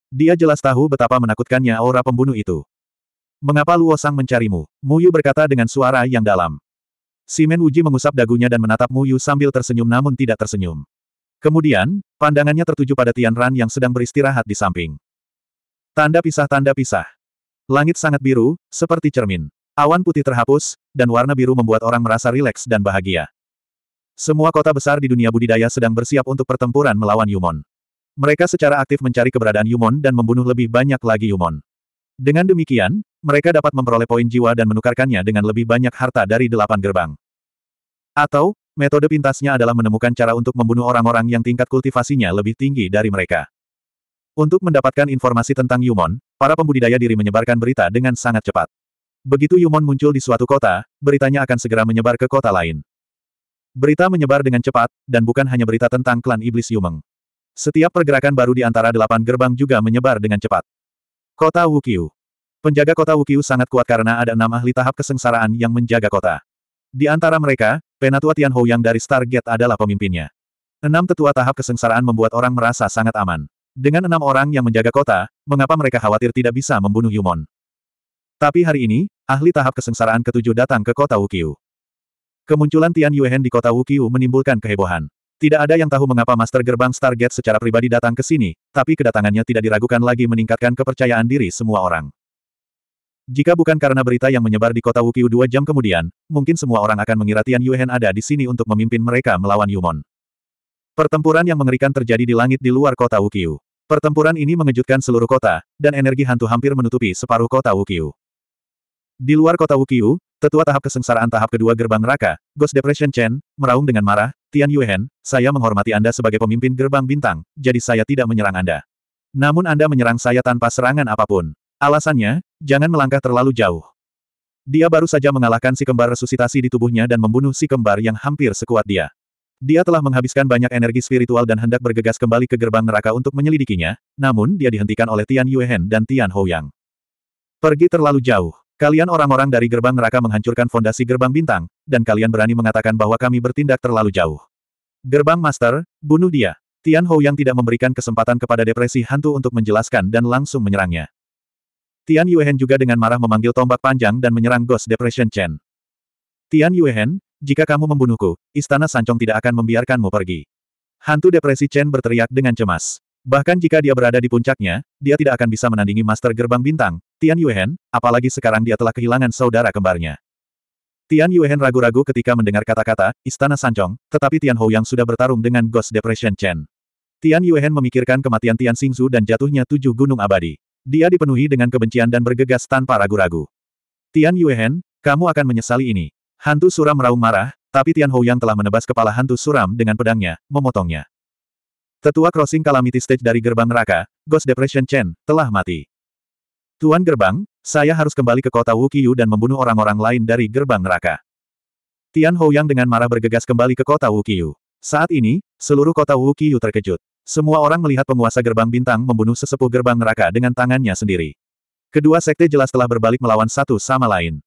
Dia jelas tahu betapa menakutkannya aura pembunuh itu. Mengapa Luo Sang mencarimu? Yu berkata dengan suara yang dalam. Simen Wuji mengusap dagunya dan menatap Mu Yu sambil tersenyum namun tidak tersenyum. Kemudian, pandangannya tertuju pada Tian Ran yang sedang beristirahat di samping. Tanda pisah-tanda pisah. Langit sangat biru, seperti cermin. Awan putih terhapus, dan warna biru membuat orang merasa rileks dan bahagia. Semua kota besar di dunia budidaya sedang bersiap untuk pertempuran melawan Yumon. Mereka secara aktif mencari keberadaan Yumon dan membunuh lebih banyak lagi Yumon. Dengan demikian, mereka dapat memperoleh poin jiwa dan menukarkannya dengan lebih banyak harta dari delapan gerbang. Atau, metode pintasnya adalah menemukan cara untuk membunuh orang-orang yang tingkat kultivasinya lebih tinggi dari mereka. Untuk mendapatkan informasi tentang Yumon, para pembudidaya diri menyebarkan berita dengan sangat cepat. Begitu Yumon muncul di suatu kota, beritanya akan segera menyebar ke kota lain. Berita menyebar dengan cepat, dan bukan hanya berita tentang klan iblis Yumeng. Setiap pergerakan baru di antara delapan gerbang juga menyebar dengan cepat. Kota Wukyu Penjaga kota Wukyu sangat kuat karena ada enam ahli tahap kesengsaraan yang menjaga kota. Di antara mereka, Penatua Tianhou yang dari Stargate adalah pemimpinnya. Enam tetua tahap kesengsaraan membuat orang merasa sangat aman. Dengan enam orang yang menjaga kota, mengapa mereka khawatir tidak bisa membunuh Yumon? Tapi hari ini, ahli tahap kesengsaraan ketujuh datang ke kota Wukiu. Kemunculan Tian Yuehen di kota Wukiu menimbulkan kehebohan. Tidak ada yang tahu mengapa Master Gerbang Stargate secara pribadi datang ke sini, tapi kedatangannya tidak diragukan lagi meningkatkan kepercayaan diri semua orang. Jika bukan karena berita yang menyebar di kota Wukiu dua jam kemudian, mungkin semua orang akan mengira Tian Yuehen ada di sini untuk memimpin mereka melawan Yumon. Pertempuran yang mengerikan terjadi di langit di luar kota Wukiu. Pertempuran ini mengejutkan seluruh kota, dan energi hantu hampir menutupi separuh kota Wukiu. Di luar kota Wukiu, tetua tahap kesengsaraan tahap kedua gerbang neraka, Ghost Depression Chen, meraung dengan marah, Tian Yuehen, saya menghormati Anda sebagai pemimpin gerbang bintang, jadi saya tidak menyerang Anda. Namun Anda menyerang saya tanpa serangan apapun. Alasannya, jangan melangkah terlalu jauh. Dia baru saja mengalahkan si kembar resusitasi di tubuhnya dan membunuh si kembar yang hampir sekuat dia. Dia telah menghabiskan banyak energi spiritual dan hendak bergegas kembali ke gerbang neraka untuk menyelidikinya, namun dia dihentikan oleh Tian Yuehen dan Tian Houyang. Pergi terlalu jauh. Kalian orang-orang dari gerbang neraka menghancurkan fondasi gerbang bintang, dan kalian berani mengatakan bahwa kami bertindak terlalu jauh. Gerbang Master, bunuh dia. Tian Houyang tidak memberikan kesempatan kepada depresi hantu untuk menjelaskan dan langsung menyerangnya. Tian Yuehen juga dengan marah memanggil tombak panjang dan menyerang Ghost Depression Chen. Tian Yuehen, jika kamu membunuhku, istana Sancong tidak akan membiarkanmu pergi. Hantu depresi Chen berteriak dengan cemas. Bahkan jika dia berada di puncaknya, dia tidak akan bisa menandingi Master Gerbang Bintang, Tian Yuehen, apalagi sekarang dia telah kehilangan saudara kembarnya. Tian Yuehen ragu-ragu ketika mendengar kata-kata, Istana Sancong, tetapi Tian Hou yang sudah bertarung dengan Ghost Depression Chen. Tian Yuehen memikirkan kematian Tian Xingzu dan jatuhnya tujuh gunung abadi. Dia dipenuhi dengan kebencian dan bergegas tanpa ragu-ragu. Tian Yuehen, kamu akan menyesali ini. Hantu suram meraung marah, tapi Tian Hou telah menebas kepala hantu suram dengan pedangnya, memotongnya. Tetua crossing calamity stage dari gerbang neraka, Ghost Depression Chen, telah mati. Tuan gerbang, saya harus kembali ke kota Wukiyu dan membunuh orang-orang lain dari gerbang neraka. Tian Hou dengan marah bergegas kembali ke kota Wukiyu. Saat ini, seluruh kota Wukiyu terkejut. Semua orang melihat penguasa gerbang bintang membunuh sesepuh gerbang neraka dengan tangannya sendiri. Kedua sekte jelas telah berbalik melawan satu sama lain.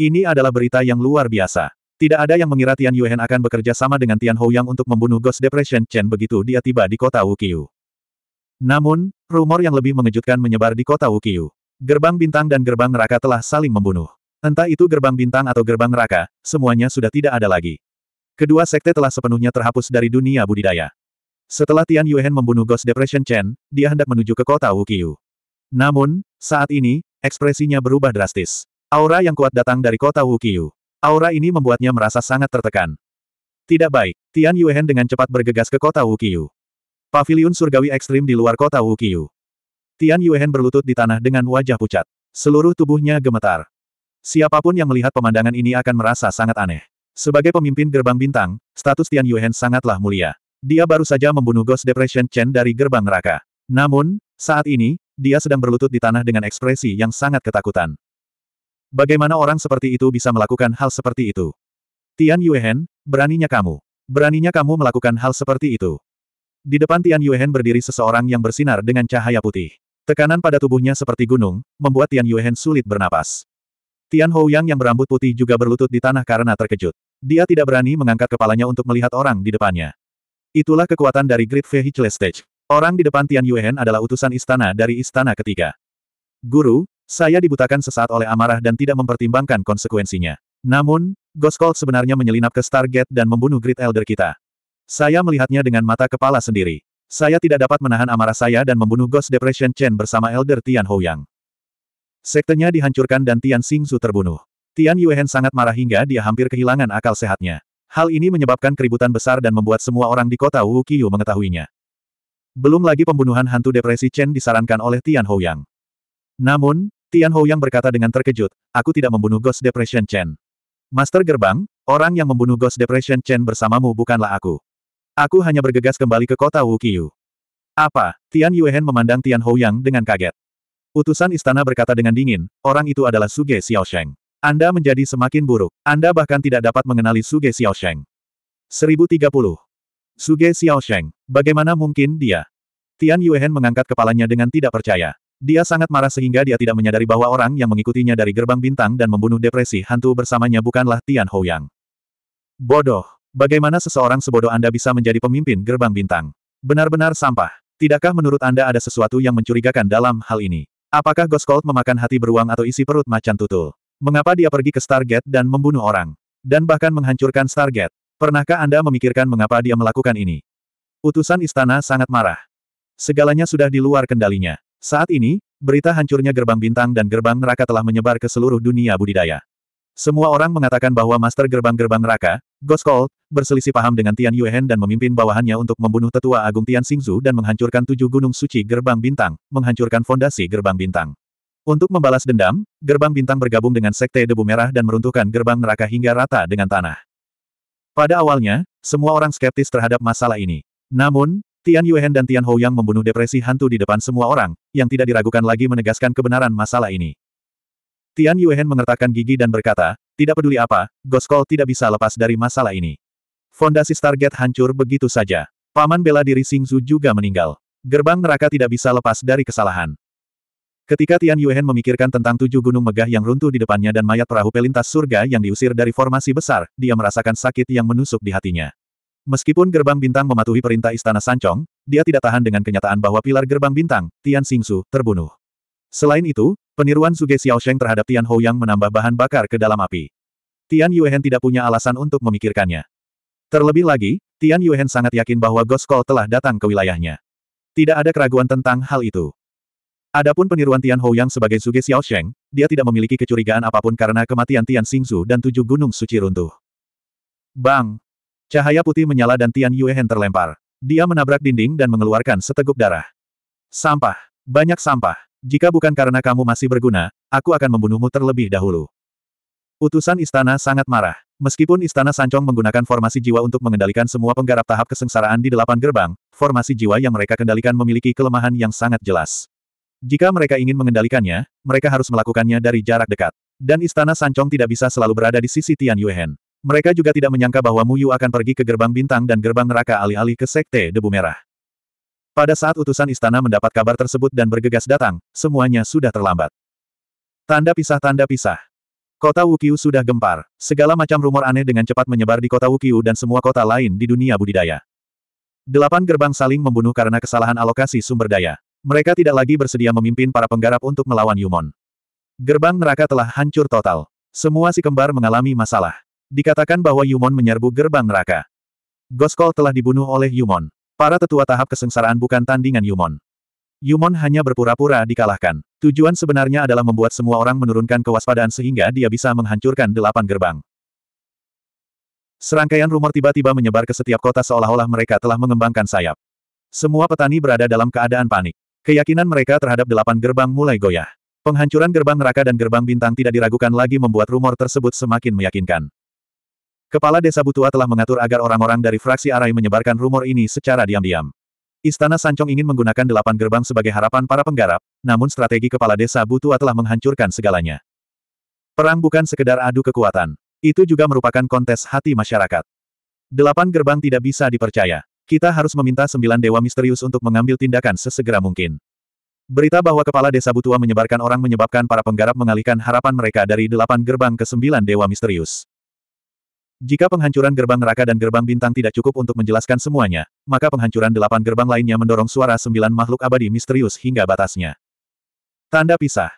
Ini adalah berita yang luar biasa. Tidak ada yang mengira Tian Yuehen akan bekerja sama dengan Tian Houyang untuk membunuh Ghost Depression Chen begitu dia tiba di kota Wukiu. Namun, rumor yang lebih mengejutkan menyebar di kota Wukiu. Gerbang bintang dan gerbang neraka telah saling membunuh. Entah itu gerbang bintang atau gerbang neraka, semuanya sudah tidak ada lagi. Kedua sekte telah sepenuhnya terhapus dari dunia budidaya. Setelah Tian Yuehen membunuh Ghost Depression Chen, dia hendak menuju ke kota Wukiu. Namun, saat ini, ekspresinya berubah drastis. Aura yang kuat datang dari kota Wukiyu. Aura ini membuatnya merasa sangat tertekan. Tidak baik, Tian Yuehen dengan cepat bergegas ke kota Wukiyu. Paviliun surgawi ekstrim di luar kota Wukiyu. Tian Yuehen berlutut di tanah dengan wajah pucat. Seluruh tubuhnya gemetar. Siapapun yang melihat pemandangan ini akan merasa sangat aneh. Sebagai pemimpin gerbang bintang, status Tian Yuehen sangatlah mulia. Dia baru saja membunuh Ghost Depression Chen dari gerbang neraka. Namun, saat ini, dia sedang berlutut di tanah dengan ekspresi yang sangat ketakutan. Bagaimana orang seperti itu bisa melakukan hal seperti itu? Tian Yuehen, beraninya kamu. Beraninya kamu melakukan hal seperti itu. Di depan Tian Yuehen berdiri seseorang yang bersinar dengan cahaya putih. Tekanan pada tubuhnya seperti gunung, membuat Tian Yuehen sulit bernapas. Tian Houyang yang berambut putih juga berlutut di tanah karena terkejut. Dia tidak berani mengangkat kepalanya untuk melihat orang di depannya. Itulah kekuatan dari Great Vehicle Stage. Orang di depan Tian Yuehen adalah utusan istana dari istana ketiga. Guru, saya dibutakan sesaat oleh amarah dan tidak mempertimbangkan konsekuensinya. Namun, Ghost Cold sebenarnya menyelinap ke Stargate dan membunuh Great Elder kita. Saya melihatnya dengan mata kepala sendiri. Saya tidak dapat menahan amarah saya dan membunuh Ghost Depression Chen bersama Elder Tian Houyang. Sektenya dihancurkan dan Tian Xingzu terbunuh. Tian Yuehen sangat marah hingga dia hampir kehilangan akal sehatnya. Hal ini menyebabkan keributan besar dan membuat semua orang di kota Wukiyu mengetahuinya. Belum lagi pembunuhan hantu depresi Chen disarankan oleh Tian Houyang. Namun, Tian Hou yang berkata dengan terkejut, aku tidak membunuh Ghost Depression Chen. Master Gerbang, orang yang membunuh Ghost Depression Chen bersamamu bukanlah aku. Aku hanya bergegas kembali ke kota Wukiyu. Apa? Tian Yuehen memandang Tian Hou yang dengan kaget. Utusan istana berkata dengan dingin, orang itu adalah Suge Sheng. Anda menjadi semakin buruk. Anda bahkan tidak dapat mengenali Suge Xiaosheng. 1030. Suge Sheng. bagaimana mungkin dia? Tian Yuehen mengangkat kepalanya dengan tidak percaya. Dia sangat marah sehingga dia tidak menyadari bahwa orang yang mengikutinya dari gerbang bintang dan membunuh depresi hantu bersamanya bukanlah Tian Houyang. Bodoh. Bagaimana seseorang sebodoh Anda bisa menjadi pemimpin gerbang bintang? Benar-benar sampah. Tidakkah menurut Anda ada sesuatu yang mencurigakan dalam hal ini? Apakah Cold memakan hati beruang atau isi perut macan tutul? Mengapa dia pergi ke Stargate dan membunuh orang? Dan bahkan menghancurkan Stargate? Pernahkah Anda memikirkan mengapa dia melakukan ini? Utusan istana sangat marah. Segalanya sudah di luar kendalinya. Saat ini, berita hancurnya gerbang bintang dan gerbang neraka telah menyebar ke seluruh dunia budidaya. Semua orang mengatakan bahwa master gerbang-gerbang neraka, Goskol, berselisih paham dengan Tian Yuehen dan memimpin bawahannya untuk membunuh tetua agung Tian Xingzu dan menghancurkan tujuh gunung suci gerbang bintang, menghancurkan fondasi gerbang bintang. Untuk membalas dendam, gerbang bintang bergabung dengan sekte debu merah dan meruntuhkan gerbang neraka hingga rata dengan tanah. Pada awalnya, semua orang skeptis terhadap masalah ini. Namun, Tian Yuehen dan Tian Houyang membunuh depresi hantu di depan semua orang, yang tidak diragukan lagi menegaskan kebenaran masalah ini. Tian Yuehen mengertakkan gigi dan berkata, tidak peduli apa, Goskol tidak bisa lepas dari masalah ini. Fondasi target hancur begitu saja. Paman bela diri Xingzu juga meninggal. Gerbang neraka tidak bisa lepas dari kesalahan. Ketika Tian Yuehen memikirkan tentang tujuh gunung megah yang runtuh di depannya dan mayat perahu pelintas surga yang diusir dari formasi besar, dia merasakan sakit yang menusuk di hatinya. Meskipun gerbang bintang mematuhi perintah Istana Sancong, dia tidak tahan dengan kenyataan bahwa pilar gerbang bintang, Tian Xingsu, terbunuh. Selain itu, peniruan Suge Xiaosheng terhadap Tian Yang menambah bahan bakar ke dalam api. Tian Yuehen tidak punya alasan untuk memikirkannya. Terlebih lagi, Tian Yuehen sangat yakin bahwa Ghost Call telah datang ke wilayahnya. Tidak ada keraguan tentang hal itu. Adapun peniruan Tian Yang sebagai Suge Xiaosheng, dia tidak memiliki kecurigaan apapun karena kematian Tian Xingsu dan tujuh gunung suci runtuh. Bang! Cahaya putih menyala dan Tian Yuehen terlempar. Dia menabrak dinding dan mengeluarkan seteguk darah. Sampah. Banyak sampah. Jika bukan karena kamu masih berguna, aku akan membunuhmu terlebih dahulu. Utusan istana sangat marah. Meskipun istana Sancong menggunakan formasi jiwa untuk mengendalikan semua penggarap tahap kesengsaraan di delapan gerbang, formasi jiwa yang mereka kendalikan memiliki kelemahan yang sangat jelas. Jika mereka ingin mengendalikannya, mereka harus melakukannya dari jarak dekat. Dan istana Sancong tidak bisa selalu berada di sisi Tian Yuehen. Mereka juga tidak menyangka bahwa Muyu akan pergi ke gerbang bintang dan gerbang neraka alih-alih ke Sekte Debu Merah. Pada saat utusan istana mendapat kabar tersebut dan bergegas datang, semuanya sudah terlambat. Tanda pisah-tanda pisah. Kota Wukiu sudah gempar. Segala macam rumor aneh dengan cepat menyebar di kota Wukiu dan semua kota lain di dunia budidaya. Delapan gerbang saling membunuh karena kesalahan alokasi sumber daya. Mereka tidak lagi bersedia memimpin para penggarap untuk melawan Yumon. Gerbang neraka telah hancur total. Semua si kembar mengalami masalah. Dikatakan bahwa Yumon menyerbu gerbang neraka. Goskol telah dibunuh oleh Yumon. Para tetua tahap kesengsaraan bukan tandingan Yumon. Yumon hanya berpura-pura dikalahkan. Tujuan sebenarnya adalah membuat semua orang menurunkan kewaspadaan sehingga dia bisa menghancurkan delapan gerbang. Serangkaian rumor tiba-tiba menyebar ke setiap kota seolah-olah mereka telah mengembangkan sayap. Semua petani berada dalam keadaan panik. Keyakinan mereka terhadap delapan gerbang mulai goyah. Penghancuran gerbang neraka dan gerbang bintang tidak diragukan lagi membuat rumor tersebut semakin meyakinkan. Kepala Desa Butua telah mengatur agar orang-orang dari fraksi Arai menyebarkan rumor ini secara diam-diam. Istana Sancong ingin menggunakan delapan gerbang sebagai harapan para penggarap, namun strategi kepala desa Butua telah menghancurkan segalanya. Perang bukan sekedar adu kekuatan. Itu juga merupakan kontes hati masyarakat. Delapan gerbang tidak bisa dipercaya. Kita harus meminta sembilan dewa misterius untuk mengambil tindakan sesegera mungkin. Berita bahwa kepala desa Butua menyebarkan orang menyebabkan para penggarap mengalihkan harapan mereka dari delapan gerbang ke sembilan dewa misterius. Jika penghancuran gerbang neraka dan gerbang bintang tidak cukup untuk menjelaskan semuanya, maka penghancuran delapan gerbang lainnya mendorong suara sembilan makhluk abadi misterius hingga batasnya. Tanda pisah.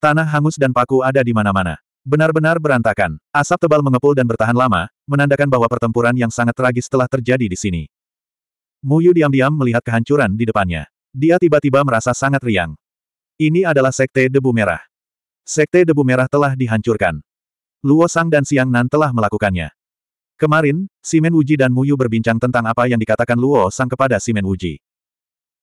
Tanah hangus dan paku ada di mana-mana. Benar-benar berantakan. Asap tebal mengepul dan bertahan lama, menandakan bahwa pertempuran yang sangat tragis telah terjadi di sini. Muyu diam-diam melihat kehancuran di depannya. Dia tiba-tiba merasa sangat riang. Ini adalah Sekte Debu Merah. Sekte Debu Merah telah dihancurkan. Luo Sang dan Siang Nan telah melakukannya. Kemarin, Simen Wuji dan Muyu berbincang tentang apa yang dikatakan Luo Sang kepada Simen Wuji.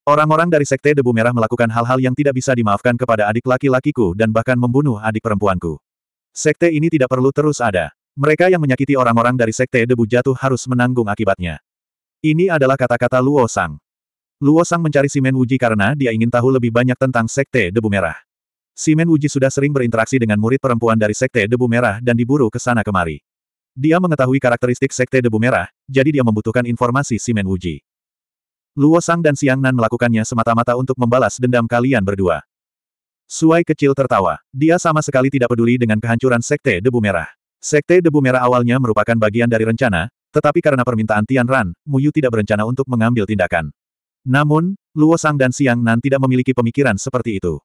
Orang-orang dari Sekte Debu Merah melakukan hal-hal yang tidak bisa dimaafkan kepada adik laki-lakiku dan bahkan membunuh adik perempuanku. Sekte ini tidak perlu terus ada. Mereka yang menyakiti orang-orang dari Sekte Debu Jatuh harus menanggung akibatnya. Ini adalah kata-kata Luo Sang. Luo Sang mencari Simen Wuji karena dia ingin tahu lebih banyak tentang Sekte Debu Merah. Simen Wuji sudah sering berinteraksi dengan murid perempuan dari Sekte Debu Merah dan diburu ke sana kemari. Dia mengetahui karakteristik Sekte Debu Merah, jadi dia membutuhkan informasi Simen Uji. Luo Sang dan Siang Nan melakukannya semata-mata untuk membalas dendam kalian berdua. Suai kecil tertawa. Dia sama sekali tidak peduli dengan kehancuran Sekte Debu Merah. Sekte Debu Merah awalnya merupakan bagian dari rencana, tetapi karena permintaan Tian Ran, Muyu tidak berencana untuk mengambil tindakan. Namun, Luo Sang dan Siang Nan tidak memiliki pemikiran seperti itu.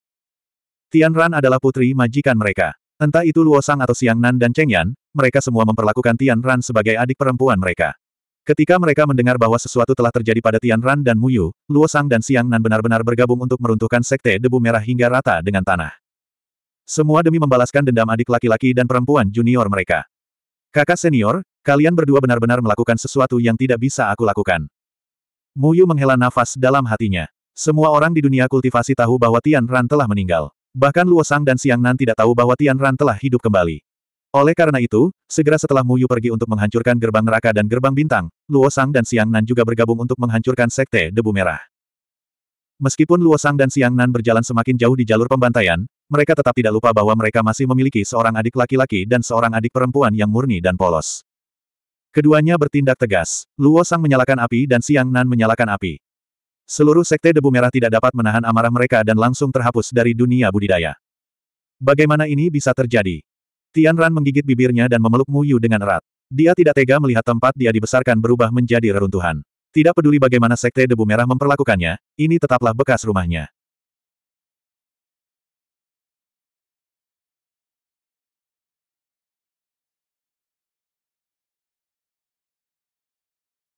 Tian Ran adalah putri majikan mereka. Entah itu Luo Sang atau Siang Nan dan Cheng Yan, mereka semua memperlakukan Tian Ran sebagai adik perempuan mereka. Ketika mereka mendengar bahwa sesuatu telah terjadi pada Tian Ran dan Yu, Luo Sang dan Siang Nan benar-benar bergabung untuk meruntuhkan sekte debu merah hingga rata dengan tanah. Semua demi membalaskan dendam adik laki-laki dan perempuan junior mereka. Kakak senior, kalian berdua benar-benar melakukan sesuatu yang tidak bisa aku lakukan. Mu Yu menghela nafas dalam hatinya. Semua orang di dunia kultivasi tahu bahwa Tian Ran telah meninggal. Bahkan Luosang dan Siang Nan tidak tahu bahwa Tian Ran telah hidup kembali. Oleh karena itu, segera setelah Mu Yu pergi untuk menghancurkan gerbang neraka dan gerbang bintang, Luosang dan Siang Nan juga bergabung untuk menghancurkan sekte debu merah. Meskipun Luosang dan Siang Nan berjalan semakin jauh di jalur pembantaian, mereka tetap tidak lupa bahwa mereka masih memiliki seorang adik laki-laki dan seorang adik perempuan yang murni dan polos. Keduanya bertindak tegas. Luo Sang menyalakan api dan Siang Nan menyalakan api. Seluruh sekte debu merah tidak dapat menahan amarah mereka dan langsung terhapus dari dunia budidaya. Bagaimana ini bisa terjadi? Tian Ran menggigit bibirnya dan memeluk Mu Yu dengan erat. Dia tidak tega melihat tempat dia dibesarkan berubah menjadi reruntuhan. Tidak peduli bagaimana sekte debu merah memperlakukannya, ini tetaplah bekas rumahnya.